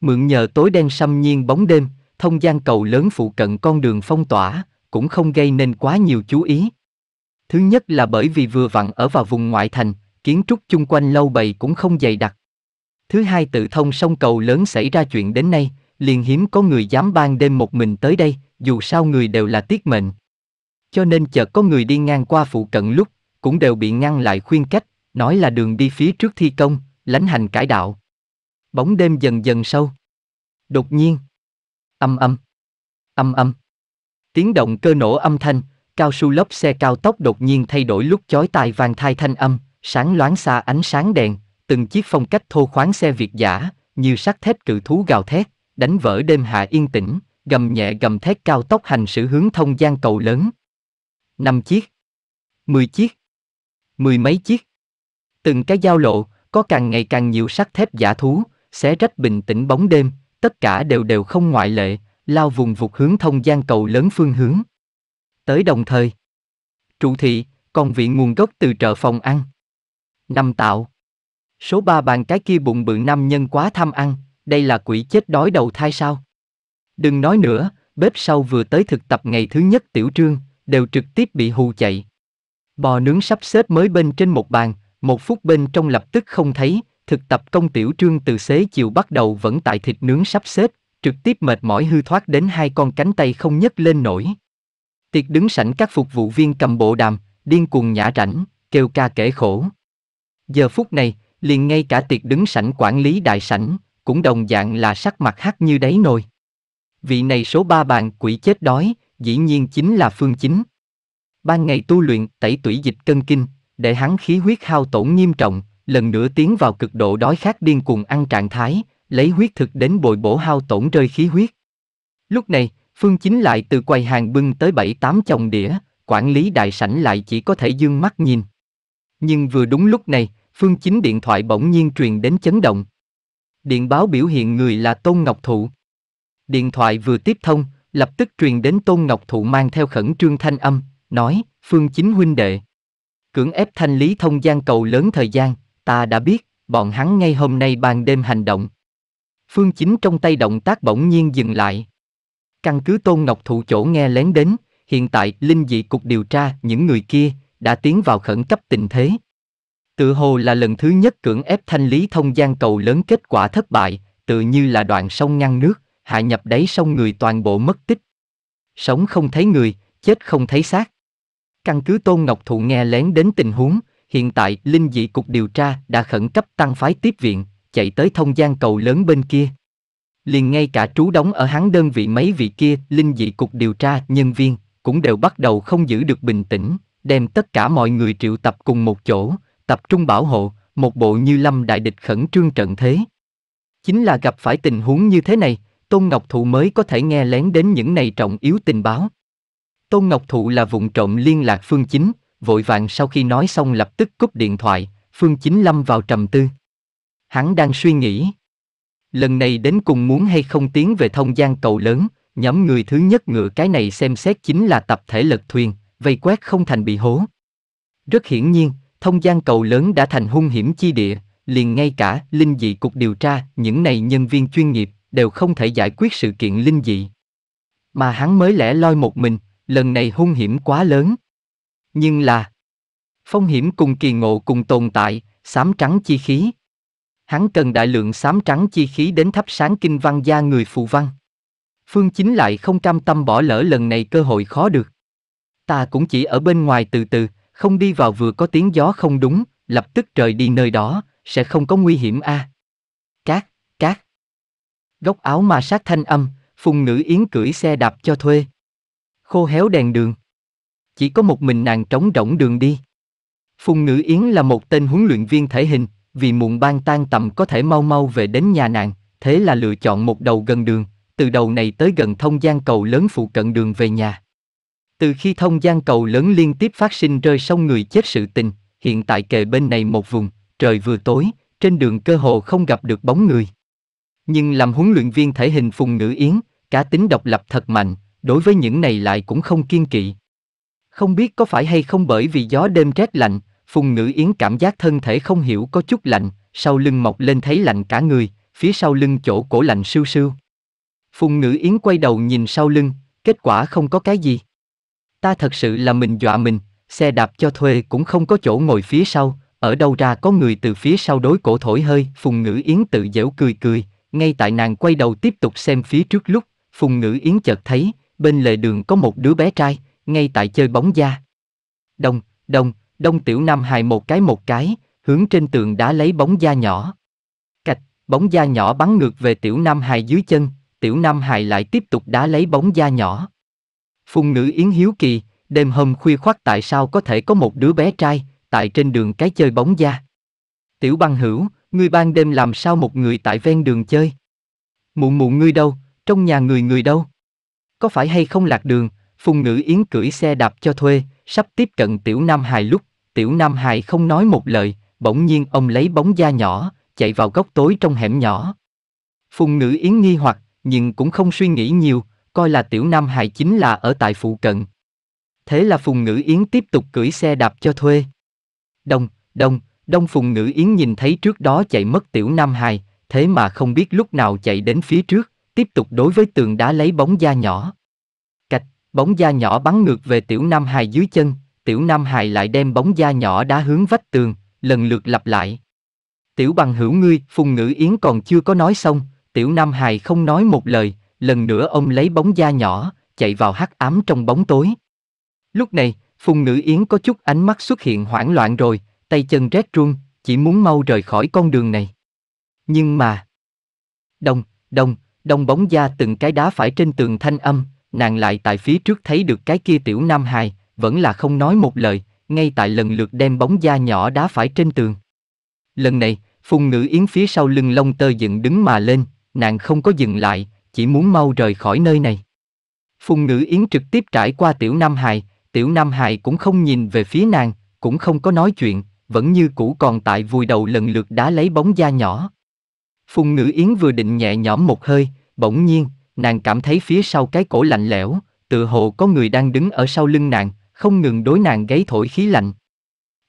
Mượn nhờ tối đen xâm nhiên bóng đêm, thông gian cầu lớn phụ cận con đường phong tỏa, cũng không gây nên quá nhiều chú ý. Thứ nhất là bởi vì vừa vặn ở vào vùng ngoại thành, kiến trúc chung quanh lâu bầy cũng không dày đặc. Thứ hai tự thông sông cầu lớn xảy ra chuyện đến nay, liền hiếm có người dám ban đêm một mình tới đây, dù sao người đều là tiết mệnh. Cho nên chợt có người đi ngang qua phụ cận lúc, cũng đều bị ngăn lại khuyên cách, nói là đường đi phía trước thi công, lánh hành cải đạo. Bóng đêm dần dần sâu. Đột nhiên. Âm âm. Âm âm. Tiếng động cơ nổ âm thanh, cao su lốp xe cao tốc đột nhiên thay đổi lúc chói tai vang thai thanh âm, sáng loáng xa ánh sáng đèn, từng chiếc phong cách thô khoáng xe việt giả, như sắt thép cự thú gào thét, đánh vỡ đêm hạ yên tĩnh, gầm nhẹ gầm thét cao tốc hành xử hướng thông gian cầu lớn. Năm chiếc, mười chiếc, mười mấy chiếc. Từng cái giao lộ, có càng ngày càng nhiều sắt thép giả thú, xé rách bình tĩnh bóng đêm, tất cả đều đều không ngoại lệ, lao vùng vụt hướng thông gian cầu lớn phương hướng. Tới đồng thời, trụ thị, còn vị nguồn gốc từ chợ phòng ăn. Năm tạo Số ba bàn cái kia bụng bự nam nhân quá tham ăn, đây là quỷ chết đói đầu thai sao? Đừng nói nữa, bếp sau vừa tới thực tập ngày thứ nhất tiểu trương, đều trực tiếp bị hù chạy. Bò nướng sắp xếp mới bên trên một bàn, một phút bên trong lập tức không thấy, thực tập công tiểu trương từ xế chiều bắt đầu vẫn tại thịt nướng sắp xếp, trực tiếp mệt mỏi hư thoát đến hai con cánh tay không nhấc lên nổi. Tiệc đứng sảnh các phục vụ viên cầm bộ đàm, điên cuồng nhã rảnh, kêu ca kể khổ. Giờ phút này, liền ngay cả tiệc đứng sảnh quản lý đại sảnh, cũng đồng dạng là sắc mặt hắc như đáy nồi. Vị này số ba bàn quỷ chết đói, dĩ nhiên chính là phương chính. Ban ngày tu luyện tẩy tủy dịch cân kinh, để hắn khí huyết hao tổn nghiêm trọng, lần nữa tiến vào cực độ đói khát điên cuồng ăn trạng thái, lấy huyết thực đến bồi bổ hao tổn rơi khí huyết. Lúc này, Phương Chính lại từ quầy hàng bưng tới bảy tám chồng đĩa, quản lý đại sảnh lại chỉ có thể dương mắt nhìn. Nhưng vừa đúng lúc này, Phương Chính điện thoại bỗng nhiên truyền đến chấn động. Điện báo biểu hiện người là Tôn Ngọc Thụ. Điện thoại vừa tiếp thông, lập tức truyền đến Tôn Ngọc Thụ mang theo khẩn trương thanh âm, nói, Phương Chính huynh đệ. Cưỡng ép thanh lý thông gian cầu lớn thời gian, ta đã biết, bọn hắn ngay hôm nay ban đêm hành động. Phương Chính trong tay động tác bỗng nhiên dừng lại. Căn cứ Tôn Ngọc Thụ chỗ nghe lén đến, hiện tại linh dị cục điều tra những người kia đã tiến vào khẩn cấp tình thế, Tự hồ là lần thứ nhất cưỡng ép thanh lý thông gian cầu lớn kết quả thất bại, tự như là đoạn sông ngăn nước, hạ nhập đáy sông người toàn bộ mất tích. Sống không thấy người, chết không thấy xác. Căn cứ Tôn Ngọc Thụ nghe lén đến tình huống, hiện tại Linh dị cục điều tra đã khẩn cấp tăng phái tiếp viện, chạy tới thông gian cầu lớn bên kia. Liền ngay cả trú đóng ở hắn đơn vị mấy vị kia, Linh dị cục điều tra, nhân viên, cũng đều bắt đầu không giữ được bình tĩnh, đem tất cả mọi người triệu tập cùng một chỗ, tập trung bảo hộ, một bộ như lâm đại địch khẩn trương trận thế. Chính là gặp phải tình huống như thế này, Tôn Ngọc Thụ mới có thể nghe lén đến những này trọng yếu tình báo. Tôn Ngọc Thụ là vùng trộm liên lạc Phương Chính, vội vàng sau khi nói xong lập tức cúp điện thoại, Phương Chính lâm vào trầm tư. Hắn đang suy nghĩ. Lần này đến cùng muốn hay không tiến về thông gian cầu lớn, nhóm người thứ nhất ngựa cái này xem xét chính là tập thể lật thuyền, vây quét không thành bị hố. Rất hiển nhiên, thông gian cầu lớn đã thành hung hiểm chi địa, liền ngay cả linh dị cục điều tra, những này nhân viên chuyên nghiệp đều không thể giải quyết sự kiện linh dị. Mà hắn mới lẻ loi một mình, lần này hung hiểm quá lớn. Nhưng là phong hiểm cùng kỳ ngộ cùng tồn tại, xám trắng chi khí. Hắn cần đại lượng xám trắng chi khí đến thắp sáng kinh văn gia người phù văn. Phương Chính lại không cam tâm bỏ lỡ lần này cơ hội khó được. Ta cũng chỉ ở bên ngoài từ từ, không đi vào vừa có tiếng gió không đúng, lập tức trời đi nơi đó, sẽ không có nguy hiểm a. Cát, cát. Góc áo ma sát thanh âm, phùng ngữ yến cưỡi xe đạp cho thuê. Khô héo đèn đường. Chỉ có một mình nàng trống rỗng đường đi. Phùng ngữ yến là một tên huấn luyện viên thể hình, vì muộn ban tan tầm có thể mau mau về đến nhà nàng, thế là lựa chọn một đầu gần đường, từ đầu này tới gần thông gian cầu lớn phụ cận đường về nhà. Từ khi thông gian cầu lớn liên tiếp phát sinh rơi sông người chết sự tình, hiện tại kề bên này một vùng, trời vừa tối, trên đường cơ hồ không gặp được bóng người. Nhưng làm huấn luyện viên thể hình Phùng Ngữ Yến, cả tính độc lập thật mạnh, đối với những này lại cũng không kiên kỵ. Không biết có phải hay không bởi vì gió đêm rét lạnh, Phùng Ngữ Yến cảm giác thân thể không hiểu có chút lạnh, sau lưng mọc lên thấy lạnh cả người, phía sau lưng chỗ cổ lạnh sưu sưu. Phùng Ngữ Yến quay đầu nhìn sau lưng, kết quả không có cái gì ta thật sự là mình dọa mình, xe đạp cho thuê cũng không có chỗ ngồi phía sau, ở đâu ra có người từ phía sau đối cổ thổi hơi, Phùng Ngữ Yến tự dễu cười cười, ngay tại nàng quay đầu tiếp tục xem phía trước lúc, Phùng Ngữ Yến chợt thấy, bên lề đường có một đứa bé trai, ngay tại chơi bóng da. Đông, đông, đông tiểu nam hài một cái một cái, hướng trên tường đá lấy bóng da nhỏ. Cạch, bóng da nhỏ bắn ngược về tiểu nam hài dưới chân, tiểu nam hài lại tiếp tục đá lấy bóng da nhỏ. Phùng nữ Yến hiếu kỳ, đêm hôm khuya khoắt tại sao có thể có một đứa bé trai, tại trên đường cái chơi bóng da. Tiểu băng hữu, ngươi ban đêm làm sao một người tại ven đường chơi? Mụ mụ ngươi đâu, trong nhà người người đâu? Có phải hay không lạc đường, Phùng Ngữ Yến cưỡi xe đạp cho thuê, sắp tiếp cận Tiểu Nam Hài lúc, Tiểu Nam Hài không nói một lời, bỗng nhiên ông lấy bóng da nhỏ, chạy vào góc tối trong hẻm nhỏ. Phùng Ngữ Yến nghi hoặc, nhưng cũng không suy nghĩ nhiều, coi là tiểu Nam Hải chính là ở tại phụ cận. Thế là Phùng Ngữ Yến tiếp tục cưỡi xe đạp cho thuê. Đông, đông, đông Phùng Ngữ Yến nhìn thấy trước đó chạy mất tiểu Nam Hải, thế mà không biết lúc nào chạy đến phía trước, tiếp tục đối với tường đá lấy bóng da nhỏ. Cạch, bóng da nhỏ bắn ngược về tiểu Nam Hải dưới chân, tiểu Nam Hải lại đem bóng da nhỏ đá hướng vách tường, lần lượt lặp lại. Tiểu bằng hữu ngươi, Phùng Ngữ Yến còn chưa có nói xong, tiểu Nam Hải không nói một lời, lần nữa ông lấy bóng da nhỏ, chạy vào hắc ám trong bóng tối. Lúc này, Phùng Ngữ Yến có chút ánh mắt xuất hiện hoảng loạn rồi, tay chân rét run, chỉ muốn mau rời khỏi con đường này. Nhưng mà... Đông, đông, đông bóng da từng cái đá phải trên tường thanh âm, nàng lại tại phía trước thấy được cái kia tiểu nam hài, vẫn là không nói một lời, ngay tại lần lượt đem bóng da nhỏ đá phải trên tường. Lần này, Phùng Ngữ Yến phía sau lưng lông tơ dựng đứng mà lên, nàng không có dừng lại, chỉ muốn mau rời khỏi nơi này. Phùng ngữ yến trực tiếp trải qua tiểu Nam Hài, tiểu Nam Hài cũng không nhìn về phía nàng, cũng không có nói chuyện, vẫn như cũ còn tại vùi đầu lần lượt đá lấy bóng da nhỏ. Phùng ngữ yến vừa định nhẹ nhõm một hơi, bỗng nhiên, nàng cảm thấy phía sau cái cổ lạnh lẽo, tự hồ có người đang đứng ở sau lưng nàng, không ngừng đối nàng gáy thổi khí lạnh.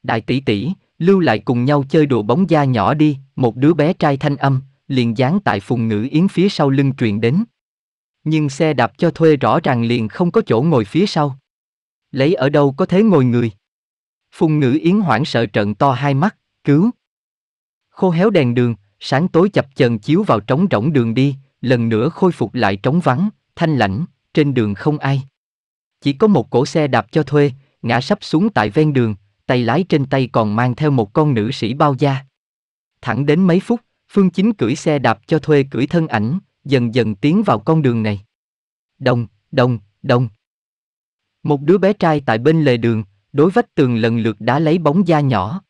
Đại tỷ tỷ, lưu lại cùng nhau chơi đùa bóng da nhỏ đi, một đứa bé trai thanh âm, liền dán tại phùng ngữ yến phía sau lưng truyền đến. Nhưng xe đạp cho thuê rõ ràng liền không có chỗ ngồi phía sau. Lấy ở đâu có thế ngồi người. Phùng ngữ yến hoảng sợ trận to hai mắt, cứu. Khô héo đèn đường, sáng tối chập chờn chiếu vào trống rỗng đường đi, lần nữa khôi phục lại trống vắng, thanh lãnh, trên đường không ai. Chỉ có một cổ xe đạp cho thuê, ngã sắp xuống tại ven đường, tay lái trên tay còn mang theo một con nữ sĩ bao da. Thẳng đến mấy phút, Phương Chính cưỡi xe đạp cho thuê cưỡi thân ảnh, dần dần tiến vào con đường này. Đồng, đồng, đồng. Một đứa bé trai tại bên lề đường, đối vách tường lần lượt đã lấy bóng da nhỏ.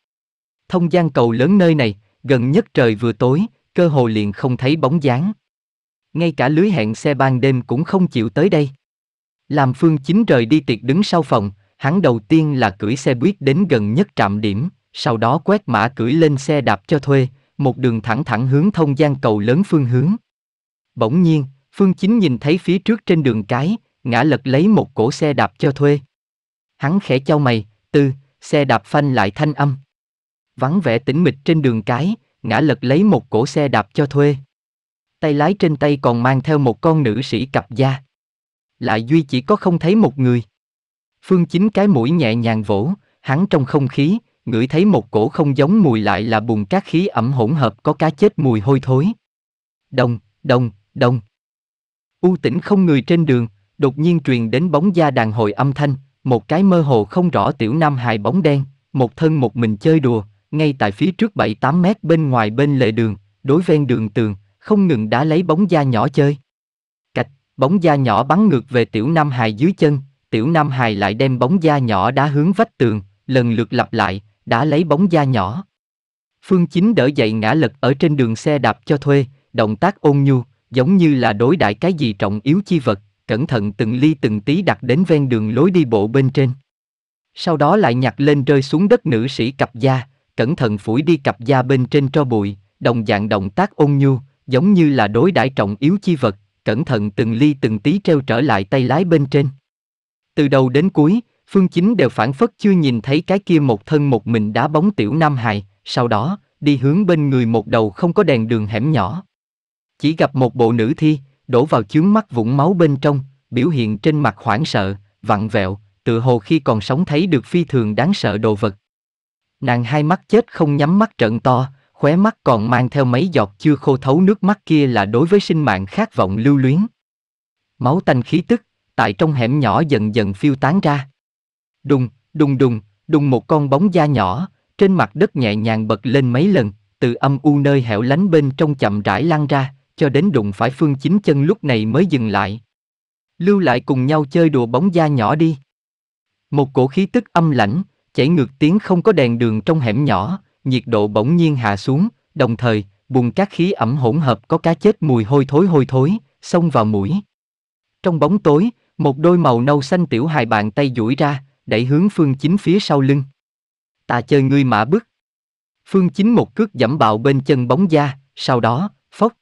Thông gian cầu lớn nơi này, gần nhất trời vừa tối, cơ hồ liền không thấy bóng dáng. Ngay cả lưới hẹn xe ban đêm cũng không chịu tới đây. Làm Phương Chính rời đi tiệc đứng sau phòng, hắn đầu tiên là cưỡi xe buýt đến gần nhất trạm điểm, sau đó quét mã cưỡi lên xe đạp cho thuê, một đường thẳng thẳng hướng thông gian cầu lớn phương hướng. Bỗng nhiên, Phương Chính nhìn thấy phía trước trên đường cái, ngã lật lấy một cổ xe đạp cho thuê. Hắn khẽ chau mày, tư, xe đạp phanh lại thanh âm. Vắng vẻ tĩnh mịch trên đường cái, ngã lật lấy một cổ xe đạp cho thuê. Tay lái trên tay còn mang theo một con nữ sĩ cặp da. Lại duy chỉ có không thấy một người. Phương Chính cái mũi nhẹ nhàng vỗ, hắn trong không khí, ngửi thấy một cổ không giống mùi lại là bùn cát khí ẩm hỗn hợp có cá chết mùi hôi thối. Đông, đông, đông. U tỉnh không người trên đường, đột nhiên truyền đến bóng da đàn hồi âm thanh, một cái mơ hồ không rõ tiểu nam hài bóng đen, một thân một mình chơi đùa, ngay tại phía trước 7-8 mét bên ngoài bên lệ đường, đối ven đường tường, không ngừng đá lấy bóng da nhỏ chơi. Cạch, bóng da nhỏ bắn ngược về tiểu nam hài dưới chân, tiểu nam hài lại đem bóng da nhỏ đá hướng vách tường, lần lượt lặp lại, đã lấy bóng da nhỏ. Phương Chính đỡ dậy ngã lật ở trên đường xe đạp cho thuê, động tác ôn nhu, giống như là đối đại cái gì trọng yếu chi vật, cẩn thận từng ly từng tí đặt đến ven đường lối đi bộ bên trên. Sau đó lại nhặt lên rơi xuống đất nữ sĩ cặp da, cẩn thận phủi đi cặp da bên trên cho bụi, đồng dạng động tác ôn nhu, giống như là đối đãi trọng yếu chi vật, cẩn thận từng ly từng tí treo trở lại tay lái bên trên. Từ đầu đến cuối, Phương Chính đều phản phất chưa nhìn thấy cái kia một thân một mình đá bóng tiểu Nam Hài, sau đó, đi hướng bên người một đầu không có đèn đường hẻm nhỏ. Chỉ gặp một bộ nữ thi, đổ vào chướng mắt vũng máu bên trong, biểu hiện trên mặt hoảng sợ, vặn vẹo, tự hồ khi còn sống thấy được phi thường đáng sợ đồ vật. Nàng hai mắt chết không nhắm mắt trợn to, khóe mắt còn mang theo mấy giọt chưa khô thấu nước mắt kia là đối với sinh mạng khát vọng lưu luyến. Máu tanh khí tức, tại trong hẻm nhỏ dần dần phiêu tán ra. Đùng, đùng đùng, đùng một con bóng da nhỏ, trên mặt đất nhẹ nhàng bật lên mấy lần, từ âm u nơi hẻo lánh bên trong chậm rãi lan ra, cho đến đụng phải phương chính chân lúc này mới dừng lại. Lưu lại cùng nhau chơi đùa bóng da nhỏ đi. Một cổ khí tức âm lãnh, chảy ngược tiếng không có đèn đường trong hẻm nhỏ, nhiệt độ bỗng nhiên hạ xuống, đồng thời, bùn cát khí ẩm hỗn hợp có cá chết mùi hôi thối hôi thối, xông vào mũi. Trong bóng tối, một đôi màu nâu xanh tiểu hài bàn tay duỗi ra, đẩy hướng phương chính phía sau lưng. Ta chơi ngươi mã bức. Phương chính một cước giẫm bạo bên chân bóng da, sau đó, phốc.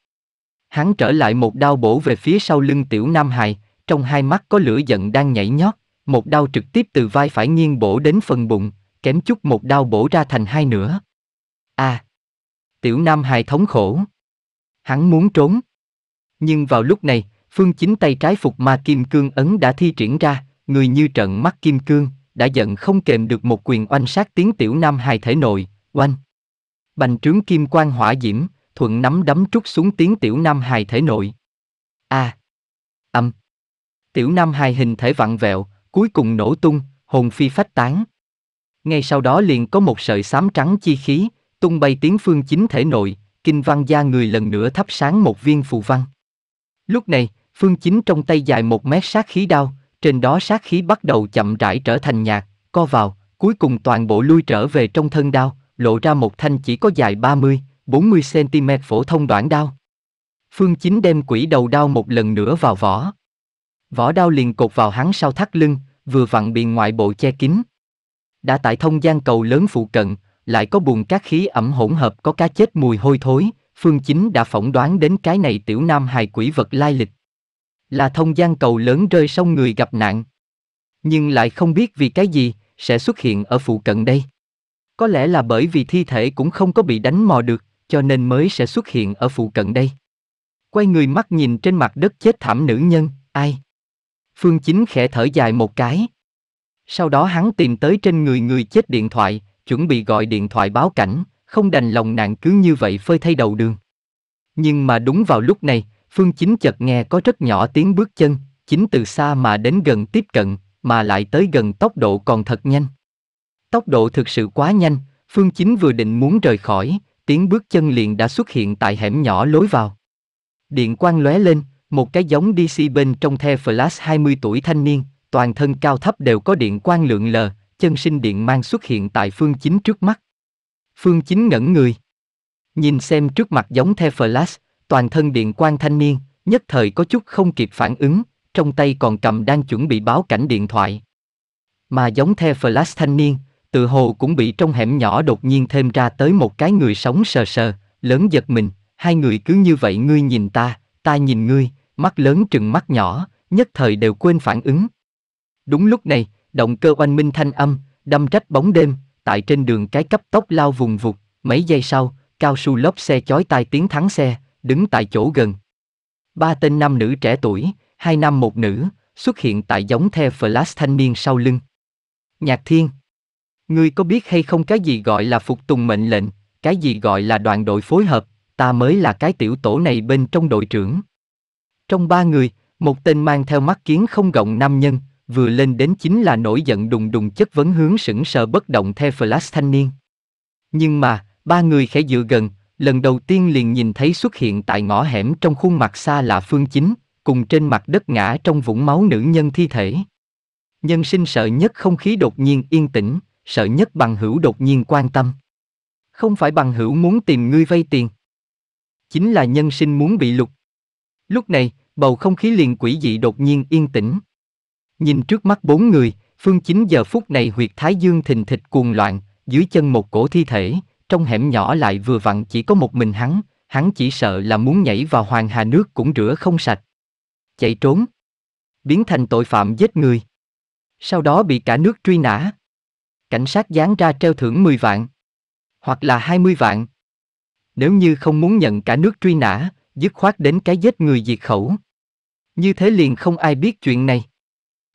Hắn trở lại một đao bổ về phía sau lưng tiểu Nam Hài, trong hai mắt có lửa giận đang nhảy nhót, một đao trực tiếp từ vai phải nghiêng bổ đến phần bụng, kém chút một đao bổ ra thành hai nửa. A. À, tiểu Nam Hài thống khổ. Hắn muốn trốn. Nhưng vào lúc này, phương chính tay trái phục ma kim cương ấn đã thi triển ra, người như trận mắt kim cương, đã giận không kềm được một quyền oanh sát tiếng tiểu nam hài thể nội, oanh. Bành trướng kim quang hỏa diễm, thuận nắm đấm trút xuống tiếng tiểu nam hài thể nội. A. À. Âm. Tiểu nam hài hình thể vặn vẹo, cuối cùng nổ tung, hồn phi phách tán. Ngay sau đó liền có một sợi xám trắng chi khí, tung bay tiếng phương chính thể nội, kinh văn gia người lần nữa thắp sáng một viên phù văn. Lúc này, phương chính trong tay dài một mét sát khí đao, trên đó sát khí bắt đầu chậm rãi trở thành nhạt, co vào, cuối cùng toàn bộ lui trở về trong thân đao, lộ ra một thanh chỉ có dài 30, 40 cm phổ thông đoạn đao. Phương Chính đem quỷ đầu đao một lần nữa vào vỏ. Vỏ đao liền cột vào hắn sau thắt lưng, vừa vặn bị ngoại bộ che kín. Đã tại thông gian cầu lớn phụ cận, lại có bùn cát khí ẩm hỗn hợp có cá chết mùi hôi thối, Phương Chính đã phỏng đoán đến cái này tiểu nam hài quỷ vật lai lịch là thông gian cầu lớn rơi sông người gặp nạn. Nhưng lại không biết vì cái gì sẽ xuất hiện ở phụ cận đây. Có lẽ là bởi vì thi thể cũng không có bị đánh mò được, cho nên mới sẽ xuất hiện ở phụ cận đây. Quay người mắt nhìn trên mặt đất chết thảm nữ nhân, ai? Phương Chính khẽ thở dài một cái. Sau đó hắn tìm tới trên người người chết điện thoại, chuẩn bị gọi điện thoại báo cảnh, không đành lòng nạn cứ như vậy phơi thay đầu đường. Nhưng mà đúng vào lúc này, Phương Chính chợt nghe có rất nhỏ tiếng bước chân, chính từ xa mà đến gần tiếp cận, mà lại tới gần tốc độ còn thật nhanh. Tốc độ thực sự quá nhanh, Phương Chính vừa định muốn rời khỏi, tiếng bước chân liền đã xuất hiện tại hẻm nhỏ lối vào. Điện quang lóe lên, một cái giống DC bên trong the Flash 20 tuổi thanh niên, toàn thân cao thấp đều có điện quang lượng lờ, chân sinh điện mang xuất hiện tại Phương Chính trước mắt. Phương Chính ngẩn người. Nhìn xem trước mặt giống the Flash, toàn thân điện quan thanh niên, nhất thời có chút không kịp phản ứng, trong tay còn cầm đang chuẩn bị báo cảnh điện thoại. Mà giống theo flash thanh niên, tự hồ cũng bị trong hẻm nhỏ đột nhiên thêm ra tới một cái người sống sờ sờ, lớn giật mình, hai người cứ như vậy ngươi nhìn ta, ta nhìn ngươi, mắt lớn trừng mắt nhỏ, nhất thời đều quên phản ứng. Đúng lúc này, động cơ oanh minh thanh âm, đâm trách bóng đêm, tại trên đường cái cấp tốc lao vùng vụt, mấy giây sau, cao su lốp xe chói tai tiếng thắng xe, đứng tại chỗ gần. Ba tên nam nữ trẻ tuổi, hai nam một nữ, xuất hiện tại giống the flash thanh niên sau lưng. Nhạc thiên. Ngươi có biết hay không cái gì gọi là phục tùng mệnh lệnh, cái gì gọi là đoàn đội phối hợp, ta mới là cái tiểu tổ này bên trong đội trưởng. Trong ba người, một tên mang theo mắt kiến không gọng nam nhân, vừa lên đến chính là nổi giận đùng đùng chất vấn hướng sững sờ bất động theo flash thanh niên. Nhưng mà, ba người khẽ dựa gần, lần đầu tiên liền nhìn thấy xuất hiện tại ngõ hẻm trong khuôn mặt xa lạ phương chính, cùng trên mặt đất ngã trong vũng máu nữ nhân thi thể. Nhân sinh sợ nhất không khí đột nhiên yên tĩnh, sợ nhất bằng hữu đột nhiên quan tâm. Không phải bằng hữu muốn tìm ngươi vay tiền. Chính là nhân sinh muốn bị lục. Lúc này, bầu không khí liền quỷ dị đột nhiên yên tĩnh. Nhìn trước mắt bốn người, phương chính giờ phút này huyệt thái dương thình thịch cuồng loạn, dưới chân một cổ thi thể, trong hẻm nhỏ lại vừa vặn chỉ có một mình hắn, hắn chỉ sợ là muốn nhảy vào hoàng hà nước cũng rửa không sạch. Chạy trốn. Biến thành tội phạm giết người. Sau đó bị cả nước truy nã. Cảnh sát dán ra treo thưởng 10 vạn. Hoặc là 20 vạn. Nếu như không muốn nhận cả nước truy nã, dứt khoát đến cái giết người diệt khẩu. Như thế liền không ai biết chuyện này.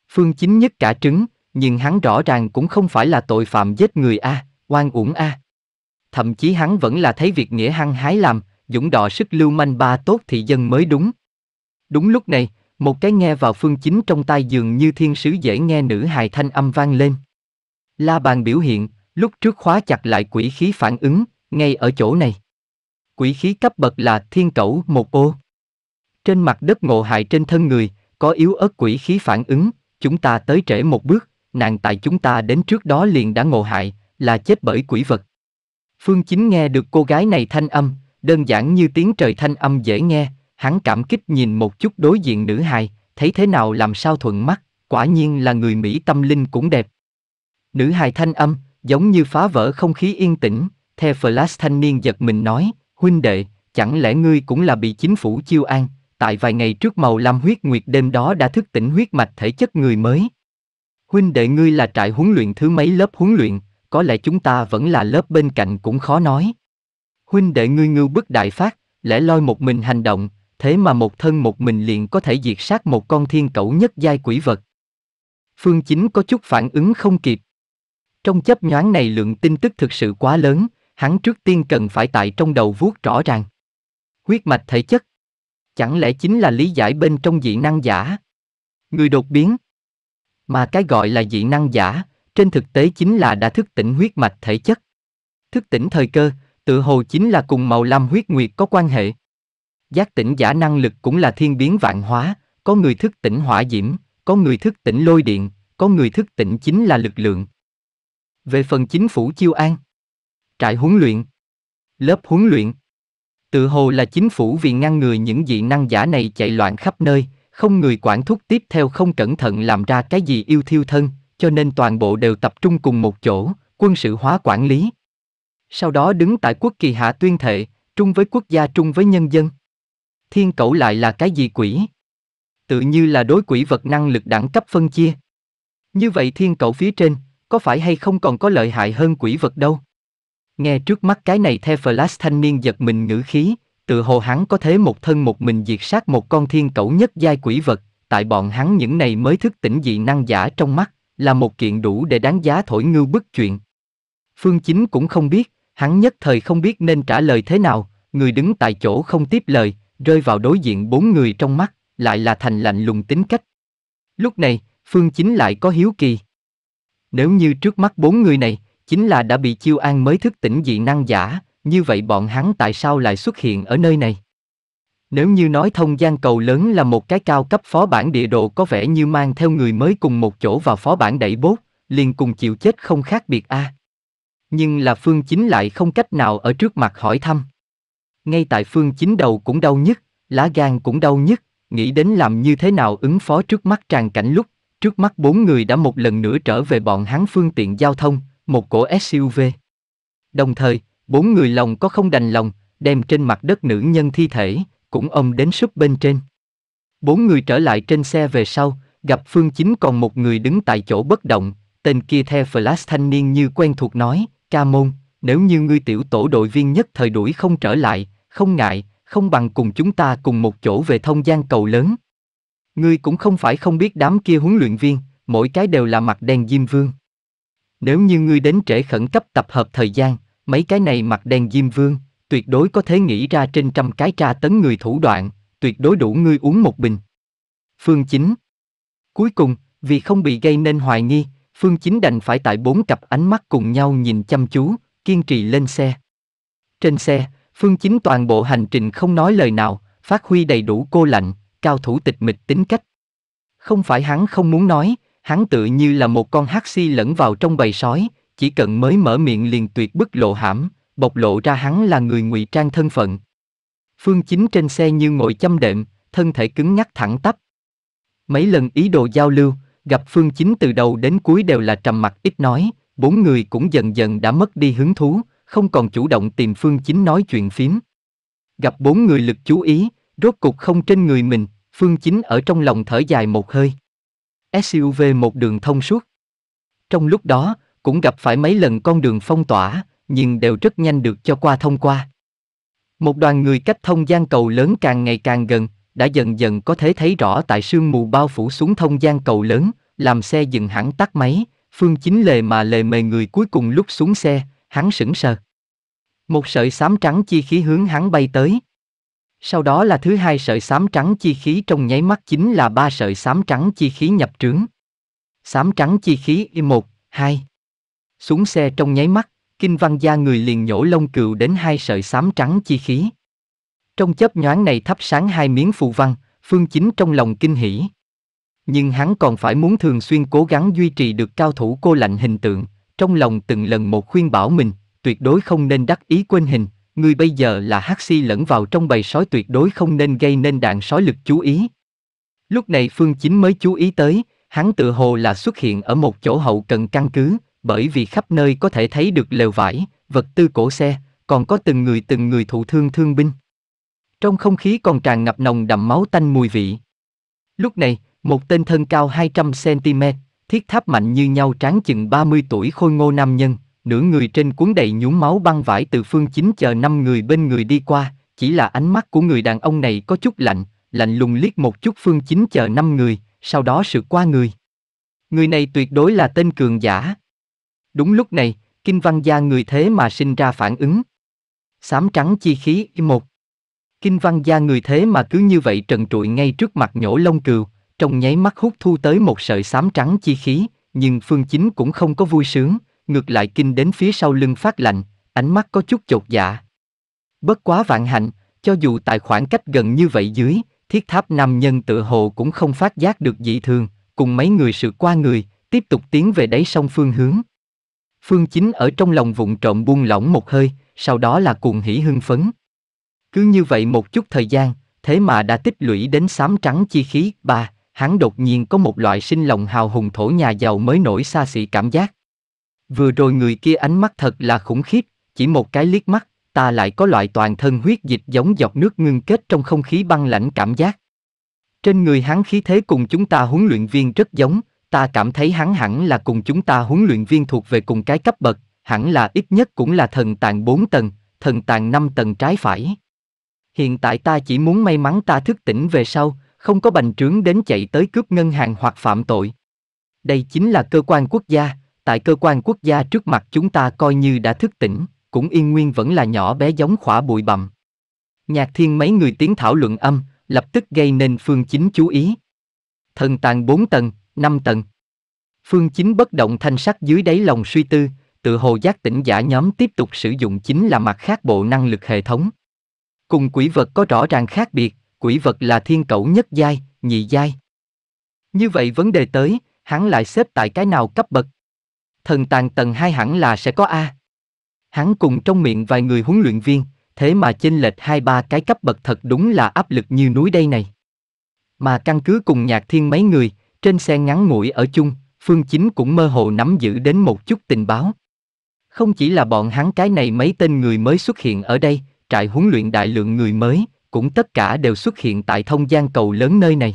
Phương chính nhất cả trứng, nhưng hắn rõ ràng cũng không phải là tội phạm giết người a, oan uổng a thậm chí hắn vẫn là thấy việc nghĩa hăng hái làm, dũng đọ sức lưu manh ba tốt thị dân mới đúng. Đúng lúc này, một cái nghe vào phương chính trong tai dường như thiên sứ dễ nghe nữ hài thanh âm vang lên. La bàn biểu hiện, lúc trước khóa chặt lại quỷ khí phản ứng, ngay ở chỗ này. Quỷ khí cấp bậc là thiên cẩu một ô. Trên mặt đất ngộ hại trên thân người, có yếu ớt quỷ khí phản ứng, chúng ta tới trễ một bước, nàng tại chúng ta đến trước đó liền đã ngộ hại, là chết bởi quỷ vật. Phương Chính nghe được cô gái này thanh âm, đơn giản như tiếng trời thanh âm dễ nghe, hắn cảm kích nhìn một chút đối diện nữ hài, thấy thế nào làm sao thuận mắt, quả nhiên là người Mỹ tâm linh cũng đẹp. Nữ hài thanh âm, giống như phá vỡ không khí yên tĩnh, theo Flash thanh niên giật mình nói, huynh đệ, chẳng lẽ ngươi cũng là bị chính phủ chiêu an, tại vài ngày trước màu lam huyết nguyệt đêm đó đã thức tỉnh huyết mạch thể chất người mới. Huynh đệ ngươi là trại huấn luyện thứ mấy lớp huấn luyện, có lẽ chúng ta vẫn là lớp bên cạnh cũng khó nói. Huynh đệ ngươi ngưu bức đại phát, lẽ loi một mình hành động, thế mà một thân một mình liền có thể diệt sát một con thiên cẩu nhất giai quỷ vật. Phương Chính có chút phản ứng không kịp. Trong chấp nhoáng này lượng tin tức thực sự quá lớn, hắn trước tiên cần phải tại trong đầu vuốt rõ ràng. Huyết mạch thể chất. Chẳng lẽ chính là lý giải bên trong dị năng giả? Người đột biến. Mà cái gọi là dị năng giả, trên thực tế chính là đã thức tỉnh huyết mạch thể chất. Thức tỉnh thời cơ, tự hồ chính là cùng màu lam huyết nguyệt có quan hệ. Giác tỉnh giả năng lực cũng là thiên biến vạn hóa, có người thức tỉnh hỏa diễm, có người thức tỉnh lôi điện, có người thức tỉnh chính là lực lượng. Về phần chính phủ chiêu an, trại huấn luyện, lớp huấn luyện, tự hồ là chính phủ vì ngăn ngừa những dị năng giả này chạy loạn khắp nơi, không người quản thúc tiếp theo không cẩn thận làm ra cái gì yêu thiêu thân, cho nên toàn bộ đều tập trung cùng một chỗ, quân sự hóa quản lý. Sau đó đứng tại quốc kỳ hạ tuyên thệ, trung với quốc gia trung với nhân dân. Thiên cẩu lại là cái gì quỷ? Tự như là đối quỷ vật năng lực đẳng cấp phân chia. Như vậy thiên cẩu phía trên, có phải hay không còn có lợi hại hơn quỷ vật đâu? Nghe trước mắt cái này The Flash thanh niên giật mình ngữ khí, tự hồ hắn có thế một thân một mình diệt sát một con thiên cẩu nhất giai quỷ vật, tại bọn hắn những này mới thức tỉnh dị năng giả trong mắt, là một kiện đủ để đáng giá thổi ngưu bức chuyện. Phương Chính cũng không biết, hắn nhất thời không biết nên trả lời thế nào, người đứng tại chỗ không tiếp lời, rơi vào đối diện bốn người trong mắt, lại là thành lạnh lùng tính cách. Lúc này, Phương Chính lại có hiếu kỳ. Nếu như trước mắt bốn người này, chính là đã bị chiêu an mới thức tỉnh dị năng giả, như vậy bọn hắn tại sao lại xuất hiện ở nơi này? Nếu như nói thông gian cầu lớn là một cái cao cấp phó bản địa độ có vẻ như mang theo người mới cùng một chỗ vào phó bản đẩy bốt, liền cùng chịu chết không khác biệt a. À. Nhưng là phương chính lại không cách nào ở trước mặt hỏi thăm. Ngay tại phương chính đầu cũng đau nhất, lá gan cũng đau nhất, nghĩ đến làm như thế nào ứng phó trước mắt tràn cảnh lúc, trước mắt bốn người đã một lần nữa trở về bọn hắn phương tiện giao thông, một cổ SUV. Đồng thời, bốn người lòng có không đành lòng, đem trên mặt đất nữ nhân thi thể, cũng ông đến súp bên trên. Bốn người trở lại trên xe về sau, gặp Phương Chính còn một người đứng tại chỗ bất động, tên kia theo flash thanh niên như quen thuộc nói, ca môn, nếu như ngươi tiểu tổ đội viên nhất thời đuổi không trở lại, không ngại, không bằng cùng chúng ta cùng một chỗ về thông gian cầu lớn. Ngươi cũng không phải không biết đám kia huấn luyện viên, mỗi cái đều là mặt đen diêm vương. Nếu như ngươi đến trễ khẩn cấp tập hợp thời gian, mấy cái này mặt đen diêm vương, tuyệt đối có thể nghĩ ra trên trăm cái tra tấn người thủ đoạn, tuyệt đối đủ ngươi uống một bình. Phương Chính Cuối cùng, vì không bị gây nên hoài nghi, Phương Chính đành phải tại bốn cặp ánh mắt cùng nhau nhìn chăm chú, kiên trì lên xe. Trên xe, Phương Chính toàn bộ hành trình không nói lời nào, phát huy đầy đủ cô lạnh, cao thủ tịch mịch tính cách. Không phải hắn không muốn nói, hắn tự như là một con hắc si lẫn vào trong bầy sói, chỉ cần mới mở miệng liền tuyệt bức lộ hãm, bộc lộ ra hắn là người ngụy trang thân phận. Phương Chính trên xe như ngồi châm đệm, thân thể cứng nhắc thẳng tắp. Mấy lần ý đồ giao lưu, gặp Phương Chính từ đầu đến cuối đều là trầm mặc ít nói, bốn người cũng dần dần đã mất đi hứng thú, không còn chủ động tìm Phương Chính nói chuyện phím. Gặp bốn người lực chú ý, rốt cục không trên người mình, Phương Chính ở trong lòng thở dài một hơi. SUV một đường thông suốt. Trong lúc đó, cũng gặp phải mấy lần con đường phong tỏa, nhưng đều rất nhanh được cho qua thông qua. Một đoàn người cách thông gian cầu lớn càng ngày càng gần, đã dần dần có thể thấy rõ tại sương mù bao phủ xuống thông gian cầu lớn, làm xe dừng hẳn tắt máy, phương chính lề mà lề mề người cuối cùng lúc xuống xe, hắn sững sờ. Một sợi xám trắng chi khí hướng hắn bay tới. Sau đó là thứ hai sợi xám trắng chi khí trong nháy mắt chính là ba sợi xám trắng chi khí nhập trướng. Xám trắng chi khí y một, hai. Xuống xe trong nháy mắt, kinh văn gia người liền nhổ lông cừu đến hai sợi xám trắng chi khí. Trong chớp nhoáng này thắp sáng hai miếng phù văn, Phương Chính trong lòng kinh hỉ. Nhưng hắn còn phải muốn thường xuyên cố gắng duy trì được cao thủ cô lạnh hình tượng, trong lòng từng lần một khuyên bảo mình, tuyệt đối không nên đắc ý quên hình, người bây giờ là hắc si lẫn vào trong bầy sói tuyệt đối không nên gây nên đạn sói lực chú ý. Lúc này Phương Chính mới chú ý tới, hắn tự hồ là xuất hiện ở một chỗ hậu cần căn cứ, bởi vì khắp nơi có thể thấy được lều vải, vật tư cổ xe, còn có từng người từng người thụ thương thương binh. Trong không khí còn tràn ngập nồng đậm máu tanh mùi vị. Lúc này, một tên thân cao 200cm, thiết tháp mạnh như nhau tráng chừng 30 tuổi khôi ngô nam nhân, nửa người trên cuốn đầy nhúng máu băng vải từ phương chính chờ năm người bên người đi qua, chỉ là ánh mắt của người đàn ông này có chút lạnh, lạnh lùng liếc một chút phương chính chờ năm người, sau đó sự qua người. Người này tuyệt đối là tên cường giả, Đúng lúc này, kinh văn gia người thế mà sinh ra phản ứng. sám trắng chi khí một. Kinh văn gia người thế mà cứ như vậy trần trụi ngay trước mặt nhổ lông cừu, trong nháy mắt hút thu tới một sợi sám trắng chi khí, nhưng phương chính cũng không có vui sướng, ngược lại kinh đến phía sau lưng phát lạnh, ánh mắt có chút chột dạ. Bất quá vạn hạnh, cho dù tại khoảng cách gần như vậy dưới, thiết tháp nam nhân tự hồ cũng không phát giác được dị thường, cùng mấy người sự qua người, tiếp tục tiến về đáy sông phương hướng. Phương Chính ở trong lòng vụng trộm buông lỏng một hơi, sau đó là cuồng hỉ hưng phấn. Cứ như vậy một chút thời gian, thế mà đã tích lũy đến xám trắng chi khí, ba, hắn đột nhiên có một loại sinh lòng hào hùng thổ nhà giàu mới nổi xa xỉ cảm giác. Vừa rồi người kia ánh mắt thật là khủng khiếp, chỉ một cái liếc mắt, ta lại có loại toàn thân huyết dịch giống giọt nước ngưng kết trong không khí băng lãnh cảm giác. Trên người hắn khí thế cùng chúng ta huấn luyện viên rất giống, ta cảm thấy hắn hẳn là cùng chúng ta huấn luyện viên thuộc về cùng cái cấp bậc, hẳn là ít nhất cũng là thần tàng 4 tầng, thần tàng 5 tầng trái phải. Hiện tại ta chỉ muốn may mắn ta thức tỉnh về sau, không có bành trướng đến chạy tới cướp ngân hàng hoặc phạm tội. Đây chính là cơ quan quốc gia, tại cơ quan quốc gia trước mặt chúng ta coi như đã thức tỉnh, cũng yên nguyên vẫn là nhỏ bé giống khỏa bụi bặm. Nhạc thiên mấy người tiếng thảo luận âm, lập tức gây nên phương chính chú ý. Thần tàng 4 tầng, năm tầng. Phương Chính bất động thanh sắc dưới đáy lòng suy tư, tự hồ giác tỉnh giả nhóm tiếp tục sử dụng chính là mặt khác bộ năng lực hệ thống. Cùng quỷ vật có rõ ràng khác biệt, quỷ vật là thiên cẩu nhất giai, nhị giai. Như vậy vấn đề tới, hắn lại xếp tại cái nào cấp bậc? Thần tàng tầng 2 hẳn là sẽ có A. Hắn cùng trong miệng vài người huấn luyện viên, thế mà chênh lệch hai ba cái cấp bậc thật đúng là áp lực như núi đây này. Mà căn cứ cùng nhạc thiên mấy người, trên xe ngắn ngủi ở chung, Phương Chính cũng mơ hồ nắm giữ đến một chút tình báo. Không chỉ là bọn hắn cái này mấy tên người mới xuất hiện ở đây, trại huấn luyện đại lượng người mới, cũng tất cả đều xuất hiện tại thông gian cầu lớn nơi này.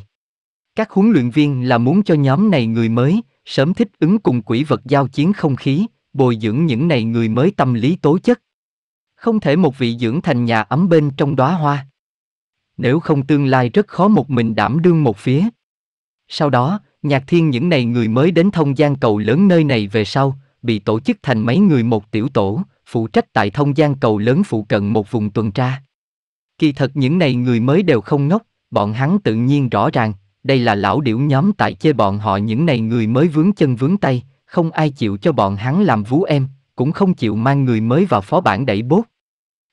Các huấn luyện viên là muốn cho nhóm này người mới, sớm thích ứng cùng quỷ vật giao chiến không khí, bồi dưỡng những này người mới tâm lý tố chất. Không thể một vị dưỡng thành nhà ấm bên trong đóa hoa. Nếu không tương lai rất khó một mình đảm đương một phía. Sau đó, nhạc thiên những này người mới đến thông gian cầu lớn nơi này về sau, bị tổ chức thành mấy người một tiểu tổ, phụ trách tại thông gian cầu lớn phụ cận một vùng tuần tra. Kỳ thật những này người mới đều không ngốc, bọn hắn tự nhiên rõ ràng, đây là lão điểu nhóm tại chê bọn họ những này người mới vướng chân vướng tay, không ai chịu cho bọn hắn làm vú em, cũng không chịu mang người mới vào phó bản đẩy bốt.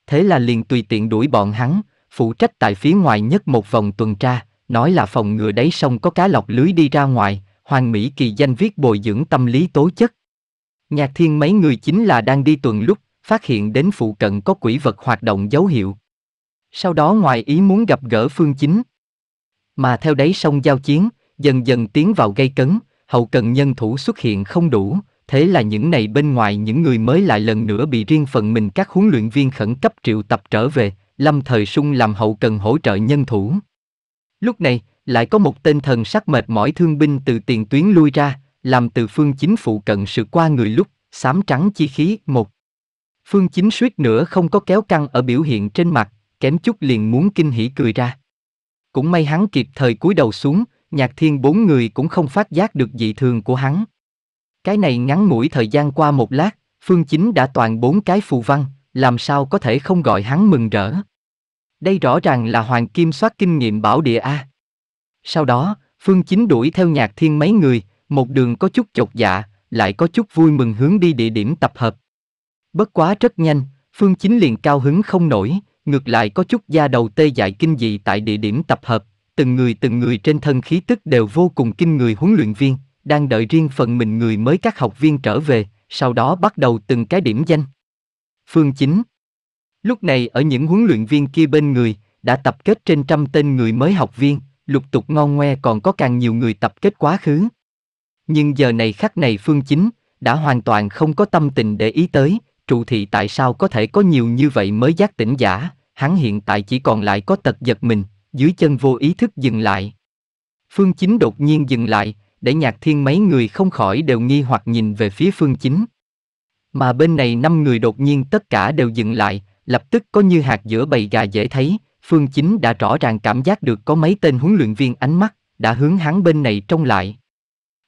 Thế là liền tùy tiện đuổi bọn hắn, phụ trách tại phía ngoài nhất một vòng tuần tra, nói là phòng ngừa đáy sông có cá lọc lưới đi ra ngoài, Hoàng Mỹ Kỳ danh viết bồi dưỡng tâm lý tố chất. Nhạc thiên mấy người chính là đang đi tuần lúc, phát hiện đến phụ cận có quỷ vật hoạt động dấu hiệu. Sau đó ngoài ý muốn gặp gỡ phương chính. Mà theo đáy sông giao chiến, dần dần tiến vào gây cấn, hậu cần nhân thủ xuất hiện không đủ, thế là những này bên ngoài những người mới lại lần nữa bị riêng phần mình các huấn luyện viên khẩn cấp triệu tập trở về, lâm thời sung làm hậu cần hỗ trợ nhân thủ. Lúc này, lại có một tên thần sắc mệt mỏi thương binh từ tiền tuyến lui ra, làm từ phương chính phụ cận sự qua người lúc, xám trắng chi khí một. Phương chính suýt nữa không có kéo căng ở biểu hiện trên mặt, kém chút liền muốn kinh hỉ cười ra. Cũng may hắn kịp thời cúi đầu xuống, nhạc thiên bốn người cũng không phát giác được dị thường của hắn. Cái này ngắn mũi thời gian qua một lát, phương chính đã toàn bốn cái phù văn, làm sao có thể không gọi hắn mừng rỡ. Đây rõ ràng là hoàng kim soát kinh nghiệm bảo địa A. Sau đó, Phương Chính đuổi theo nhạc thiên mấy người, một đường có chút chột dạ, lại có chút vui mừng hướng đi địa điểm tập hợp. Bất quá rất nhanh, Phương Chính liền cao hứng không nổi, ngược lại có chút da đầu tê dại kinh dị tại địa điểm tập hợp, từng người từng người trên thân khí tức đều vô cùng kinh người huấn luyện viên, đang đợi riêng phần mình người mới các học viên trở về, sau đó bắt đầu từng cái điểm danh. Phương Chính Lúc này ở những huấn luyện viên kia bên người, đã tập kết trên trăm tên người mới học viên, lục tục ngon ngoe còn có càng nhiều người tập kết quá khứ. Nhưng giờ này khắc này phương chính, đã hoàn toàn không có tâm tình để ý tới, trụ thị tại sao có thể có nhiều như vậy mới giác tỉnh giả, hắn hiện tại chỉ còn lại có tật giật mình, dưới chân vô ý thức dừng lại. Phương Chính đột nhiên dừng lại, để nhạc thiên mấy người không khỏi đều nghi hoặc nhìn về phía Phương Chính. Mà bên này năm người đột nhiên tất cả đều dừng lại, lập tức có như hạt giữa bầy gà dễ thấy, Phương Chính đã rõ ràng cảm giác được có mấy tên huấn luyện viên ánh mắt, đã hướng hắn bên này trông lại.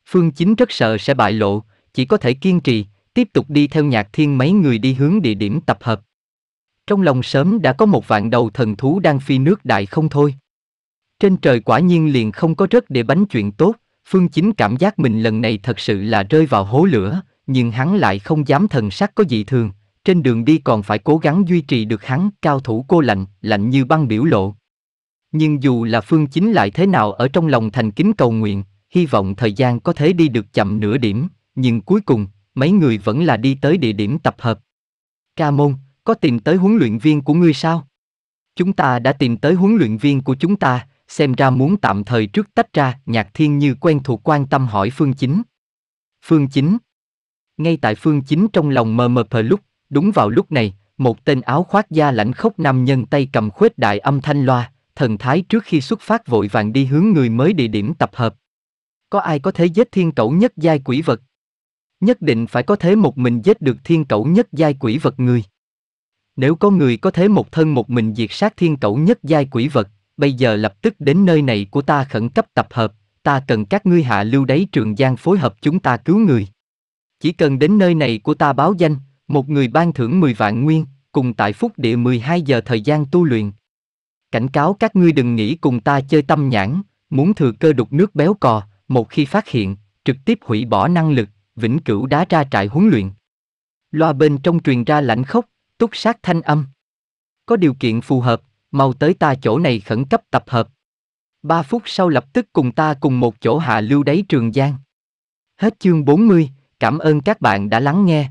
Phương Chính rất sợ sẽ bại lộ, chỉ có thể kiên trì, tiếp tục đi theo nhạc thiên mấy người đi hướng địa điểm tập hợp. Trong lòng sớm đã có một vạn đầu thần thú đang phi nước đại không thôi. Trên trời quả nhiên liền không có rớt để bánh chuyện tốt, Phương Chính cảm giác mình lần này thật sự là rơi vào hố lửa, nhưng hắn lại không dám thần sắc có gì thường, trên đường đi còn phải cố gắng duy trì được hắn, cao thủ cô lạnh, lạnh như băng biểu lộ. Nhưng dù là phương chính lại thế nào ở trong lòng thành kính cầu nguyện, hy vọng thời gian có thể đi được chậm nửa điểm, nhưng cuối cùng, mấy người vẫn là đi tới địa điểm tập hợp. Ca môn, có tìm tới huấn luyện viên của ngươi sao? Chúng ta đã tìm tới huấn luyện viên của chúng ta, xem ra muốn tạm thời trước tách ra, nhạc thiên như quen thuộc quan tâm hỏi phương chính. Phương chính Ngay tại phương chính trong lòng mờ mờ phờ lúc Đúng vào lúc này, một tên áo khoác da lãnh khốc nam nhân tay cầm khuếch đại âm thanh loa, thần thái trước khi xuất phát vội vàng đi hướng người mới địa điểm tập hợp. Có ai có thể giết thiên cẩu nhất giai quỷ vật? Nhất định phải có thế một mình giết được thiên cẩu nhất giai quỷ vật người. Nếu có người có thế một thân một mình diệt sát thiên cẩu nhất giai quỷ vật, bây giờ lập tức đến nơi này của ta khẩn cấp tập hợp, ta cần các ngươi hạ lưu đáy trường giang phối hợp chúng ta cứu người. Chỉ cần đến nơi này của ta báo danh, một người ban thưởng 10 vạn nguyên, cùng tại phúc địa 12 giờ thời gian tu luyện. Cảnh cáo các ngươi đừng nghĩ cùng ta chơi tâm nhãn, muốn thừa cơ đục nước béo cò, một khi phát hiện, trực tiếp hủy bỏ năng lực, vĩnh cửu đá ra trại huấn luyện. Loa bên trong truyền ra lãnh khốc, túc sát thanh âm. Có điều kiện phù hợp, mau tới ta chỗ này khẩn cấp tập hợp. Ba phút sau lập tức cùng ta cùng một chỗ hạ lưu đáy trường giang. Hết chương 40, cảm ơn các bạn đã lắng nghe